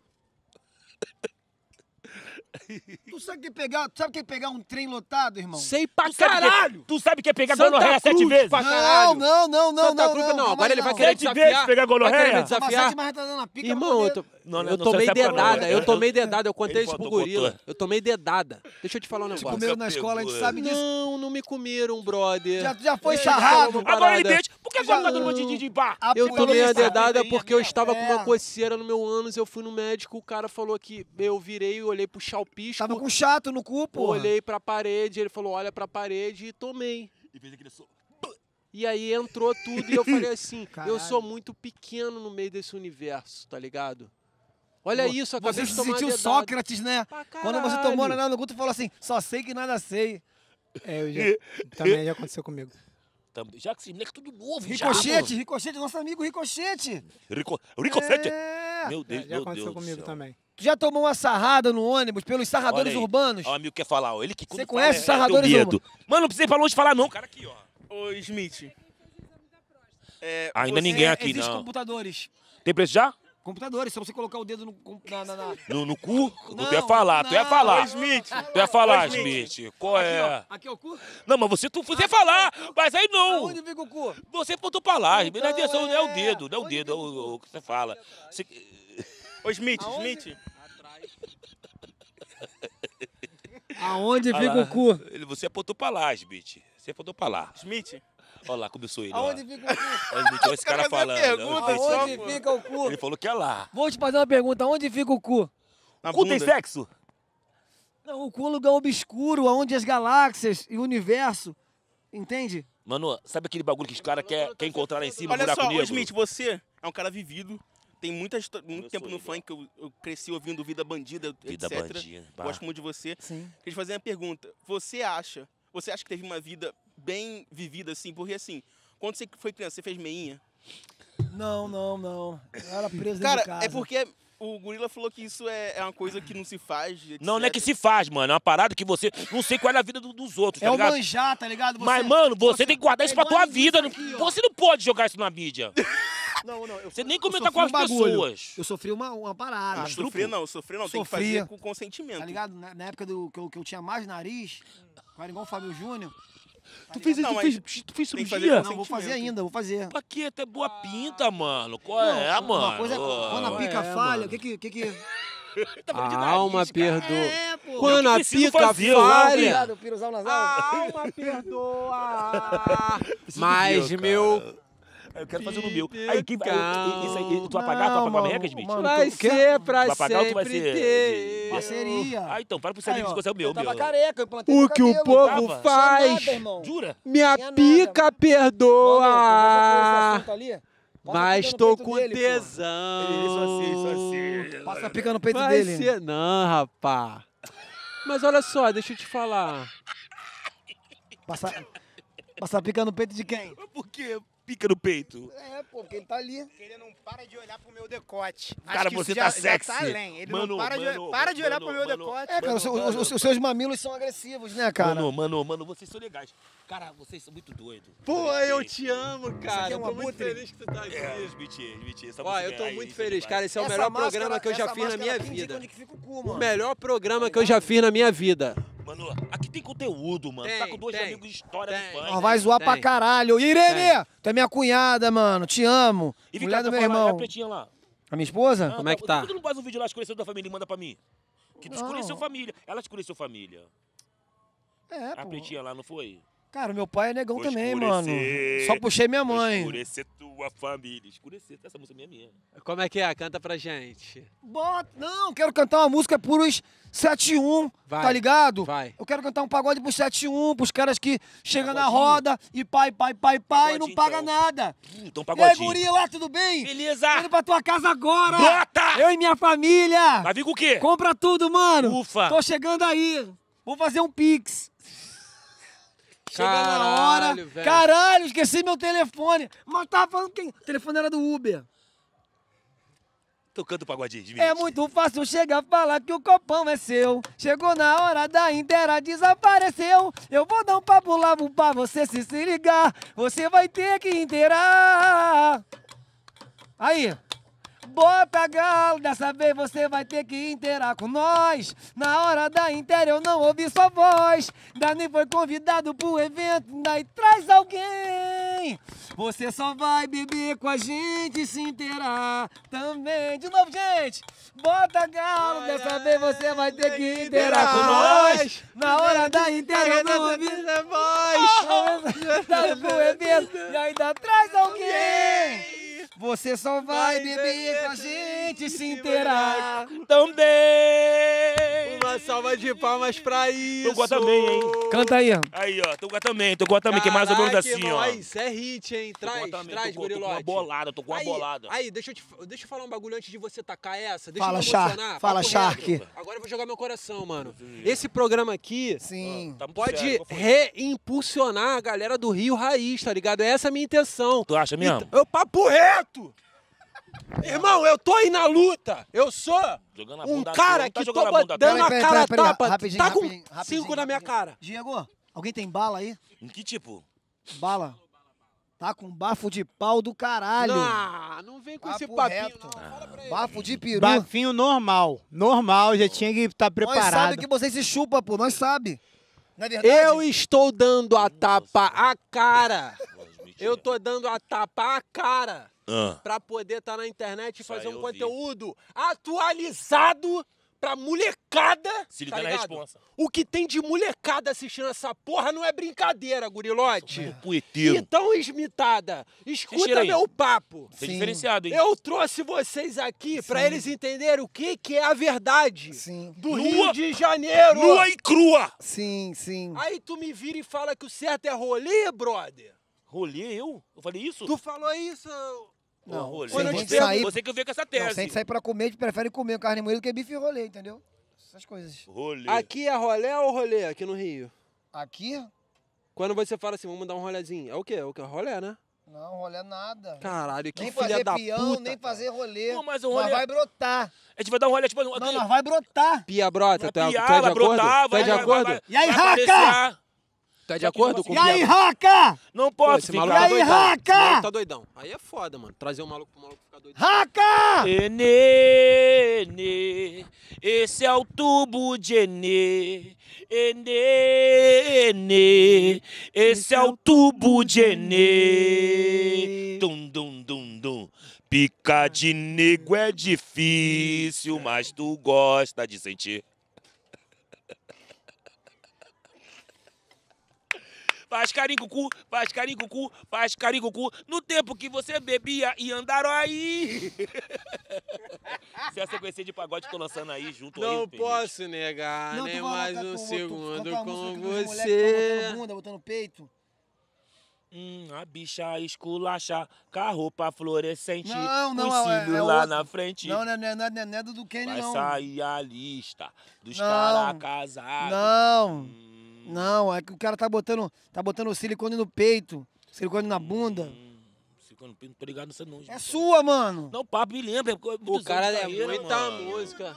Tu sabe que pegar, tu sabe que é pegar um trem lotado, irmão? Sei pra tu é caralho! Que, tu sabe que é pegar Santa gonorreia sete vezes? Não, não, não, não, Santa não, Cruz, não, não, Agora ele vai querer sete desafiar. Vezes pegar gonorreia? Vai querer me desafiar? Mas sete mais tá dando pica Irmão, eu tô... Não, eu não tomei dedada, né? eu tomei dedada, eu contei isso pro gorila. Eu tomei dedada. Deixa eu te falar um tipo, negócio. Comeram na escola, a gente sabe disso. Não, não me comeram, brother. Já, já foi charrado. Agora ele deixa. Por que agora todo mundo de de pá? Eu tomei a dedada porque eu né? estava com uma é. coceira no meu ânus, eu fui no médico, o cara falou que eu virei, olhei pro chalpisco. Tava com chato no cu, pô. Olhei pra parede, ele falou, olha pra parede e tomei. E fez aquele soco. E aí entrou tudo e eu falei assim, Caralho. eu sou muito pequeno no meio desse universo, tá ligado? Olha isso, acabei Você se sentiu Sócrates, né? Quando você tomou na no Guto, falou assim, só sei que nada sei. É, eu já, também já aconteceu comigo. já que esse moleque é tudo novo, Ricochete, já, Ricochete, nosso amigo Ricochete. Rico, É. Meu Deus, já, é, já meu aconteceu Deus comigo também. Tu já tomou uma sarrada no ônibus pelos sarradores urbanos? o amigo quer falar, ó. Ele que Você conhece fala, os é, é sarradores urbanos? Mano, não precisa ir pra longe falar não, cara aqui, ó. Ô, Smith. É, Ainda ninguém aqui, não. computadores. Tem preço já? computadores. Se você colocar o dedo no, na, na, na... No, no, cu? Não, tu ia falar, não, tu ia falar. Smith. Tu ia falar, Smith. Smith. Qual é? Aqui, aqui, é o cu? Não, mas você tu você falar, mas aí não. Onde fica o cu? Você botou pra lá, Smith. Então, atenção, é... é o é, dedo, não é o onde dedo, é o, o, que você fala. Você... Ô, Smith, Aonde? Smith. Atrás. Aonde fica o cu? Você apontou pra lá, Smith. Você apontou pra lá. Smith, Olha lá como ele. Aonde lá. fica o cu? Ele esse cara, falando. Pergunta, fica o cu? Ele falou que é lá. Vou te fazer uma pergunta. Onde fica o cu? Na o cu bunda. tem sexo? Não, o cu é um lugar obscuro, onde as galáxias e o universo... Entende? Mano, sabe aquele bagulho que os caras querem quer encontrar lá em cima, Olha buraco só, negro? Smith, você é um cara vivido, tem muita muito eu tempo no funk, eu, eu, cresci ouvindo Vida Bandida, vida etc. Bandida, Gosto muito de você. Sim. Queria te fazer uma pergunta. Você acha, você acha que teve uma vida bem vivida, assim, porque assim, quando você foi criança, você fez meinha? Não, não, não. Eu era preso Cara, é porque o gorila falou que isso é, é uma coisa que não se faz. Etc. Não, não é que se faz, mano. É uma parada que você. Não sei qual é a vida do, dos outros, é tá é ligado? É manjar, tá ligado? Você, Mas, mano, você, você, tem que guardar isso pra tua vida. Aqui, você não pode jogar isso na mídia. Não, não. Eu, você nem comenta com as um pessoas. Eu sofri uma, uma parada. Ah, sofri não, sofri não. Sofria. Tem que fazer com consentimento. Tá ligado? Na, na época do, que eu, que, eu, tinha mais nariz, eu era igual o Fábio Júnior, Tu fez, não, tu fez, tu fez cirurgia? Não, vou fazer ainda, vou fazer. Pra quê? Até boa ah. pinta, mano. Qual não, é, uma mano? Uma coisa é quando a pica é, falha, o que que... que, que... tá a nariz, alma perdoa. É, quando a pica fazer, falha... Obrigado, a alma perdoa. Mas, meu... Eu quero fazer no meu. Aí que vai. Isso aí, tu vai pagar? Tu vai pagar uma recas, bicho? Vai ser pra vai pagar, tu vai ser, Parceria. Ah, então, para pro Celinho que você é o meu, meu. careca, eu plantei O que o povo faz. Jura? Minha pica perdoa. Mas tô com dele, tesão. Isso assim, isso assim. Passa a pica no peito Vai dele. Ser... Não, rapá. Mas olha só, deixa eu te falar. Passar passa a pica no peito de quem? Por quê? pica no peito. É, pô, porque ele tá ali. Ele não para de olhar pro meu decote. Cara, Acho você tá já, tá sexy. Já tá além. Ele mano, não para, mano, de, para de olhar pro meu decote. É, cara, os, os, os, seus mamilos são agressivos, né, cara? Mano, mano, mano, vocês são legais. Cara, vocês são muito doidos. Pô, eu te amo, cara. Tá é eu tô muito feliz que você tá aqui. É, BTS, BTS. Ó, eu tô muito feliz, cara. Esse é o melhor programa que eu já fiz na minha vida. O melhor programa que eu já fiz na minha vida mano, aqui tem conteúdo, mano. Tá tem, tá com dois tem, amigos de história tem, do funk. Oh, vai zoar tem, pra caralho. Irene, tu é minha cunhada, mano. Te amo. E Mulher cá, do tá meu irmão. É a, lá. a minha esposa? Ah, Como é que tá? Por que tu não faz um vídeo lá escurecendo da família e manda pra mim? Que tu escureceu família. Ela escureceu família. É, a pô. pretinha lá, não foi? Cara, meu pai é negão Vou também, mano. Só puxei minha mãe. Escurecer tua família. Escurecer. Essa música é minha. Como é que é? Canta pra gente. Bota. Não, quero cantar uma música pros 71, vai, tá ligado? Vai. Eu quero cantar um pagode pro 71, pros caras que chegam na roda e pai, pai, pai, pai, e não paga então. nada. Hum, então pagode. E aí, guria, tudo bem? Beleza. Vindo indo pra tua casa agora. Bota! Eu e minha família. Vai vir com o quê? Compra tudo, mano. Ufa. Tô chegando aí. Vou fazer um pix. Chega na hora. Velho. Caralho, esqueci meu telefone. Mas tava falando que o telefone era do Uber. Tocando pagodinho, de É muito fácil chegar falar que o copão é seu. Chegou na hora da Intera, desapareceu. Eu vou dar um papo lá pra você se, se ligar. Você vai ter que inteirar. Aí. Bota galo, dessa vez você vai ter que interar com nós. Na hora da inter eu não ouvi sua voz. Dani foi convidado pro evento, daí traz alguém. Você só vai beber com a gente e se inteirar também. De novo, gente. Bota galo, dessa vez você vai ter que interar com nós. Na hora da inter eu não ouvi sua voz. Dani pro evento e ainda traz alguém. Você só vai, vai beber com a gente se inteirar também. Uma salva de palmas pra isso. Tugua também, hein? Canta aí, ó. Aí, ó. Tugua também, Tugua também, que é mais ou menos assim, ó. Isso é hit, hein? Traz, também, traz, Murilote. Tô com uma bolada, tô com uma aí, bolada. Aí, deixa eu, te, deixa eu falar um bagulho antes de você tacar essa. Deixa fala, Shark. Fala, Shark. Agora eu vou jogar meu coração, mano. Esse programa aqui Sim. Tá pode reimpulsionar a galera do Rio Raiz, tá ligado? Essa é a minha intenção. Tu acha mesmo? Então, eu papo reto! gato. Irmão, eu tô aí na luta. Eu sou um cara tá que tô dando a cara tapa. Tá com cinco na minha cara. Diego, alguém tem bala aí? Em que tipo? Bala. Tá com bafo de pau do caralho. Não, não vem com Papo esse papinho, reto. não. Bafo de peru. Bafinho normal. Normal, já tinha que estar tá preparado. Nós sabe que você se chupa, pô. Nós sabe. É verdade? Eu estou dando a tapa à cara. Eu tô dando a tapa à cara ah. para poder estar tá na internet e fazer um conteúdo vi. atualizado pra molecada. Se ligar tá na responsa. O que tem de molecada assistindo essa porra não é brincadeira, gurilote. Um é poeteiro. Então, esmitada, escuta meu papo. Sim. É diferenciado, hein? Eu trouxe vocês aqui Sim. pra eles entenderem o que, que é a verdade Sim. do Rio de Janeiro. Nua e crua. Sim, sim. Aí tu me vira e fala que o certo é rolê, brother. Rolê eu? Eu falei isso? Tu falou isso não, rolê. Quando você, sair, você que veio com essa tese. Não, se a gente sair pra comer, prefere comer carne moída do que bife rolê, entendeu? Essas coisas. Rolê. Aqui é rolê ou rolê aqui no Rio? Aqui? Quando você fala assim, vamos dar um rolezinho, é o quê? É o que? rolê, né? Não, rolê nada. Caralho, que nem filha da peão, puta. Nem fazer rolê, não mas o rolê. Mas vai brotar. A gente vai dar um rolê, tipo... Não, mas vai brotar. Pia brota, tá? tá Pia, vai brotar. Tá vai, de acordo? e aí, raca? Tá de acordo com o E aí, Raca? Não posso Pô, esse ficar. Tá e aí, Raca? tá doidão. Aí é foda, mano. Trazer um maluco pro maluco ficar doidão. Raca! Enê, enê, esse é o tubo de Enê. Enê, enê, esse é o tubo de Enê. Dum, dum, dum, dum. picar de nego é difícil, mas tu gosta de sentir. faz carinho cu, faz carinho cu, faz carinho cu, no tempo que você bebia e andaram aí. Se é a sequência de pagode tô lançando aí junto Não aí, posso feliz. negar Não, nem mais um segundo com você. Tá botando bunda, botando peito. Hum, a bicha esculacha com a roupa fluorescente. Não, não, não. É, é lá outro. na frente. Não, não, não, não, não, não é do Kenny, não. Vai sair a lista dos caras casados. Não. Cara casado. não. Hum. Não, é que o cara tá botando, tá botando silicone no peito, silicone na bunda. Hum, no peito, não tô ligado é não. É cara. sua, mano. Não, papo me lembra. É o cara é muita música.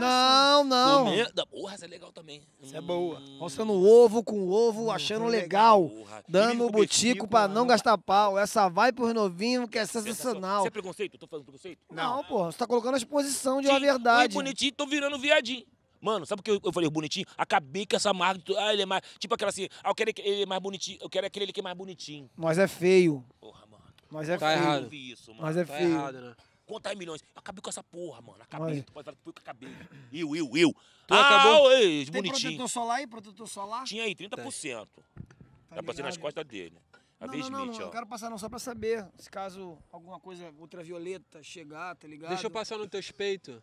Não, não. Comenda. Porra, essa é legal também. Isso é boa. Mostrando hum. ovo com ovo, achando é legal. legal. Dando o botico pra não gastar pau. Essa vai pro novinho que é sensacional. Você é preconceito? tô falando preconceito? Não, não porra. Você tá colocando a exposição de uma verdade. Bonitinho, tô virando viadinho. Mano, sabe o que eu falei bonitinho? Acabei com essa marca. Ah, ele é mais. Tipo aquela assim, ah, eu quero ele é mais bonitinho. Eu quero aquele que é mais bonitinho. Nós é feio. Porra, mano. Nós é tá feio. Errado. Isso, mano. Nós é tá feio. Errado, né? Quantas milhões? Eu acabei com essa porra, mano. Acabei. Mas... Tu pode falar que foi que acabei. Eu, eu, eu. Tu ah, acabou? Ei, Tem bonitinho. protetor solar aí? Protetor solar? Tinha aí, 30%. Tá Já passei nas costas dele. A não, não, não, não, não quero passar não, só pra saber se caso alguma coisa ultravioleta chegar, tá ligado? Deixa eu passar no teu peito.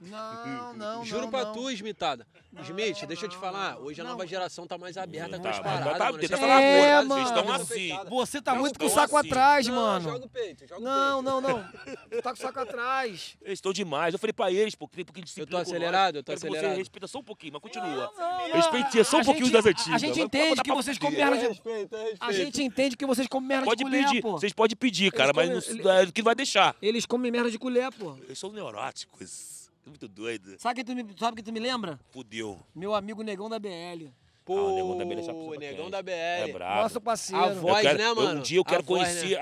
Não, não, Juro não, pra não. tu, esmitada, Smith, deixa eu te falar. Hoje a nova geração tá mais aberta com tá, as paradas. Tá, mano. Tá, tá, tá, é, mano. Vocês estão assim. Você tá muito com o saco assim. atrás, mano. Joga o peito, joga não, o peito. Não, não, não. tá com o saco atrás. Eu estou demais. Eu falei pra eles, pô, que tem um pouquinho de disciplina. Eu tô acelerado, eu tô acelerado. Você respeita só um pouquinho, mas continua. Não, Respeite só um pouquinho das antigas. A gente entende que vocês comem merda de... A gente entende que vocês comem merda de mulher, pô. Vocês podem pedir, cara, mas é que não vai deixar. Eles comem merda de colher, pô. Eles são neuróticos muito doido. Sabe que tu me, sabe que tu me lembra? Fudeu. Meu amigo Negão da BL. Pô, ah, o Negão da BL, é é Negão da BL. É brabo. Nosso parceiro. A voz, quero, né, mano? Um dia eu quero a conhecer. Voz, né?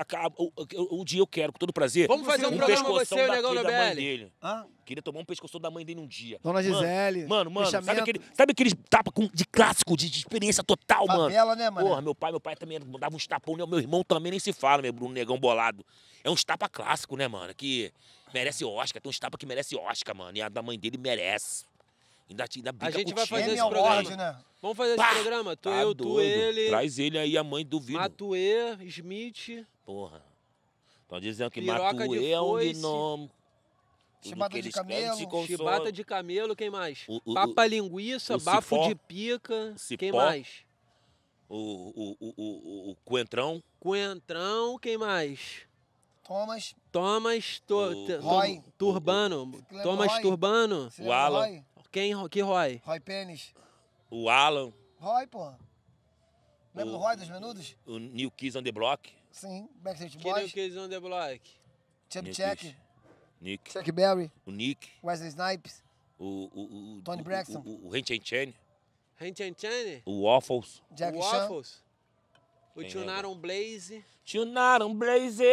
a, um, dia eu quero, com todo prazer. Vamos fazer um, um programa com você, o Negão da, da BL. Dele. Hã? Queria tomar um pescoço da mãe dele um dia. Dona Gisele. Mano, mano, mano sabe, aquele, sabe aqueles tapas de clássico, de, de, experiência total, Favela, mano? Favela, né, mano? Porra, meu pai, meu pai também dava uns tapões. Né? meu irmão também nem se fala, meu Bruno Negão bolado. É uns tapa clássico, né, mano? Que Merece Oscar, tem uns tapas que merece Oscar, mano. E a da mãe dele merece. Ainda, ainda brinca A gente vai fazer esse é programa. Award, né? Vamos fazer Pá! esse programa? Tu, tá eu, doido. tu, ele. Traz ele aí, a mãe do Vitor. Matue, Smith. Porra. Estão dizendo que Matue é um binômio. Chibata de camelo. Chibata de camelo, quem mais? O, o, Papa linguiça, o bafo cipó, de pica. Cipó, quem mais? O, o, o, o, o coentrão. Coentrão, quem mais? Thomas. Thomas Roy. Turbano. O, Thomas Roy. Turbano. O Alan. Roy? Quem? Que Roy? Roy Pênis. O Alan. Roy, pô. Lembra do Roy dos Menudos? O New Kids on the Block. Sim, Backstreet Boys. Que New Kids on the Block? Chubby Check. Nick. Chuck Berry. O Nick. Wesley Snipes. O, o, o Tony Braxton. O, o, Chen Chen. Chen Chen? O Waffles. Jack Waffles. Chan. O Tunaram Blaze. Tunaram Blaze,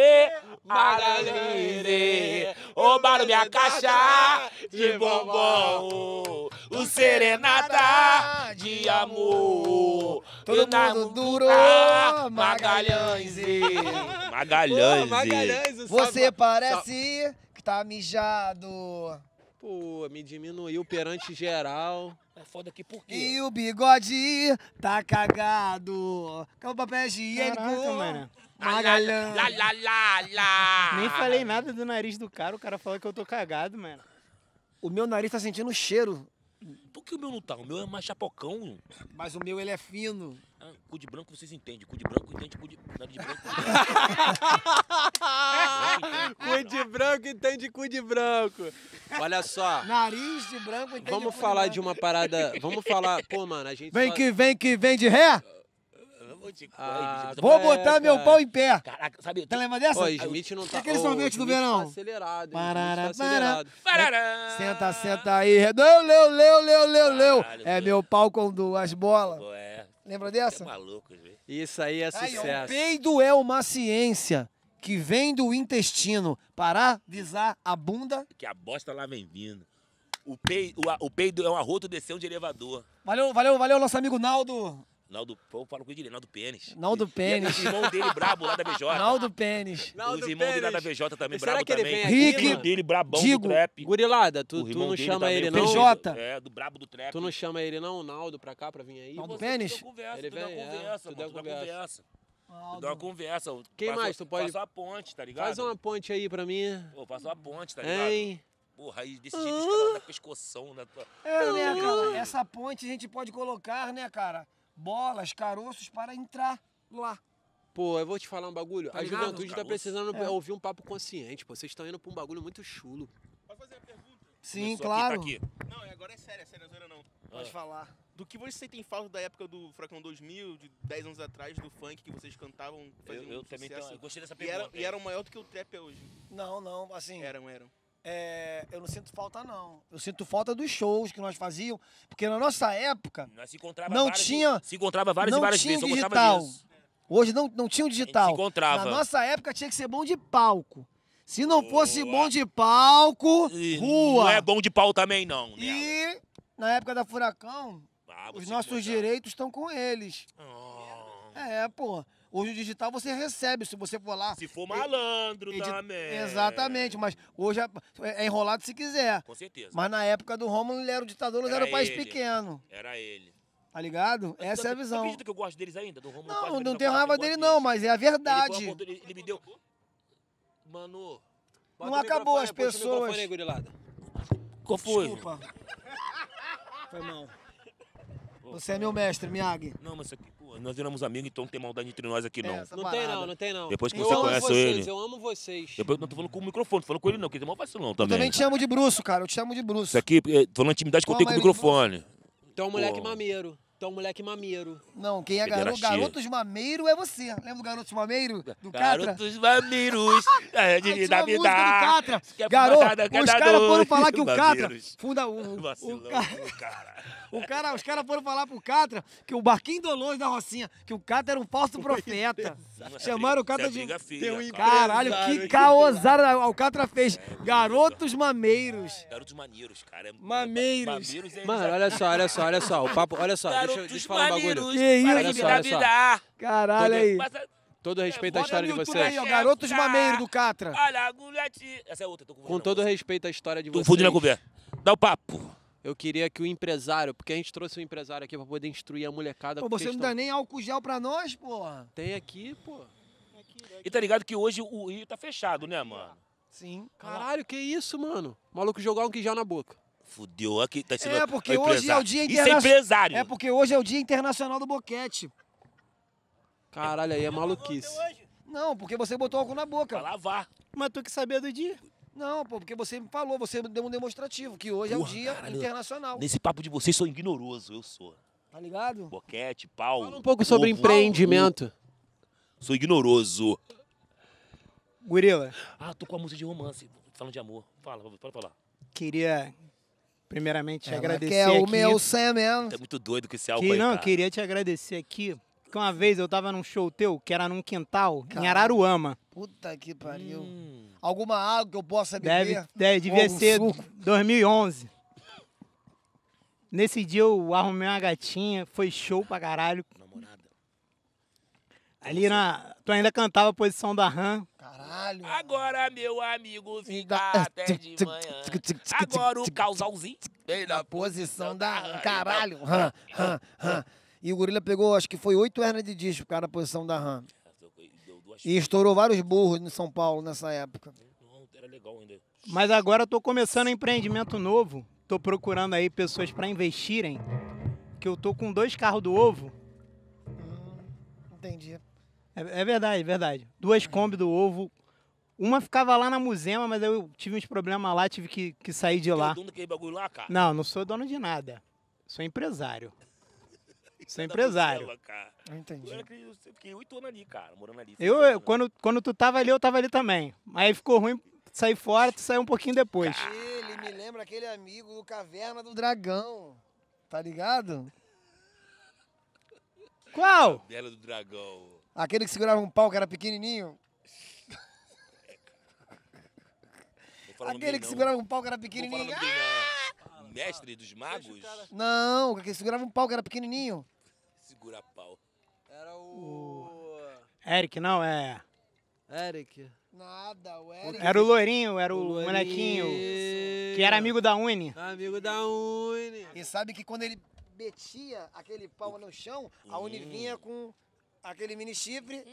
Magalhães, roubaram minha caixa de bombom. O serenata de amor. Todo mundo duro, Magalhães. Magalhães. Magalhães, Você parece que tá mijado. Pô, me diminuiu perante geral. É foda aqui por quê? E o bigode tá cagado. Com o papel higiênico. Caraca, mano. Nem falei nada do nariz do cara, o cara falou que eu tô cagado, mano. O meu nariz tá sentindo o cheiro por que o meu não tá? O meu é mais chapocão. Mas o meu ele é fino. Ah, cu de branco vocês entendem. Cu de branco entende cu de. Nada de branco. cu de branco entende cu de branco. Olha só. Nariz de branco entende Vamos falar de, de uma parada. Vamos falar. Pô, mano, a gente. Vem que vem que vem de ré? Ah, vou botar meu pau em pé. Caraca, sabe? Tá lembrando dessa? Ô, Smith não tá... Aquele sorvete do tá verão. acelerado. Tá senta, senta aí. leu, leu, leu, leu, leu. É meu pau com duas bolas. É. Lembra dessa? É maluco, Isso aí é, é sucesso. o peido é uma ciência que vem do intestino para avisar a bunda. Que a bosta lá vem vindo. O peido, o, o peido é um arroto descendo de elevador. Valeu, valeu, valeu, nosso amigo Naldo. Naldo, eu falo com ele, Naldo Pênis. Naldo Pênis. E, irmão dele brabo lá da BJ. Naldo Pênis. Os irmãos dele lá da BJ também, brabo também. Rick. O guri dele brabão Digo. do trap. Gurilada, tu, tu não chama ele não? PJ. É, do brabo do trap. Tu não chama ele não, Naldo, pra cá, pra vir aí? Naldo Pênis? ele vem, conversa, é, tu dá conversa. Tu dá uma conversa. Quem mais? Tu pode. Faça uma ponte, tá ligado? Faz uma ponte aí pra mim. Pô, passa uma ponte, tá ligado? Hein? Porra, aí desse jeito, que cara tá pescoção na né, tua. É, né, cara? Essa ponte a gente pode colocar, né, cara? bolas, caroços para entrar lá. Pô, eu vou te falar um bagulho. Tá a ligado? juventude tá Caroço. tá precisando é. ouvir um papo consciente, pô. Vocês estão indo pra um bagulho muito chulo. Pode fazer a pergunta? Sim, Começou claro. Aqui, tá aqui. Não, agora é sério, é sério, não. É Pode ah. falar. Do que você tem falta da época do Fracão 2000, de 10 anos atrás, do funk que vocês cantavam, eu, eu um também Tenho, eu gostei dessa pergunta. E, era, e eram maior do que o trap é hoje. Não, não, assim... Eram, eram. É, eu não sinto falta, não. Eu sinto falta dos shows que nós fazíamos, porque na nossa época. Nós se encontrava não várias, tinha, se encontrava várias não e várias tinha vezes. Digital. Hoje não, não tinha o digital. A gente se encontrava. Na nossa época tinha que ser bom de palco. Se não Boa. fosse bom de palco, rua. Não é bom de pau também, não. E na época da Furacão, ah, os nossos direitos estão com eles. Oh. É, pô. Hoje o digital você recebe, se você for lá. Se for malandro edi... também. Exatamente, mas hoje é, é enrolado se quiser. Com certeza. Mas na época do Romulo ele era o ditador, era, era o país ele. pequeno. Era ele. Tá ligado? Mas Essa tu, é a visão. Você acredita que eu gosto deles ainda? Do Romulo não, não tenho raiva dele não, mas é a verdade. Ele, ele, ele me deu... Mano... Não acabou as pessoas. Aí, Qual foi? Desculpa. Foi mal. Você é meu mestre, Miyagi. Não, mas aqui... Nós viramos amigos, então não tem maldade entre nós aqui, é, não. Não tem, não, não tem, não. Depois que eu você conhece vocês, ele. Eu amo vocês. Depois não tô falando com o microfone, tô falando com ele, não, que ele é mó vacilão também. Eu também te amo de bruxo, cara. Eu te amo de bruxo. Isso aqui, tô é, falando intimidade que eu tenho com o microfone. Então, é moleque mameiro. Então, moleque mameiro. Não, quem é garoto, garotos mameiro é você. Lembra o garoto mameiro do Catra? Garotos mameiros. é, de, Aí, vida. Garoto, os caras foram falar que o Catra funda o... o cara. O cara, os caras foram falar pro Catra que o Barquinho Dolores da Rocinha, que o Catra era um falso profeta. Chamaram o Catra de. Filha, Caralho, que caosada o Catra fez. Garotos mameiros. Garotos maneiros, cara. Mameiros. Mano, olha só, olha só, olha só. O papo, olha só, deixa, deixa eu falar um bagulho. Que isso, olha só, olha só. Caralho aí. Todo é, respeito à história de vocês. Aí, ó, Garotos mameiros do Catra. Olha, Essa é outra, tô com Com todo respeito à história de vocês. Tô fudindo a conversa. Dá o papo. Eu queria que o empresário, porque a gente trouxe o empresário aqui para poder instruir a molecada. Pô, você questão. não dá nem álcool gel para nós, porra? Tem aqui, pô. E tá ligado que hoje o Rio tá fechado, né, mano? Sim. Caralho, que isso, mano? O maluco jogou álcool gel na boca. Fudeu, aqui tá sendo É porque hoje é o dia internacional. Isso é empresário. É porque hoje é o dia internacional do boquete. Caralho, aí é maluquice. Não, porque você botou álcool na boca. Pra lavar. Mas tu que sabia do dia. Não, pô, porque você me falou, você deu um demonstrativo, que hoje Porra, é o dia internacional. Nesse papo de vocês, sou ignoroso, eu sou. Tá ligado? Boquete, pau. Fala um pouco ovo, sobre empreendimento. Sou ignoroso. Gorila. Ah, tô com a música de romance, falando de amor. Fala, fala, falar. Queria, primeiramente, te agradecer. Que é o aqui. meu mesmo. Tá muito doido com esse álcool que, aí, Não, cara. queria te agradecer aqui que uma vez eu tava num show teu, que era num quintal, Caramba. em Araruama. Puta que pariu. Hum. Alguma água que eu possa beber? Deve, deve devia ser suco. 2011. Nesse dia eu arrumei uma gatinha, foi show pra caralho. Namorada. Ali na. Tu ainda cantava a posição da RAM. Caralho. Agora meu amigo fica até de manhã. Agora o causalzinho. Bem na posição da RAM. Caralho. RAM, RAM, RAM. E o gorila pegou, acho que foi oito hernias de disco, cara, na posição da RAM. É, e estourou vários burros em São Paulo nessa época. Mas agora eu tô começando um empreendimento novo. Tô procurando aí pessoas para investirem. Que eu tô com dois carros do ovo. Hum, entendi. É, é verdade, é verdade. Duas Kombi do ovo. Uma ficava lá na Musema, mas eu tive uns problemas lá, tive que, que sair de Você lá. É dono daquele bagulho lá, cara? Não, não sou dono de nada. Sou empresário. Sou é empresário. Botela, Entendi. Eu, fiquei oito anos ali, cara, morando ali. Eu, eu quando, quando tu tava ali, eu tava ali também. Aí ficou ruim sair fora, tu saiu um pouquinho depois. Ele me lembra aquele amigo do Caverna do Dragão. Tá ligado? Qual? Caverna do Dragão. Aquele que segurava um pau que era pequenininho. Aquele que não. segurava um pau que era pequenininho. Ah! mestre dos magos? Não, que segurava um pau que era pequenininho. Segura pau. Era o... Eric, não, é... Eric. Nada, o Eric. Era o loirinho, era o, o molequinho. Que era amigo da Uni. Amigo da Uni. E sabe que quando ele metia aquele pau no chão, a Uni hum. vinha com aquele mini chifre.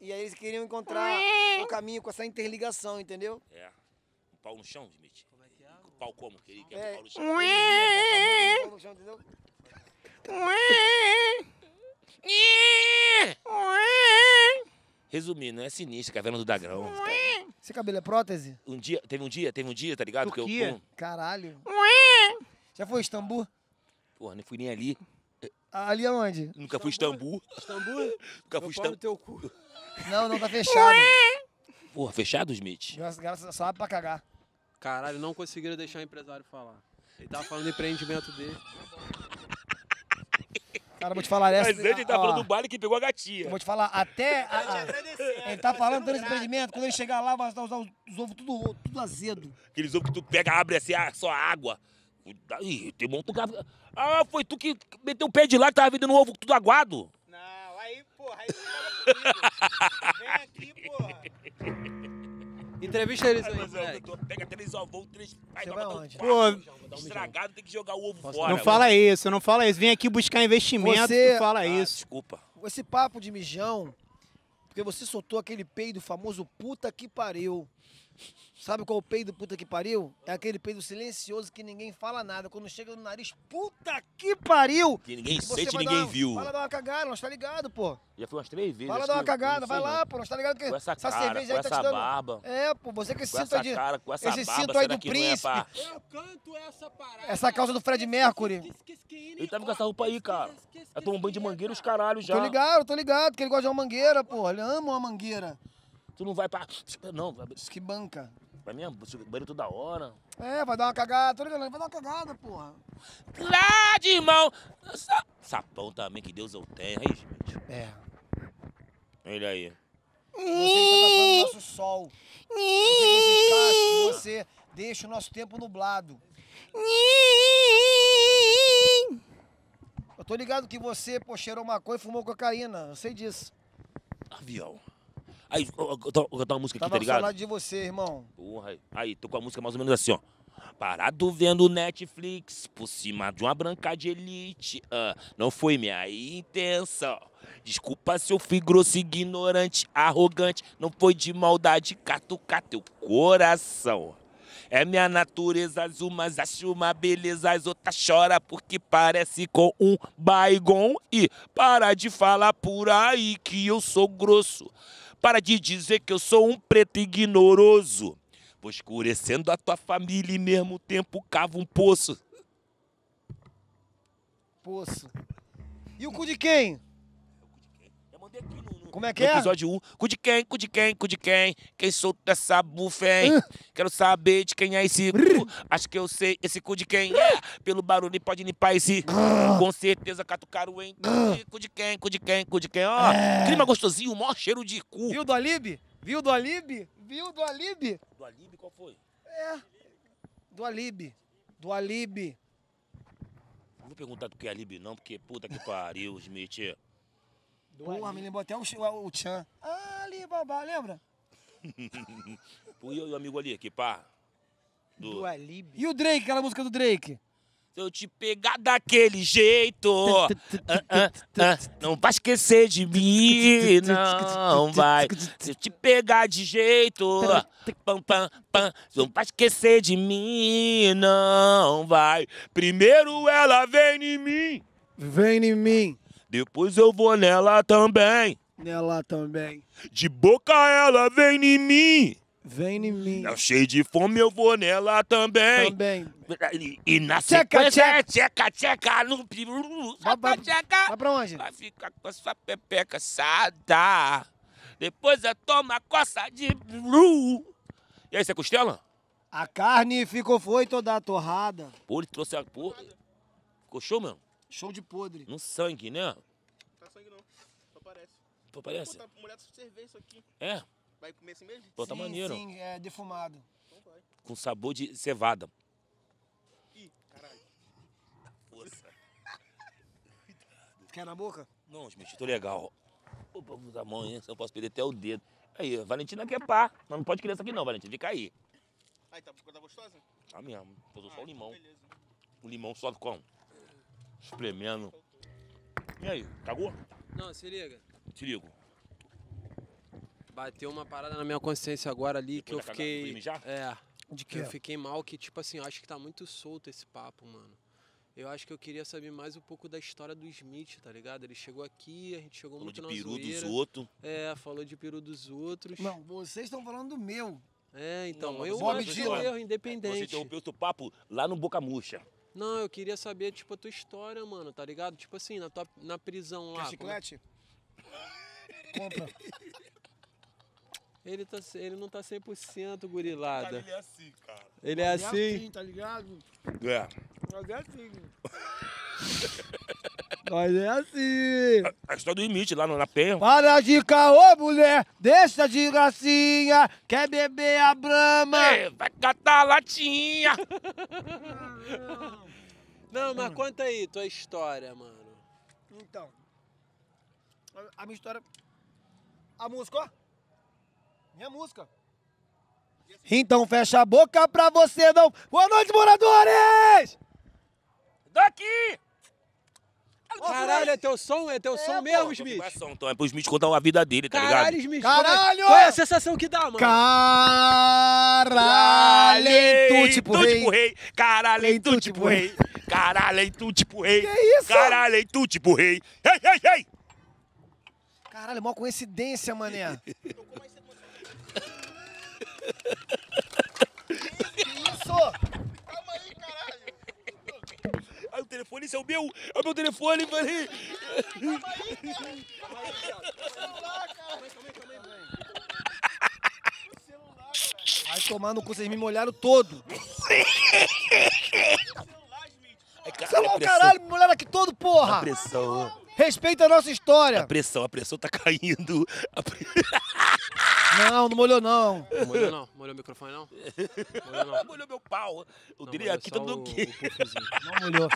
E aí eles queriam encontrar hum. o caminho com essa interligação, entendeu? É. Um pau no chão, Smith pau como? Que ele quer é. Ué! Ué! Ué! Resumindo, é sinistro, caverna do Dagrão. Tá- Esse cabelo é prótese? Um dia, teve um dia, teve um dia, tá ligado? Turquia? Que eu, um... Caralho. Já foi Istambul? Porra, nem fui nem ali. Ali aonde? Nunca Istambul? fui Istambul. Istambul? Nunca fui Istambul. teu cu. Não, não, tá fechado. Porra, fechado, Smith? Nossa, só abre pra cagar. Caralho, não conseguiram deixar o empresário falar. Ele tava falando do empreendimento dele. Cara, vou te falar essa. Mas antes ele tá ó, falando do baile que pegou a gatinha. Eu vou te falar, até. A, a, ele tá falando do empreendimento, quando ele chegar lá, vai usar os ovos tudo, tudo azedo. Aqueles ovos que tu pega, abre assim, ah, só água. Ih, tem um monte de. Ah, foi tu que meteu o pé de lá que tava vendendo ovo tudo aguado? Não, aí, porra, aí tu tava comigo. Vem aqui, porra. Entrevista eles aí. Mas é eu, tô, pega três ovos, três. Vai, Você vai onde? Pô, estragado, tem que jogar o ovo fora. Não fala isso, não fala isso. Vem aqui buscar investimento, Você... fala ah, isso. Desculpa. Esse papo de mijão, porque você soltou aquele peido famoso puta que pariu. Sabe qual o peido puta que pariu? É aquele peido silencioso que ninguém fala nada. Quando chega no nariz, puta que pariu! Que ninguém você sente, ninguém uma, viu. Fala dar uma cagada, nós tá ligado, pô. Já foi umas três vezes. Fala assim, dar uma cagada, vai lá, pô, nós tá ligado que com essa, essa cara, cerveja com aí tá essa tá te dando. Barba, é, pô, você que se aí de. Cara, com essa esse barba, cinto aí do príncipe. É pra... Eu canto essa parada. Essa do Fred Mercury. Ele tava tá com essa roupa aí, cara. Eu tô um banho de mangueira os caralho já. Tô ligado, tô ligado, que ele gosta de uma mangueira, pô. Ele ama uma mangueira. Tu não vai pra. Não, vai. Que banca. Vai mesmo? banheiro toda hora. É, vai dar uma cagada, tô ligando, vai dar uma cagada, porra. Lá de irmão! Sa... Sapão também, que Deus eu tenho, aí, gente. É. Olha aí. Você está tapando nosso sol. Você, você deixa o nosso tempo nublado. Eu tô ligado que você, pô, cheirou maconha e fumou cocaína. Eu sei disso. Avião. Aí, eu, eu, uma música aqui, tá ligado? Tava de você, irmão. Porra, aí. tô com a música mais ou menos assim, ó. Parado vendo Netflix, por cima de uma branca de elite. Uh, não foi minha intenção. Desculpa se eu fui grosso, ignorante, arrogante. Não foi de maldade catucar teu coração. É minha natureza, as umas acham uma beleza, as outras chora porque parece com um baigon. E para de falar por aí que eu sou grosso para de dizer que eu sou um preto ignoroso. Vou escurecendo a tua família e mesmo tempo cava um poço. Poço. E o cu de quem? Como é que no é? Episódio 1. Cu de quem, cu de quem, cu de quem? Quem solta essa bufem. hein? Quero saber de quem é esse cu. Acho que eu sei esse cu de quem é. Pelo barulho pode limpar esse. Com certeza catucaram, hein? Cu de quem, cu de quem, cu de quem? Ó, é. clima gostosinho, mó cheiro de cu. Viu do Alibi? Viu do Alibi? Viu do Alibi? Do Alibi qual foi? É. Do Alibi. Do Alibi. Não vou perguntar do que é Alibi não, porque puta que pariu, Smith. Do Porra, Ali. me lembrou até o, o Tchan. Ali, babá, lembra? e o amigo ali, que pá? Do, do E o Drake, aquela música do Drake? Se eu te pegar daquele jeito, ah, ah, ah, não vai esquecer de mim, não vai. Se eu te pegar de jeito, ah, pam, pam, pam, não vai esquecer de mim, não vai. Primeiro ela vem em mim. Vem em mim. Depois eu vou nela também. Nela também. De boca ela vem em mim. Vem em mim. Eu tá cheio de fome, eu vou nela também. Também. E, e na tcheca, sequência, tcheca, tcheca, no peru. Vai pra, tcheca. Vai pra onde? Vai ficar com a sua pepeca sada. Depois eu tomo a coça de peru. E aí, você costela? A carne ficou, foi toda torrada. Pô, ele trouxe a porra. Ficou show mesmo? Show de podre. No sangue, né? Não tá sangue não. Só parece. Só parece? Pô, tá molhado cerveja isso aqui. É? Vai comer assim mesmo? Pô, tá sim, maneiro. Sim, é defumado. Então vai. Com sabor de cevada. Ih, caralho. Força. Quer na boca? Não, gente, tô legal. Opa, vou usar a mão, hein? Eu posso perder até o dedo. Aí, Valentina quer pá. Mas não pode criança aqui não, Valentina. Fica aí. Aí, tá, tá gostosa? Tá mesmo. Tô ah, só o então limão. Beleza. O limão só com espremendo. E aí, cagou? Não, se liga. Se ligo. Bateu uma parada na minha consciência agora ali Depois que eu fiquei. Já? é. De que? Eu é? fiquei mal, que tipo assim, acho que tá muito solto esse papo, mano. Eu acho que eu queria saber mais um pouco da história do Smith, tá ligado? Ele chegou aqui, a gente chegou falou muito na Falou de peru dos outros. É, falou de peru dos outros. Não, vocês estão falando do meu. É, então, não, eu Bob né? independente. Você interrompeu o seu papo lá no Boca Murcha. Não, eu queria saber, tipo, a tua história, mano, tá ligado? Tipo assim, na, tua, na prisão lá. Quer é chiclete? Como... Compra. Ele, tá, ele não tá 100% gurilada. ele é assim, cara. Ele é, ele é assim? é assim? tá ligado? É. Nós é assim. Né? Mas é assim. A, a história do limite lá na penha. Para de caô, mulher. Deixa de gracinha. Quer beber a brama. É, vai catar a latinha. Ah, não, mas conta aí tua história, mano. Então, a minha história. A música, ó. Minha música. Então fecha a boca pra você não. Boa noite, moradores! Daqui! Caralho, é teu som? É teu som é, mesmo, Smith? É som, então é pro Smith contar a vida dele, tá ligado? Caralho, Smith. É- Caralho! Qual é a sensação que dá, mano? Caralho, tu tipo rei. Tu tipo rei. Caralho, tu tipo, tipo rei. Caralho, tu tipo rei. Que é isso? Caralho, tu tipo rei. Ei, ei, ei! Caralho, mó coincidência, mané. telefone, esse é o meu, é o meu telefone, peraí. Calma aí, Vai tomar no cu, vocês me molharam todo. Ai, cara, Celular, é, é, é caralho, me molharam aqui todo, porra. A pressão. Respeita a nossa história. A pressão, a pressão tá caindo. Pre... Não, não molhou não. Não molhou não. Molhou o microfone não? Molhou, não. molhou meu pau. Eu não, diria aqui todo o... quê? Não molhou.